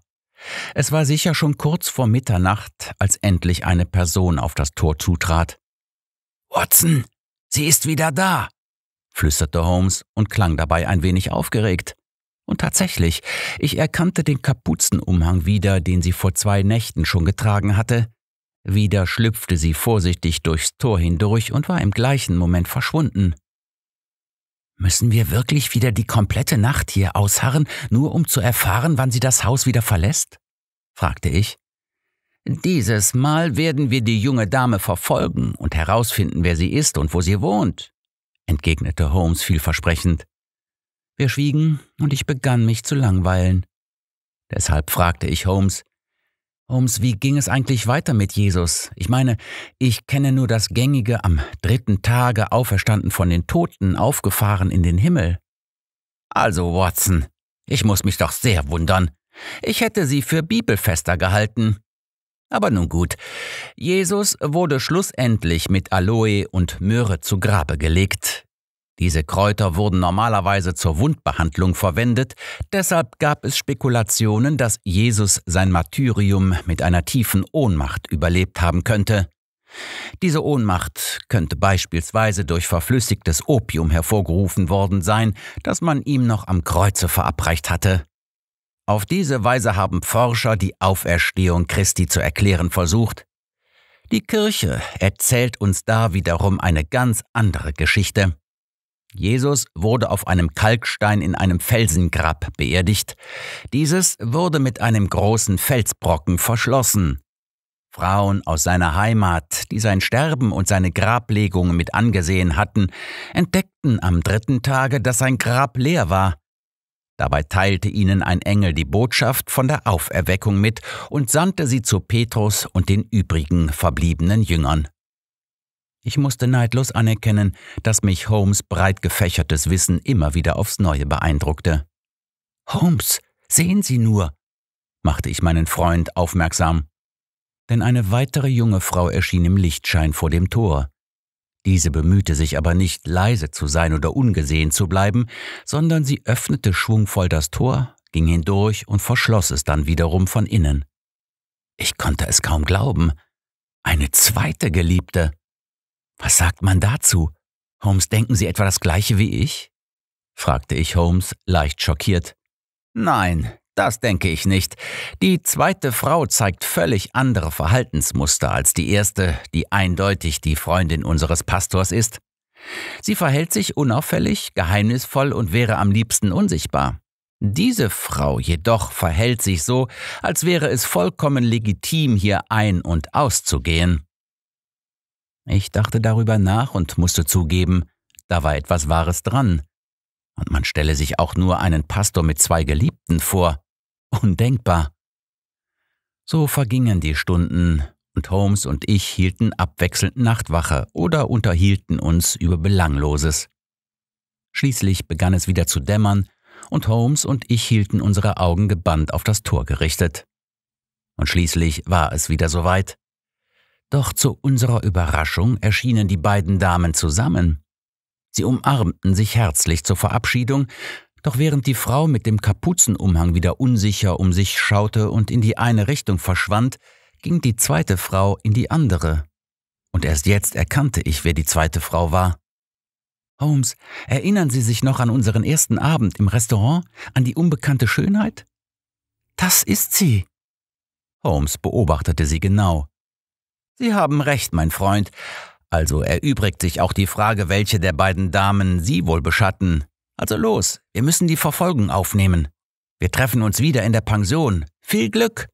Speaker 1: Es war sicher schon kurz vor Mitternacht, als endlich eine Person auf das Tor zutrat. Watson, sie ist wieder da, flüsterte Holmes und klang dabei ein wenig aufgeregt. Und tatsächlich, ich erkannte den Kapuzenumhang wieder, den sie vor zwei Nächten schon getragen hatte. Wieder schlüpfte sie vorsichtig durchs Tor hindurch und war im gleichen Moment verschwunden. Müssen wir wirklich wieder die komplette Nacht hier ausharren, nur um zu erfahren, wann sie das Haus wieder verlässt? fragte ich. Dieses Mal werden wir die junge Dame verfolgen und herausfinden, wer sie ist und wo sie wohnt, entgegnete Holmes vielversprechend. Wir schwiegen, und ich begann mich zu langweilen. Deshalb fragte ich Holmes, Holmes, wie ging es eigentlich weiter mit Jesus? Ich meine, ich kenne nur das gängige am dritten Tage auferstanden von den Toten, aufgefahren in den Himmel. Also, Watson, ich muss mich doch sehr wundern. Ich hätte sie für bibelfester gehalten. Aber nun gut, Jesus wurde schlussendlich mit Aloe und Möhre zu Grabe gelegt, diese Kräuter wurden normalerweise zur Wundbehandlung verwendet, deshalb gab es Spekulationen, dass Jesus sein Martyrium mit einer tiefen Ohnmacht überlebt haben könnte. Diese Ohnmacht könnte beispielsweise durch verflüssigtes Opium hervorgerufen worden sein, das man ihm noch am Kreuze verabreicht hatte. Auf diese Weise haben Forscher die Auferstehung Christi zu erklären versucht. Die Kirche erzählt uns da wiederum eine ganz andere Geschichte. Jesus wurde auf einem Kalkstein in einem Felsengrab beerdigt. Dieses wurde mit einem großen Felsbrocken verschlossen. Frauen aus seiner Heimat, die sein Sterben und seine Grablegung mit angesehen hatten, entdeckten am dritten Tage, dass sein Grab leer war. Dabei teilte ihnen ein Engel die Botschaft von der Auferweckung mit und sandte sie zu Petrus und den übrigen verbliebenen Jüngern. Ich musste neidlos anerkennen, dass mich Holmes breit gefächertes Wissen immer wieder aufs Neue beeindruckte. Holmes, sehen Sie nur, machte ich meinen Freund aufmerksam. Denn eine weitere junge Frau erschien im Lichtschein vor dem Tor. Diese bemühte sich aber nicht, leise zu sein oder ungesehen zu bleiben, sondern sie öffnete schwungvoll das Tor, ging hindurch und verschloss es dann wiederum von innen. Ich konnte es kaum glauben. Eine zweite Geliebte. Was sagt man dazu? Holmes, denken Sie etwa das gleiche wie ich? fragte ich Holmes, leicht schockiert. Nein, das denke ich nicht. Die zweite Frau zeigt völlig andere Verhaltensmuster als die erste, die eindeutig die Freundin unseres Pastors ist. Sie verhält sich unauffällig, geheimnisvoll und wäre am liebsten unsichtbar. Diese Frau jedoch verhält sich so, als wäre es vollkommen legitim, hier ein- und auszugehen. Ich dachte darüber nach und musste zugeben, da war etwas Wahres dran. Und man stelle sich auch nur einen Pastor mit zwei Geliebten vor. *laughs* Undenkbar. So vergingen die Stunden, und Holmes und ich hielten abwechselnd Nachtwache oder unterhielten uns über Belangloses. Schließlich begann es wieder zu dämmern, und Holmes und ich hielten unsere Augen gebannt auf das Tor gerichtet. Und schließlich war es wieder soweit. Doch zu unserer Überraschung erschienen die beiden Damen zusammen. Sie umarmten sich herzlich zur Verabschiedung, doch während die Frau mit dem Kapuzenumhang wieder unsicher um sich schaute und in die eine Richtung verschwand, ging die zweite Frau in die andere. Und erst jetzt erkannte ich, wer die zweite Frau war. Holmes, erinnern Sie sich noch an unseren ersten Abend im Restaurant, an die unbekannte Schönheit? Das ist sie. Holmes beobachtete sie genau. Sie haben recht, mein Freund. Also erübrigt sich auch die Frage, welche der beiden Damen Sie wohl beschatten. Also los, wir müssen die Verfolgung aufnehmen. Wir treffen uns wieder in der Pension. Viel Glück!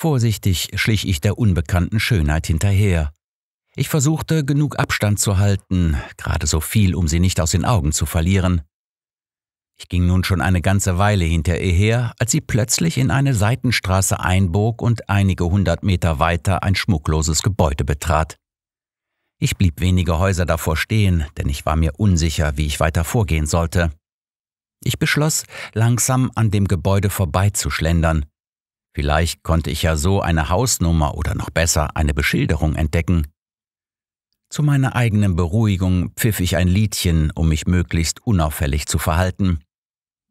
Speaker 1: Vorsichtig schlich ich der unbekannten Schönheit hinterher. Ich versuchte, genug Abstand zu halten, gerade so viel, um sie nicht aus den Augen zu verlieren. Ich ging nun schon eine ganze Weile hinter ihr her, als sie plötzlich in eine Seitenstraße einbog und einige hundert Meter weiter ein schmuckloses Gebäude betrat. Ich blieb wenige Häuser davor stehen, denn ich war mir unsicher, wie ich weiter vorgehen sollte. Ich beschloss, langsam an dem Gebäude vorbeizuschlendern. Vielleicht konnte ich ja so eine Hausnummer oder noch besser eine Beschilderung entdecken. Zu meiner eigenen Beruhigung pfiff ich ein Liedchen, um mich möglichst unauffällig zu verhalten.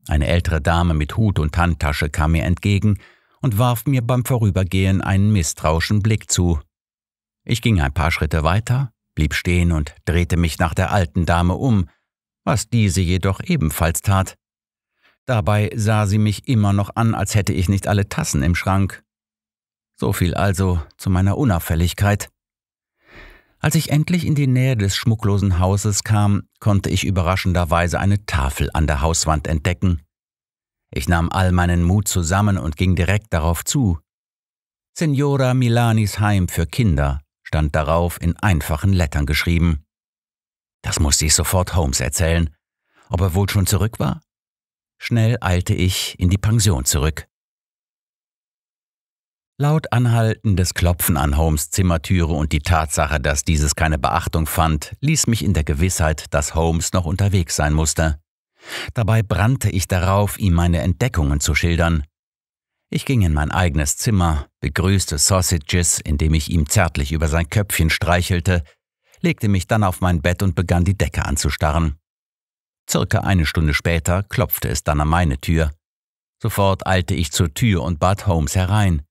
Speaker 1: Eine ältere Dame mit Hut und Handtasche kam mir entgegen und warf mir beim Vorübergehen einen misstrauischen Blick zu. Ich ging ein paar Schritte weiter, blieb stehen und drehte mich nach der alten Dame um, was diese jedoch ebenfalls tat. Dabei sah sie mich immer noch an, als hätte ich nicht alle Tassen im Schrank. So viel also zu meiner Unauffälligkeit. Als ich endlich in die Nähe des schmucklosen Hauses kam, konnte ich überraschenderweise eine Tafel an der Hauswand entdecken. Ich nahm all meinen Mut zusammen und ging direkt darauf zu. Signora Milanis Heim für Kinder stand darauf in einfachen Lettern geschrieben. Das musste ich sofort Holmes erzählen. Ob er wohl schon zurück war? Schnell eilte ich in die Pension zurück. Laut anhaltendes Klopfen an Holmes Zimmertüre und die Tatsache, dass dieses keine Beachtung fand, ließ mich in der Gewissheit, dass Holmes noch unterwegs sein musste. Dabei brannte ich darauf, ihm meine Entdeckungen zu schildern. Ich ging in mein eigenes Zimmer, begrüßte Sausages, indem ich ihm zärtlich über sein Köpfchen streichelte, legte mich dann auf mein Bett und begann die Decke anzustarren. Circa eine Stunde später klopfte es dann an meine Tür. Sofort eilte ich zur Tür und bat Holmes herein.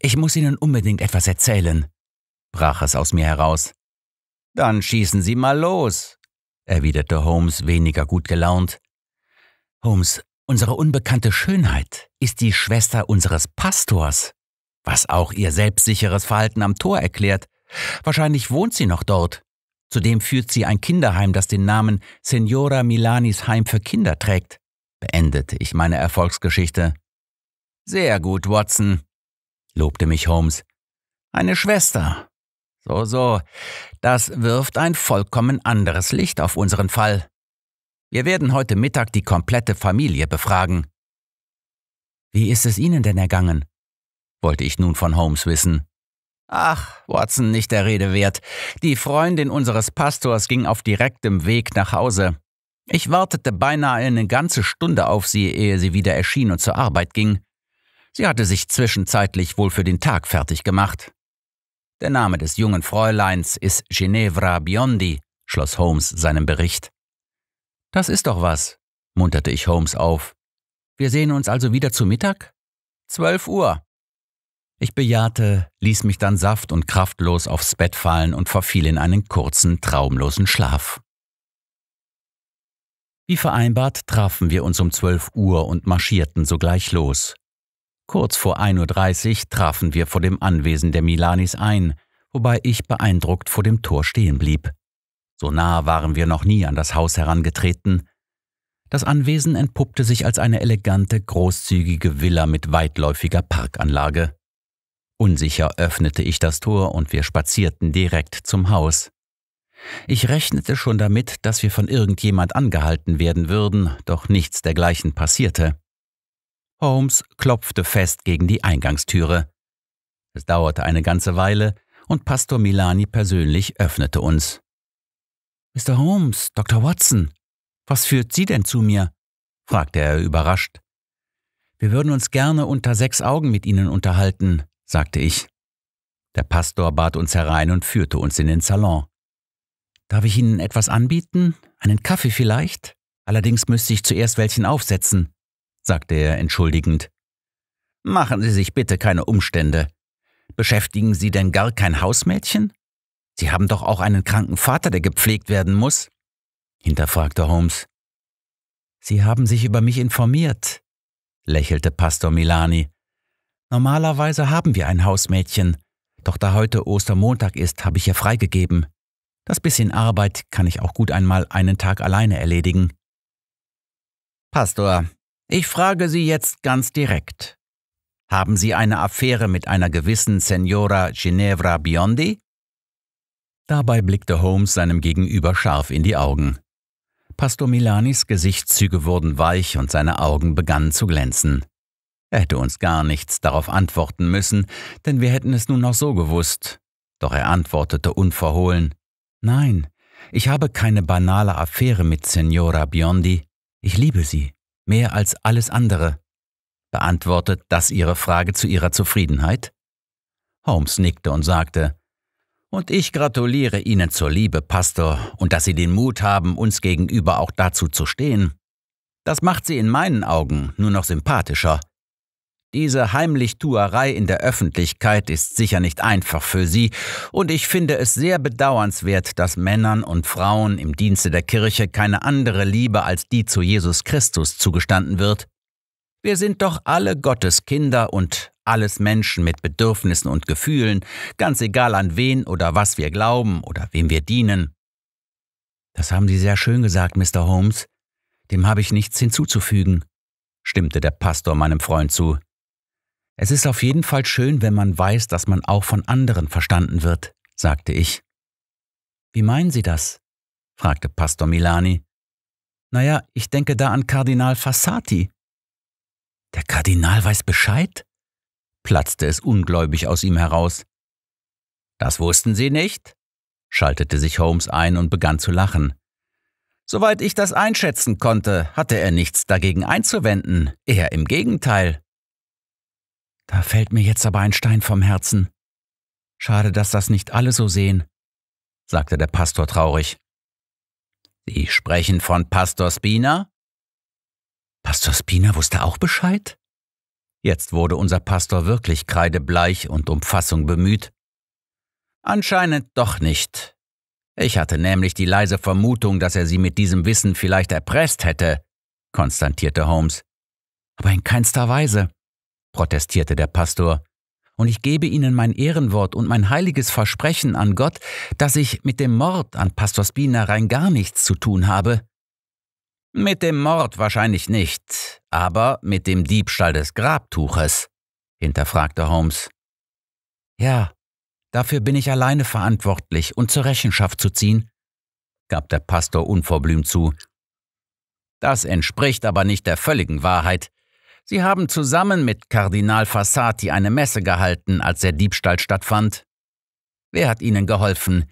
Speaker 1: Ich muss Ihnen unbedingt etwas erzählen, brach es aus mir heraus. Dann schießen Sie mal los, erwiderte Holmes weniger gut gelaunt. Holmes, unsere unbekannte Schönheit ist die Schwester unseres Pastors, was auch ihr selbstsicheres Verhalten am Tor erklärt. Wahrscheinlich wohnt sie noch dort. Zudem führt sie ein Kinderheim, das den Namen Signora Milanis Heim für Kinder trägt, beendete ich meine Erfolgsgeschichte. Sehr gut, Watson, lobte mich Holmes. Eine Schwester. So, so. Das wirft ein vollkommen anderes Licht auf unseren Fall. Wir werden heute Mittag die komplette Familie befragen. Wie ist es Ihnen denn ergangen? wollte ich nun von Holmes wissen. Ach, Watson, nicht der Rede wert. Die Freundin unseres Pastors ging auf direktem Weg nach Hause. Ich wartete beinahe eine ganze Stunde auf sie, ehe sie wieder erschien und zur Arbeit ging. Sie hatte sich zwischenzeitlich wohl für den Tag fertig gemacht. Der Name des jungen Fräuleins ist Ginevra Biondi, schloss Holmes seinem Bericht. Das ist doch was, munterte ich Holmes auf. Wir sehen uns also wieder zu Mittag? Zwölf Uhr. Ich bejahte, ließ mich dann saft und kraftlos aufs Bett fallen und verfiel in einen kurzen, traumlosen Schlaf. Wie vereinbart trafen wir uns um zwölf Uhr und marschierten sogleich los. Kurz vor 1.30 Uhr trafen wir vor dem Anwesen der Milanis ein, wobei ich beeindruckt vor dem Tor stehen blieb. So nah waren wir noch nie an das Haus herangetreten. Das Anwesen entpuppte sich als eine elegante, großzügige Villa mit weitläufiger Parkanlage. Unsicher öffnete ich das Tor und wir spazierten direkt zum Haus. Ich rechnete schon damit, dass wir von irgendjemand angehalten werden würden, doch nichts dergleichen passierte. Holmes klopfte fest gegen die Eingangstüre. Es dauerte eine ganze Weile und Pastor Milani persönlich öffnete uns. Mr. Holmes, Dr. Watson, was führt Sie denn zu mir? fragte er überrascht. Wir würden uns gerne unter sechs Augen mit Ihnen unterhalten, sagte ich. Der Pastor bat uns herein und führte uns in den Salon. Darf ich Ihnen etwas anbieten? Einen Kaffee vielleicht? Allerdings müsste ich zuerst welchen aufsetzen, sagte er entschuldigend. Machen Sie sich bitte keine Umstände. Beschäftigen Sie denn gar kein Hausmädchen? Sie haben doch auch einen kranken Vater, der gepflegt werden muss? hinterfragte Holmes. Sie haben sich über mich informiert, lächelte Pastor Milani. Normalerweise haben wir ein Hausmädchen, doch da heute Ostermontag ist, habe ich ihr freigegeben. Das bisschen Arbeit kann ich auch gut einmal einen Tag alleine erledigen. Pastor, ich frage Sie jetzt ganz direkt. Haben Sie eine Affäre mit einer gewissen Signora Ginevra Biondi? Dabei blickte Holmes seinem Gegenüber scharf in die Augen. Pastor Milanis Gesichtszüge wurden weich und seine Augen begannen zu glänzen. Er hätte uns gar nichts darauf antworten müssen, denn wir hätten es nun auch so gewusst. Doch er antwortete unverhohlen Nein, ich habe keine banale Affäre mit Signora Biondi, ich liebe sie mehr als alles andere. Beantwortet das Ihre Frage zu Ihrer Zufriedenheit? Holmes nickte und sagte, und ich gratuliere Ihnen zur Liebe, Pastor, und dass Sie den Mut haben, uns gegenüber auch dazu zu stehen. Das macht Sie in meinen Augen nur noch sympathischer. Diese Heimlichtuerei in der Öffentlichkeit ist sicher nicht einfach für sie, und ich finde es sehr bedauernswert, dass Männern und Frauen im Dienste der Kirche keine andere Liebe als die zu Jesus Christus zugestanden wird. Wir sind doch alle Gottes Kinder und alles Menschen mit Bedürfnissen und Gefühlen, ganz egal an wen oder was wir glauben oder wem wir dienen. Das haben Sie sehr schön gesagt, Mr. Holmes. Dem habe ich nichts hinzuzufügen, stimmte der Pastor meinem Freund zu. Es ist auf jeden Fall schön, wenn man weiß, dass man auch von anderen verstanden wird, sagte ich. Wie meinen Sie das? fragte Pastor Milani. Naja, ich denke da an Kardinal Fassati. Der Kardinal weiß Bescheid? platzte es ungläubig aus ihm heraus. Das wussten Sie nicht? schaltete sich Holmes ein und begann zu lachen. Soweit ich das einschätzen konnte, hatte er nichts dagegen einzuwenden, eher im Gegenteil. Da fällt mir jetzt aber ein Stein vom Herzen. Schade, dass das nicht alle so sehen, sagte der Pastor traurig. Sie sprechen von Pastor Spina? Pastor Spina wusste auch Bescheid? Jetzt wurde unser Pastor wirklich kreidebleich und um Fassung bemüht. Anscheinend doch nicht. Ich hatte nämlich die leise Vermutung, dass er sie mit diesem Wissen vielleicht erpresst hätte, konstatierte Holmes. Aber in keinster Weise protestierte der Pastor, und ich gebe Ihnen mein Ehrenwort und mein heiliges Versprechen an Gott, dass ich mit dem Mord an Pastor Spina rein gar nichts zu tun habe. Mit dem Mord wahrscheinlich nicht, aber mit dem Diebstahl des Grabtuches, hinterfragte Holmes. Ja, dafür bin ich alleine verantwortlich und zur Rechenschaft zu ziehen, gab der Pastor unverblümt zu. Das entspricht aber nicht der völligen Wahrheit. Sie haben zusammen mit Kardinal Fassati eine Messe gehalten, als der Diebstahl stattfand. Wer hat Ihnen geholfen?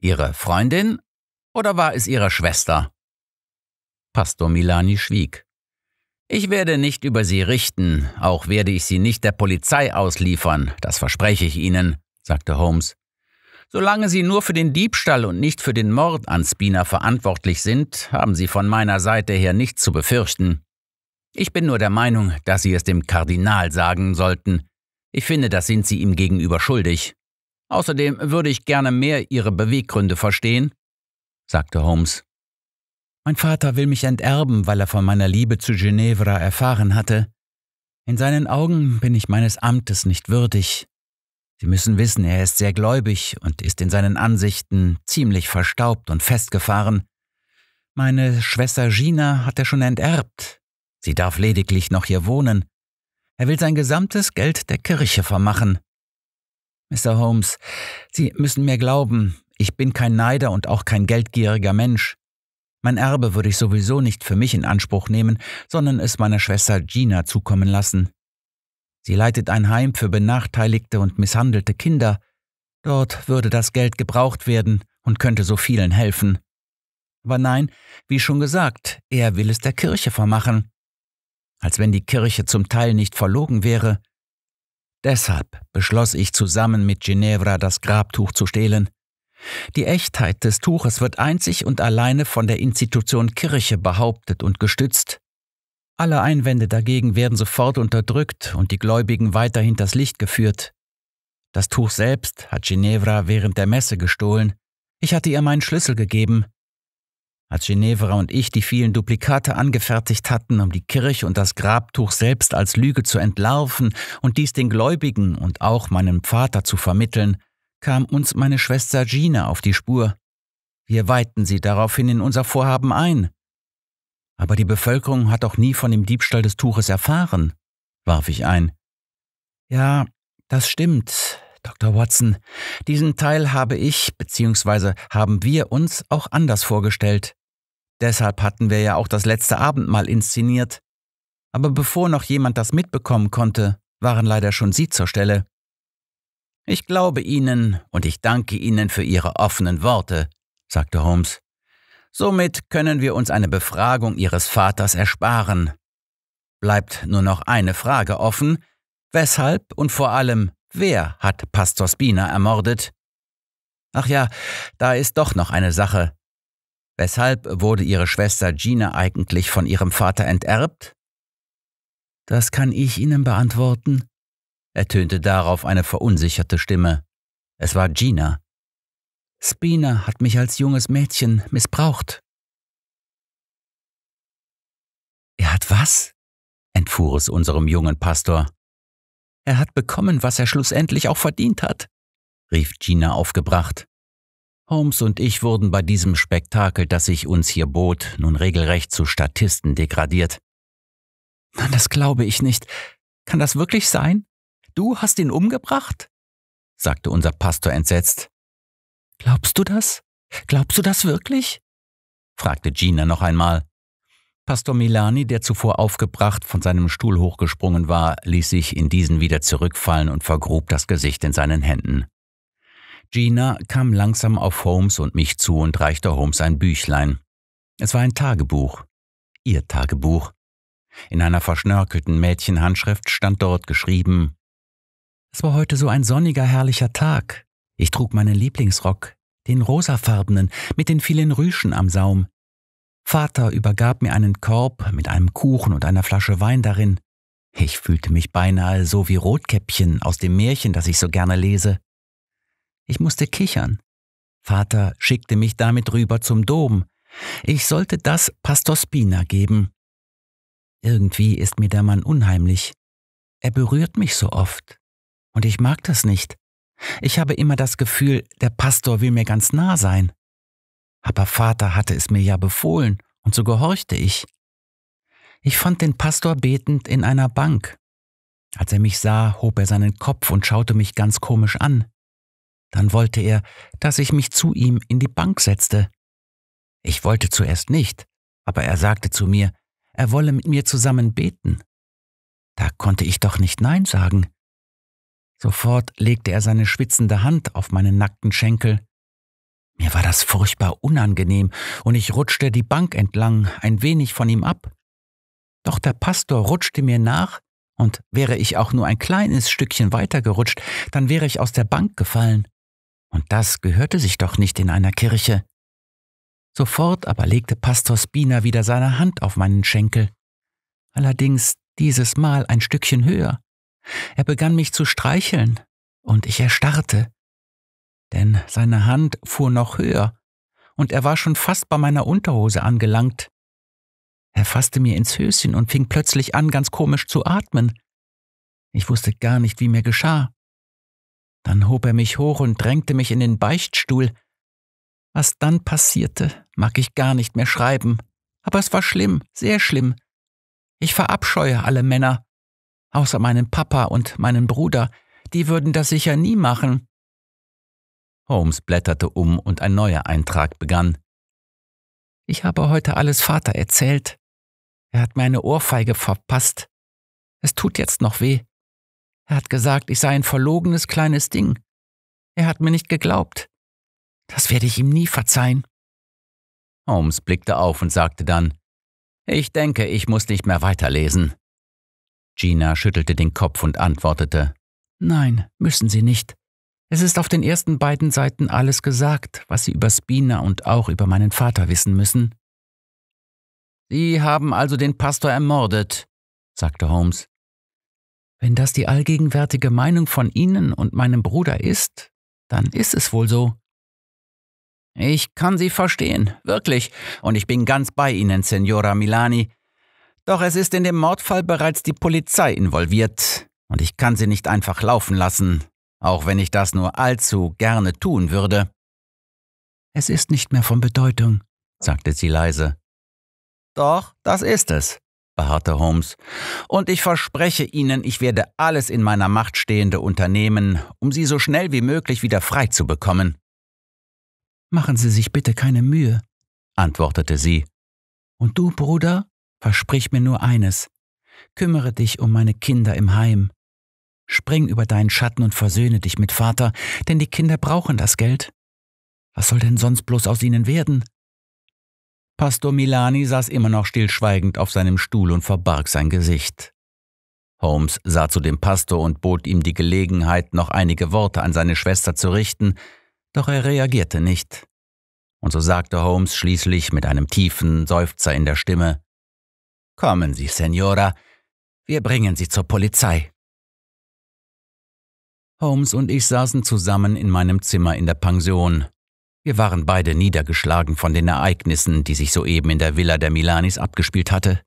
Speaker 1: Ihre Freundin oder war es Ihre Schwester? Pastor Milani schwieg. Ich werde nicht über Sie richten, auch werde ich Sie nicht der Polizei ausliefern, das verspreche ich Ihnen, sagte Holmes. Solange Sie nur für den Diebstahl und nicht für den Mord an Spina verantwortlich sind, haben Sie von meiner Seite her nichts zu befürchten. Ich bin nur der Meinung, dass Sie es dem Kardinal sagen sollten. Ich finde, das sind Sie ihm gegenüber schuldig. Außerdem würde ich gerne mehr Ihre Beweggründe verstehen, sagte Holmes. Mein Vater will mich enterben, weil er von meiner Liebe zu Ginevra erfahren hatte. In seinen Augen bin ich meines Amtes nicht würdig. Sie müssen wissen, er ist sehr gläubig und ist in seinen Ansichten ziemlich verstaubt und festgefahren. Meine Schwester Gina hat er schon enterbt, Sie darf lediglich noch hier wohnen. Er will sein gesamtes Geld der Kirche vermachen. Mr. Holmes, Sie müssen mir glauben, ich bin kein Neider und auch kein geldgieriger Mensch. Mein Erbe würde ich sowieso nicht für mich in Anspruch nehmen, sondern es meiner Schwester Gina zukommen lassen. Sie leitet ein Heim für benachteiligte und misshandelte Kinder. Dort würde das Geld gebraucht werden und könnte so vielen helfen. Aber nein, wie schon gesagt, er will es der Kirche vermachen als wenn die Kirche zum Teil nicht verlogen wäre. Deshalb beschloss ich zusammen mit Ginevra das Grabtuch zu stehlen. Die Echtheit des Tuches wird einzig und alleine von der Institution Kirche behauptet und gestützt. Alle Einwände dagegen werden sofort unterdrückt und die Gläubigen weiter hinters Licht geführt. Das Tuch selbst hat Ginevra während der Messe gestohlen. Ich hatte ihr meinen Schlüssel gegeben, als Ginevra und ich die vielen Duplikate angefertigt hatten, um die Kirche und das Grabtuch selbst als Lüge zu entlarven und dies den Gläubigen und auch meinem Vater zu vermitteln, kam uns meine Schwester Gina auf die Spur. Wir weihten sie daraufhin in unser Vorhaben ein. Aber die Bevölkerung hat auch nie von dem Diebstahl des Tuches erfahren, warf ich ein. Ja, das stimmt, Dr. Watson. Diesen Teil habe ich bzw. haben wir uns auch anders vorgestellt. Deshalb hatten wir ja auch das letzte Abendmahl inszeniert. Aber bevor noch jemand das mitbekommen konnte, waren leider schon Sie zur Stelle. Ich glaube Ihnen und ich danke Ihnen für Ihre offenen Worte, sagte Holmes. Somit können wir uns eine Befragung Ihres Vaters ersparen. Bleibt nur noch eine Frage offen, weshalb und vor allem wer hat Pastor Spina ermordet? Ach ja, da ist doch noch eine Sache, Weshalb wurde ihre Schwester Gina eigentlich von ihrem Vater enterbt? Das kann ich Ihnen beantworten, ertönte darauf eine verunsicherte Stimme. Es war Gina. Spina hat mich als junges Mädchen missbraucht. Er hat was? entfuhr es unserem jungen Pastor. Er hat bekommen, was er schlussendlich auch verdient hat, rief Gina aufgebracht. Holmes und ich wurden bei diesem Spektakel, das sich uns hier bot, nun regelrecht zu Statisten degradiert. Nein, das glaube ich nicht. Kann das wirklich sein? Du hast ihn umgebracht? sagte unser Pastor entsetzt. Glaubst du das? Glaubst du das wirklich? fragte Gina noch einmal. Pastor Milani, der zuvor aufgebracht von seinem Stuhl hochgesprungen war, ließ sich in diesen wieder zurückfallen und vergrub das Gesicht in seinen Händen. Gina kam langsam auf Holmes und mich zu und reichte Holmes ein Büchlein. Es war ein Tagebuch. Ihr Tagebuch. In einer verschnörkelten Mädchenhandschrift stand dort geschrieben Es war heute so ein sonniger, herrlicher Tag. Ich trug meinen Lieblingsrock, den rosafarbenen, mit den vielen Rüschen am Saum. Vater übergab mir einen Korb mit einem Kuchen und einer Flasche Wein darin. Ich fühlte mich beinahe so wie Rotkäppchen aus dem Märchen, das ich so gerne lese. Ich musste kichern. Vater schickte mich damit rüber zum Dom. Ich sollte das Pastor Spina geben. Irgendwie ist mir der Mann unheimlich. Er berührt mich so oft. Und ich mag das nicht. Ich habe immer das Gefühl, der Pastor will mir ganz nah sein. Aber Vater hatte es mir ja befohlen, und so gehorchte ich. Ich fand den Pastor betend in einer Bank. Als er mich sah, hob er seinen Kopf und schaute mich ganz komisch an. Dann wollte er, dass ich mich zu ihm in die Bank setzte. Ich wollte zuerst nicht, aber er sagte zu mir, er wolle mit mir zusammen beten. Da konnte ich doch nicht Nein sagen. Sofort legte er seine schwitzende Hand auf meinen nackten Schenkel. Mir war das furchtbar unangenehm und ich rutschte die Bank entlang ein wenig von ihm ab. Doch der Pastor rutschte mir nach und wäre ich auch nur ein kleines Stückchen weitergerutscht, dann wäre ich aus der Bank gefallen. Und das gehörte sich doch nicht in einer Kirche. Sofort aber legte Pastor Spina wieder seine Hand auf meinen Schenkel. Allerdings dieses Mal ein Stückchen höher. Er begann mich zu streicheln, und ich erstarrte. Denn seine Hand fuhr noch höher, und er war schon fast bei meiner Unterhose angelangt. Er fasste mir ins Höschen und fing plötzlich an, ganz komisch zu atmen. Ich wusste gar nicht, wie mir geschah. Dann hob er mich hoch und drängte mich in den Beichtstuhl. Was dann passierte, mag ich gar nicht mehr schreiben. Aber es war schlimm, sehr schlimm. Ich verabscheue alle Männer, außer meinen Papa und meinen Bruder, die würden das sicher nie machen. Holmes blätterte um und ein neuer Eintrag begann. Ich habe heute alles Vater erzählt. Er hat mir eine Ohrfeige verpasst. Es tut jetzt noch weh. Er hat gesagt, ich sei ein verlogenes kleines Ding. Er hat mir nicht geglaubt. Das werde ich ihm nie verzeihen. Holmes blickte auf und sagte dann, Ich denke, ich muss nicht mehr weiterlesen. Gina schüttelte den Kopf und antwortete, Nein, müssen Sie nicht. Es ist auf den ersten beiden Seiten alles gesagt, was Sie über Spina und auch über meinen Vater wissen müssen. Sie haben also den Pastor ermordet, sagte Holmes. Wenn das die allgegenwärtige Meinung von Ihnen und meinem Bruder ist, dann ist es wohl so. Ich kann Sie verstehen, wirklich, und ich bin ganz bei Ihnen, Signora Milani. Doch es ist in dem Mordfall bereits die Polizei involviert, und ich kann sie nicht einfach laufen lassen, auch wenn ich das nur allzu gerne tun würde. Es ist nicht mehr von Bedeutung, sagte sie leise. Doch, das ist es beharrte Holmes, und ich verspreche Ihnen, ich werde alles in meiner Macht Stehende unternehmen, um Sie so schnell wie möglich wieder frei zu bekommen. Machen Sie sich bitte keine Mühe, antwortete sie. Und du, Bruder, versprich mir nur eines. Kümmere dich um meine Kinder im Heim. Spring über deinen Schatten und versöhne dich mit Vater, denn die Kinder brauchen das Geld. Was soll denn sonst bloß aus ihnen werden? Pastor Milani saß immer noch stillschweigend auf seinem Stuhl und verbarg sein Gesicht. Holmes sah zu dem Pastor und bot ihm die Gelegenheit, noch einige Worte an seine Schwester zu richten, doch er reagierte nicht. Und so sagte Holmes schließlich mit einem tiefen Seufzer in der Stimme Kommen Sie, Senora, wir bringen Sie zur Polizei. Holmes und ich saßen zusammen in meinem Zimmer in der Pension, wir waren beide niedergeschlagen von den Ereignissen, die sich soeben in der Villa der Milanis abgespielt hatte.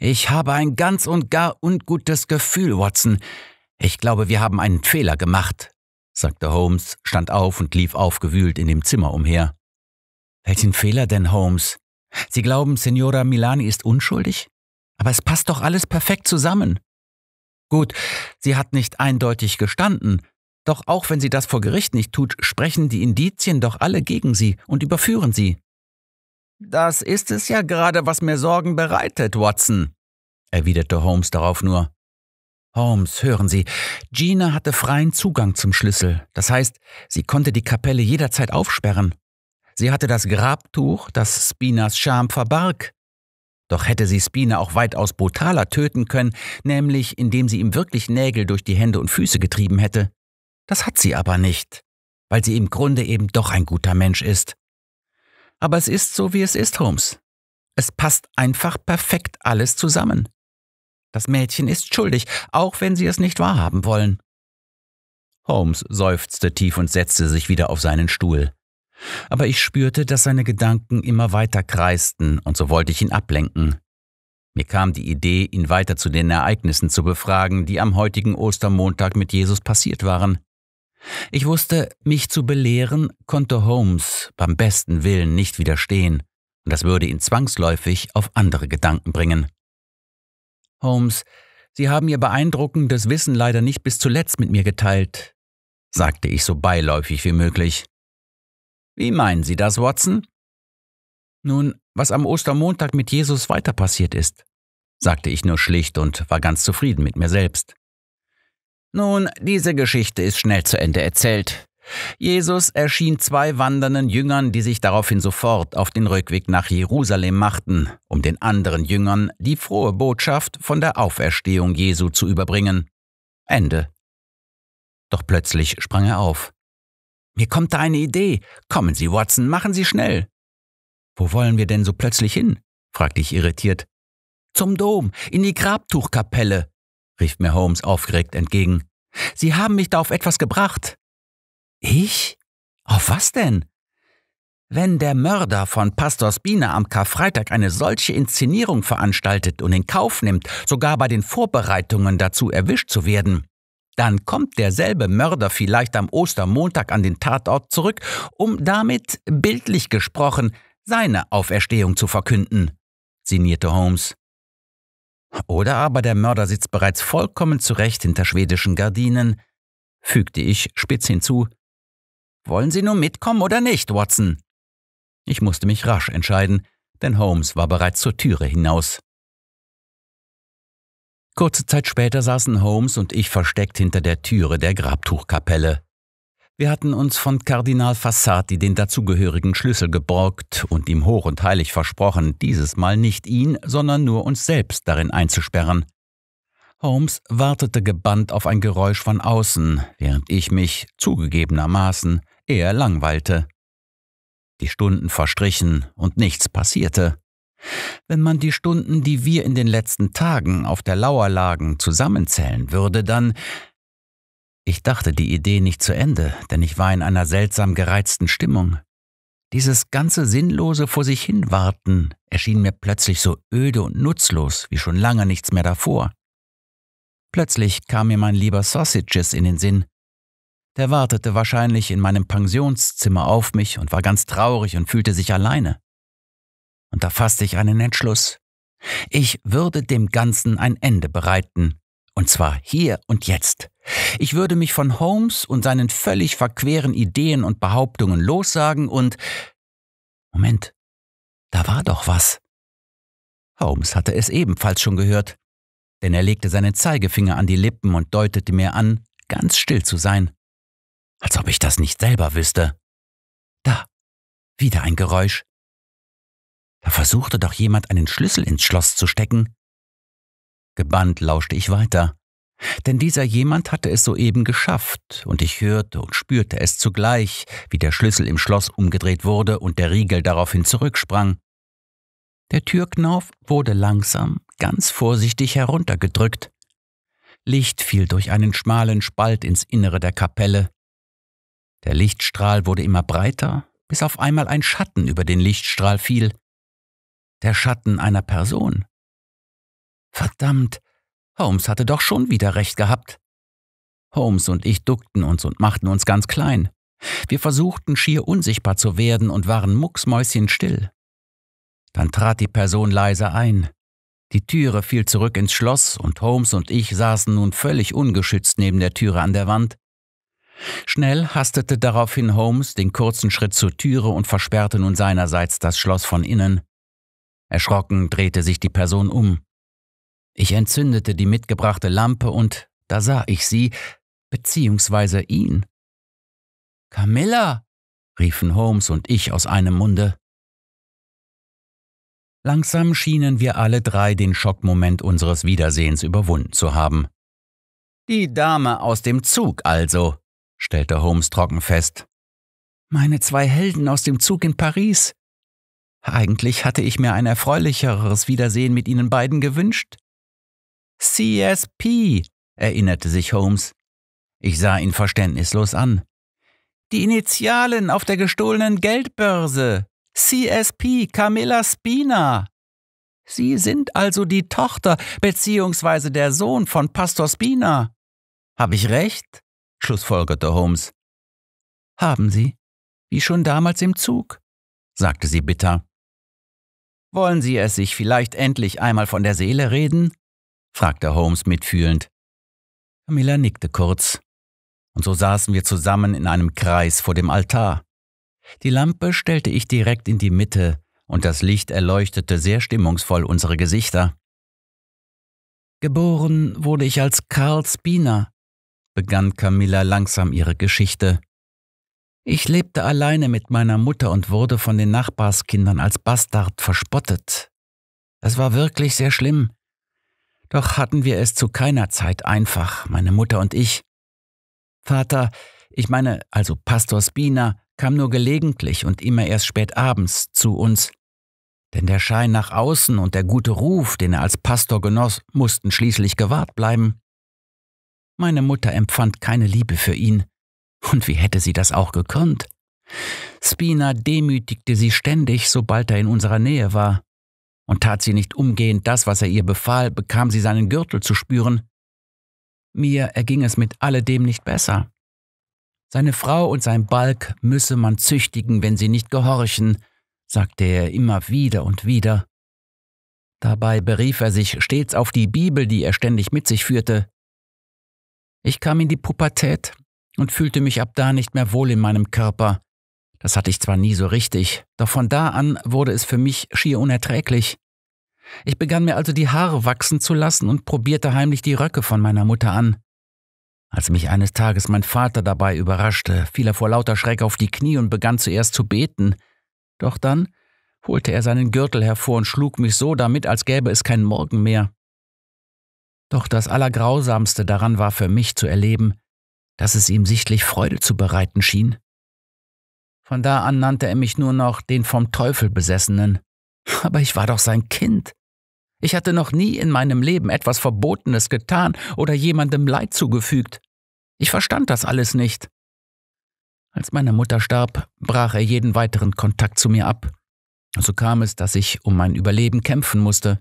Speaker 1: Ich habe ein ganz und gar ungutes Gefühl, Watson. Ich glaube, wir haben einen Fehler gemacht, sagte Holmes, stand auf und lief aufgewühlt in dem Zimmer umher. Welchen Fehler denn, Holmes? Sie glauben, Signora Milani ist unschuldig? Aber es passt doch alles perfekt zusammen. Gut, sie hat nicht eindeutig gestanden, doch auch wenn sie das vor Gericht nicht tut, sprechen die Indizien doch alle gegen sie und überführen sie. Das ist es ja gerade, was mir Sorgen bereitet, Watson, erwiderte Holmes darauf nur. Holmes, hören Sie, Gina hatte freien Zugang zum Schlüssel, das heißt, sie konnte die Kapelle jederzeit aufsperren. Sie hatte das Grabtuch, das Spinas Scham verbarg. Doch hätte sie Spina auch weitaus brutaler töten können, nämlich indem sie ihm wirklich Nägel durch die Hände und Füße getrieben hätte. Das hat sie aber nicht, weil sie im Grunde eben doch ein guter Mensch ist. Aber es ist so, wie es ist, Holmes. Es passt einfach perfekt alles zusammen. Das Mädchen ist schuldig, auch wenn sie es nicht wahrhaben wollen. Holmes seufzte tief und setzte sich wieder auf seinen Stuhl. Aber ich spürte, dass seine Gedanken immer weiter kreisten, und so wollte ich ihn ablenken. Mir kam die Idee, ihn weiter zu den Ereignissen zu befragen, die am heutigen Ostermontag mit Jesus passiert waren. Ich wusste, mich zu belehren konnte Holmes beim besten Willen nicht widerstehen, und das würde ihn zwangsläufig auf andere Gedanken bringen. Holmes, Sie haben Ihr beeindruckendes Wissen leider nicht bis zuletzt mit mir geteilt, sagte ich so beiläufig wie möglich. Wie meinen Sie das, Watson? Nun, was am Ostermontag mit Jesus weiter passiert ist, sagte ich nur schlicht und war ganz zufrieden mit mir selbst. Nun, diese Geschichte ist schnell zu Ende erzählt. Jesus erschien zwei wandernden Jüngern, die sich daraufhin sofort auf den Rückweg nach Jerusalem machten, um den anderen Jüngern die frohe Botschaft von der Auferstehung Jesu zu überbringen. Ende. Doch plötzlich sprang er auf. Mir kommt da eine Idee. Kommen Sie, Watson, machen Sie schnell. Wo wollen wir denn so plötzlich hin? fragte ich irritiert. Zum Dom, in die Grabtuchkapelle, rief mir Holmes aufgeregt entgegen. Sie haben mich da auf etwas gebracht. Ich? Auf was denn? Wenn der Mörder von Pastor Spina am Karfreitag eine solche Inszenierung veranstaltet und in Kauf nimmt, sogar bei den Vorbereitungen dazu erwischt zu werden, dann kommt derselbe Mörder vielleicht am Ostermontag an den Tatort zurück, um damit, bildlich gesprochen, seine Auferstehung zu verkünden, sinnierte Holmes. Oder aber der Mörder sitzt bereits vollkommen zurecht hinter schwedischen Gardinen, fügte ich spitz hinzu. Wollen Sie nun mitkommen oder nicht, Watson? Ich musste mich rasch entscheiden, denn Holmes war bereits zur Türe hinaus. Kurze Zeit später saßen Holmes und ich versteckt hinter der Türe der Grabtuchkapelle. Wir hatten uns von Kardinal Fassati den dazugehörigen Schlüssel geborgt und ihm hoch und heilig versprochen, dieses Mal nicht ihn, sondern nur uns selbst darin einzusperren. Holmes wartete gebannt auf ein Geräusch von außen, während ich mich, zugegebenermaßen, eher langweilte. Die Stunden verstrichen und nichts passierte. Wenn man die Stunden, die wir in den letzten Tagen auf der Lauer lagen, zusammenzählen würde, dann ich dachte die Idee nicht zu Ende, denn ich war in einer seltsam gereizten Stimmung. Dieses ganze sinnlose Vor sich hinwarten erschien mir plötzlich so öde und nutzlos wie schon lange nichts mehr davor. Plötzlich kam mir mein lieber Sausages in den Sinn. Der wartete wahrscheinlich in meinem Pensionszimmer auf mich und war ganz traurig und fühlte sich alleine. Und da fasste ich einen Entschluss. Ich würde dem Ganzen ein Ende bereiten, und zwar hier und jetzt. Ich würde mich von Holmes und seinen völlig verqueren Ideen und Behauptungen lossagen und Moment, da war doch was. Holmes hatte es ebenfalls schon gehört, denn er legte seinen Zeigefinger an die Lippen und deutete mir an, ganz still zu sein, als ob ich das nicht selber wüsste. Da, wieder ein Geräusch. Da versuchte doch jemand einen Schlüssel ins Schloss zu stecken. Gebannt lauschte ich weiter. Denn dieser jemand hatte es soeben geschafft, und ich hörte und spürte es zugleich, wie der Schlüssel im Schloss umgedreht wurde und der Riegel daraufhin zurücksprang. Der Türknauf wurde langsam, ganz vorsichtig heruntergedrückt. Licht fiel durch einen schmalen Spalt ins Innere der Kapelle. Der Lichtstrahl wurde immer breiter, bis auf einmal ein Schatten über den Lichtstrahl fiel. Der Schatten einer Person. Verdammt, Holmes hatte doch schon wieder recht gehabt. Holmes und ich duckten uns und machten uns ganz klein. Wir versuchten schier unsichtbar zu werden und waren mucksmäuschenstill. Dann trat die Person leise ein. Die Türe fiel zurück ins Schloss und Holmes und ich saßen nun völlig ungeschützt neben der Türe an der Wand. Schnell hastete daraufhin Holmes den kurzen Schritt zur Türe und versperrte nun seinerseits das Schloss von innen. Erschrocken drehte sich die Person um. Ich entzündete die mitgebrachte Lampe und da sah ich sie, beziehungsweise ihn. Camilla! riefen Holmes und ich aus einem Munde. Langsam schienen wir alle drei den Schockmoment unseres Wiedersehens überwunden zu haben. Die Dame aus dem Zug also, stellte Holmes trocken fest. Meine zwei Helden aus dem Zug in Paris. Eigentlich hatte ich mir ein erfreulicheres Wiedersehen mit ihnen beiden gewünscht. CSP, erinnerte sich Holmes. Ich sah ihn verständnislos an. Die Initialen auf der gestohlenen Geldbörse. CSP Camilla Spina. Sie sind also die Tochter bzw. der Sohn von Pastor Spina. Habe ich recht? schlussfolgerte Holmes. Haben Sie, wie schon damals im Zug, sagte sie bitter. Wollen Sie es sich vielleicht endlich einmal von der Seele reden? fragte Holmes mitfühlend. Camilla nickte kurz. Und so saßen wir zusammen in einem Kreis vor dem Altar. Die Lampe stellte ich direkt in die Mitte und das Licht erleuchtete sehr stimmungsvoll unsere Gesichter. Geboren wurde ich als Karl Spiner, begann Camilla langsam ihre Geschichte. Ich lebte alleine mit meiner Mutter und wurde von den Nachbarskindern als Bastard verspottet. Das war wirklich sehr schlimm, doch hatten wir es zu keiner Zeit einfach, meine Mutter und ich. Vater, ich meine, also Pastor Spina, kam nur gelegentlich und immer erst spät abends zu uns. Denn der Schein nach außen und der gute Ruf, den er als Pastor genoss, mussten schließlich gewahrt bleiben. Meine Mutter empfand keine Liebe für ihn. Und wie hätte sie das auch gekonnt? Spina demütigte sie ständig, sobald er in unserer Nähe war und tat sie nicht umgehend das, was er ihr befahl, bekam sie seinen Gürtel zu spüren. Mir erging es mit alledem nicht besser. Seine Frau und sein Balk müsse man züchtigen, wenn sie nicht gehorchen, sagte er immer wieder und wieder. Dabei berief er sich stets auf die Bibel, die er ständig mit sich führte. Ich kam in die Pubertät und fühlte mich ab da nicht mehr wohl in meinem Körper, das hatte ich zwar nie so richtig, doch von da an wurde es für mich schier unerträglich. Ich begann mir also die Haare wachsen zu lassen und probierte heimlich die Röcke von meiner Mutter an. Als mich eines Tages mein Vater dabei überraschte, fiel er vor lauter Schreck auf die Knie und begann zuerst zu beten. Doch dann holte er seinen Gürtel hervor und schlug mich so damit, als gäbe es keinen Morgen mehr. Doch das Allergrausamste daran war für mich zu erleben, dass es ihm sichtlich Freude zu bereiten schien. Von da an nannte er mich nur noch den vom Teufel besessenen. Aber ich war doch sein Kind. Ich hatte noch nie in meinem Leben etwas Verbotenes getan oder jemandem Leid zugefügt. Ich verstand das alles nicht. Als meine Mutter starb, brach er jeden weiteren Kontakt zu mir ab. So kam es, dass ich um mein Überleben kämpfen musste.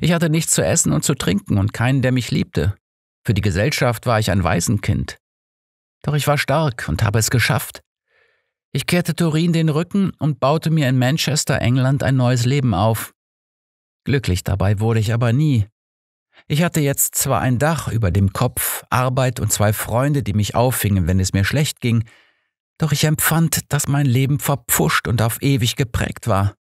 Speaker 1: Ich hatte nichts zu essen und zu trinken und keinen, der mich liebte. Für die Gesellschaft war ich ein Waisenkind. Doch ich war stark und habe es geschafft. Ich kehrte Turin den Rücken und baute mir in Manchester, England ein neues Leben auf. Glücklich dabei wurde ich aber nie. Ich hatte jetzt zwar ein Dach über dem Kopf, Arbeit und zwei Freunde, die mich auffingen, wenn es mir schlecht ging, doch ich empfand, dass mein Leben verpfuscht und auf ewig geprägt war.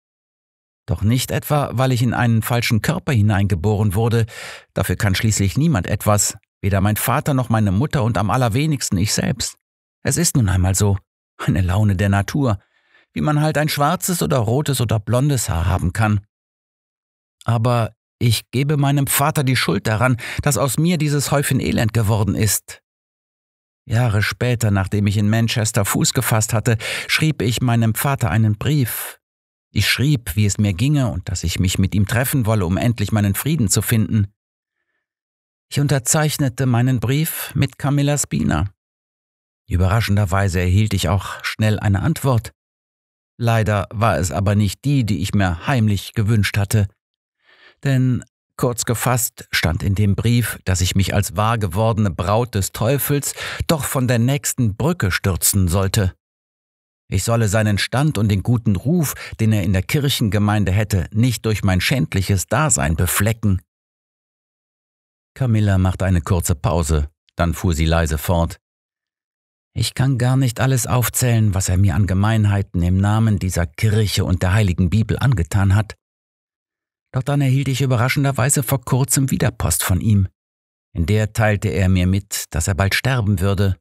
Speaker 1: Doch nicht etwa, weil ich in einen falschen Körper hineingeboren wurde, dafür kann schließlich niemand etwas, weder mein Vater noch meine Mutter und am allerwenigsten ich selbst. Es ist nun einmal so. Eine Laune der Natur, wie man halt ein schwarzes oder rotes oder blondes Haar haben kann. Aber ich gebe meinem Vater die Schuld daran, dass aus mir dieses Häufchen Elend geworden ist. Jahre später, nachdem ich in Manchester Fuß gefasst hatte, schrieb ich meinem Vater einen Brief. Ich schrieb, wie es mir ginge und dass ich mich mit ihm treffen wolle, um endlich meinen Frieden zu finden. Ich unterzeichnete meinen Brief mit Camilla Spina. Überraschenderweise erhielt ich auch schnell eine Antwort. Leider war es aber nicht die, die ich mir heimlich gewünscht hatte. Denn kurz gefasst stand in dem Brief, dass ich mich als wahrgewordene Braut des Teufels doch von der nächsten Brücke stürzen sollte. Ich solle seinen Stand und den guten Ruf, den er in der Kirchengemeinde hätte, nicht durch mein schändliches Dasein beflecken. Camilla machte eine kurze Pause, dann fuhr sie leise fort. Ich kann gar nicht alles aufzählen, was er mir an Gemeinheiten im Namen dieser Kirche und der heiligen Bibel angetan hat. Doch dann erhielt ich überraschenderweise vor kurzem wieder Post von ihm. In der teilte er mir mit, dass er bald sterben würde.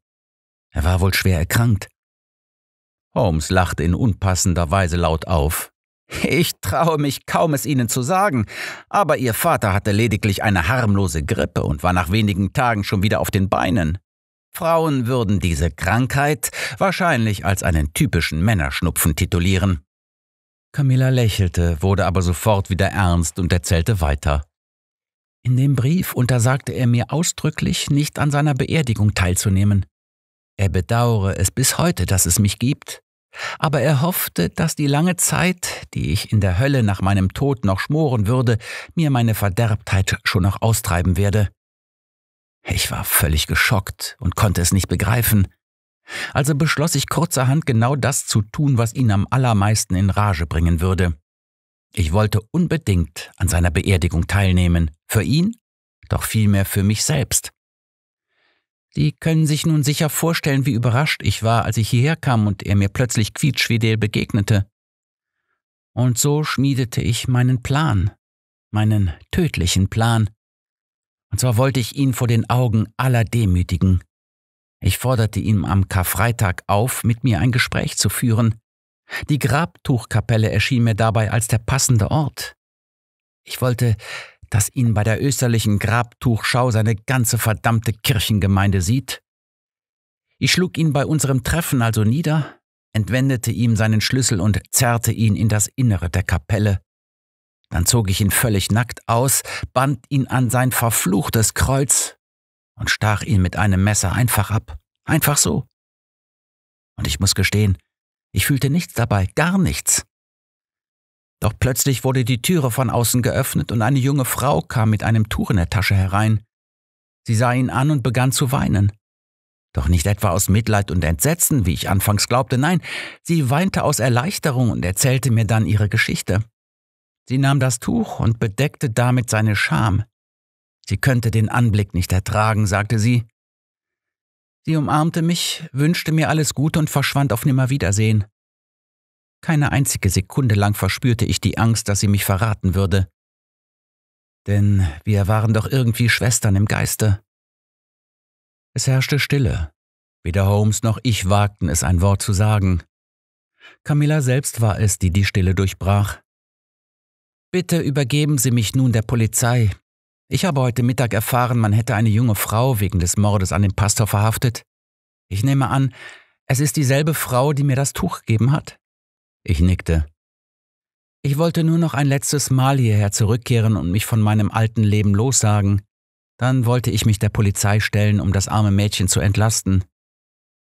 Speaker 1: Er war wohl schwer erkrankt. Holmes lachte in unpassender Weise laut auf. Ich traue mich kaum, es Ihnen zu sagen, aber Ihr Vater hatte lediglich eine harmlose Grippe und war nach wenigen Tagen schon wieder auf den Beinen. Frauen würden diese Krankheit wahrscheinlich als einen typischen Männerschnupfen titulieren. Camilla lächelte, wurde aber sofort wieder ernst und erzählte weiter. In dem Brief untersagte er mir ausdrücklich, nicht an seiner Beerdigung teilzunehmen. Er bedauere es bis heute, dass es mich gibt, aber er hoffte, dass die lange Zeit, die ich in der Hölle nach meinem Tod noch schmoren würde, mir meine Verderbtheit schon noch austreiben werde. Ich war völlig geschockt und konnte es nicht begreifen. Also beschloss ich kurzerhand genau das zu tun, was ihn am allermeisten in Rage bringen würde. Ich wollte unbedingt an seiner Beerdigung teilnehmen, für ihn, doch vielmehr für mich selbst. Die können sich nun sicher vorstellen, wie überrascht ich war, als ich hierher kam und er mir plötzlich quietschwedel begegnete. Und so schmiedete ich meinen Plan, meinen tödlichen Plan, und zwar wollte ich ihn vor den Augen aller demütigen. Ich forderte ihn am Karfreitag auf, mit mir ein Gespräch zu führen. Die Grabtuchkapelle erschien mir dabei als der passende Ort. Ich wollte, dass ihn bei der österlichen Grabtuchschau seine ganze verdammte Kirchengemeinde sieht. Ich schlug ihn bei unserem Treffen also nieder, entwendete ihm seinen Schlüssel und zerrte ihn in das Innere der Kapelle, dann zog ich ihn völlig nackt aus, band ihn an sein verfluchtes Kreuz und stach ihn mit einem Messer einfach ab. Einfach so. Und ich muss gestehen, ich fühlte nichts dabei, gar nichts. Doch plötzlich wurde die Türe von außen geöffnet und eine junge Frau kam mit einem Tuch in der Tasche herein. Sie sah ihn an und begann zu weinen. Doch nicht etwa aus Mitleid und Entsetzen, wie ich anfangs glaubte, nein, sie weinte aus Erleichterung und erzählte mir dann ihre Geschichte. Sie nahm das Tuch und bedeckte damit seine Scham. Sie könnte den Anblick nicht ertragen, sagte sie. Sie umarmte mich, wünschte mir alles Gute und verschwand auf Nimmerwiedersehen. Keine einzige Sekunde lang verspürte ich die Angst, dass sie mich verraten würde. Denn wir waren doch irgendwie Schwestern im Geiste. Es herrschte Stille. Weder Holmes noch ich wagten es, ein Wort zu sagen. Camilla selbst war es, die die Stille durchbrach. Bitte übergeben Sie mich nun der Polizei. Ich habe heute Mittag erfahren, man hätte eine junge Frau wegen des Mordes an dem Pastor verhaftet. Ich nehme an, es ist dieselbe Frau, die mir das Tuch gegeben hat? Ich nickte. Ich wollte nur noch ein letztes Mal hierher zurückkehren und mich von meinem alten Leben lossagen. Dann wollte ich mich der Polizei stellen, um das arme Mädchen zu entlasten.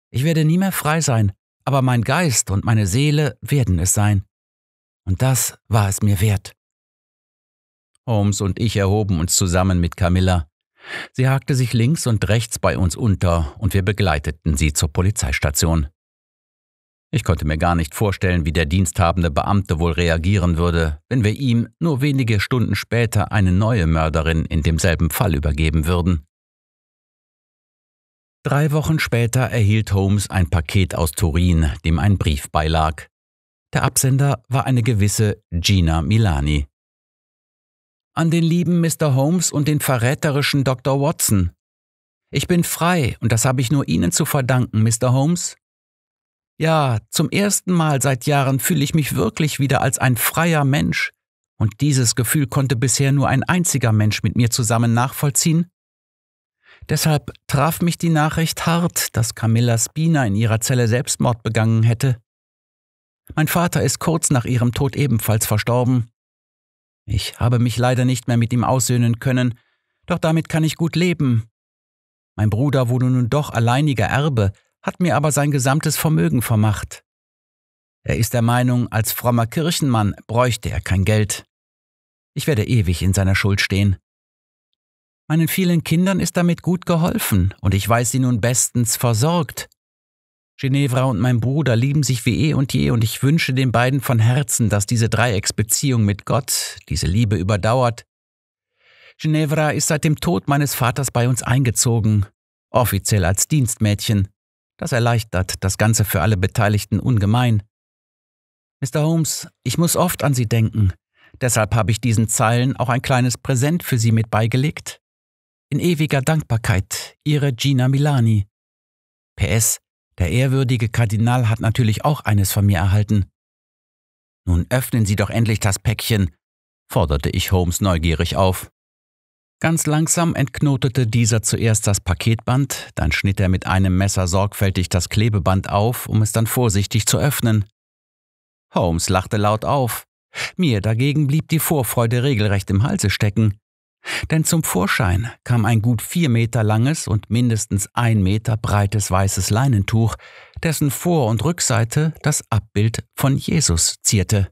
Speaker 1: Ich werde nie mehr frei sein, aber mein Geist und meine Seele werden es sein. Und das war es mir wert. Holmes und ich erhoben uns zusammen mit Camilla. Sie hakte sich links und rechts bei uns unter und wir begleiteten sie zur Polizeistation. Ich konnte mir gar nicht vorstellen, wie der diensthabende Beamte wohl reagieren würde, wenn wir ihm nur wenige Stunden später eine neue Mörderin in demselben Fall übergeben würden. Drei Wochen später erhielt Holmes ein Paket aus Turin, dem ein Brief beilag. Der Absender war eine gewisse Gina Milani an den lieben Mr. Holmes und den verräterischen Dr. Watson. Ich bin frei, und das habe ich nur Ihnen zu verdanken, Mr. Holmes. Ja, zum ersten Mal seit Jahren fühle ich mich wirklich wieder als ein freier Mensch, und dieses Gefühl konnte bisher nur ein einziger Mensch mit mir zusammen nachvollziehen. Deshalb traf mich die Nachricht hart, dass Camilla Spina in ihrer Zelle Selbstmord begangen hätte. Mein Vater ist kurz nach ihrem Tod ebenfalls verstorben, ich habe mich leider nicht mehr mit ihm aussöhnen können, doch damit kann ich gut leben. Mein Bruder wurde nun doch alleiniger Erbe, hat mir aber sein gesamtes Vermögen vermacht. Er ist der Meinung, als frommer Kirchenmann bräuchte er kein Geld. Ich werde ewig in seiner Schuld stehen. Meinen vielen Kindern ist damit gut geholfen, und ich weiß sie nun bestens versorgt. Ginevra und mein Bruder lieben sich wie eh und je und ich wünsche den beiden von Herzen, dass diese Dreiecksbeziehung mit Gott diese Liebe überdauert. Ginevra ist seit dem Tod meines Vaters bei uns eingezogen, offiziell als Dienstmädchen. Das erleichtert das Ganze für alle Beteiligten ungemein. Mr. Holmes, ich muss oft an Sie denken. Deshalb habe ich diesen Zeilen auch ein kleines Präsent für Sie mit beigelegt. In ewiger Dankbarkeit, Ihre Gina Milani. PS, der ehrwürdige Kardinal hat natürlich auch eines von mir erhalten. Nun öffnen Sie doch endlich das Päckchen, forderte ich Holmes neugierig auf. Ganz langsam entknotete dieser zuerst das Paketband, dann schnitt er mit einem Messer sorgfältig das Klebeband auf, um es dann vorsichtig zu öffnen. Holmes lachte laut auf. Mir dagegen blieb die Vorfreude regelrecht im Halse stecken. Denn zum Vorschein kam ein gut vier Meter langes und mindestens ein Meter breites weißes Leinentuch, dessen Vor- und Rückseite das Abbild von Jesus zierte.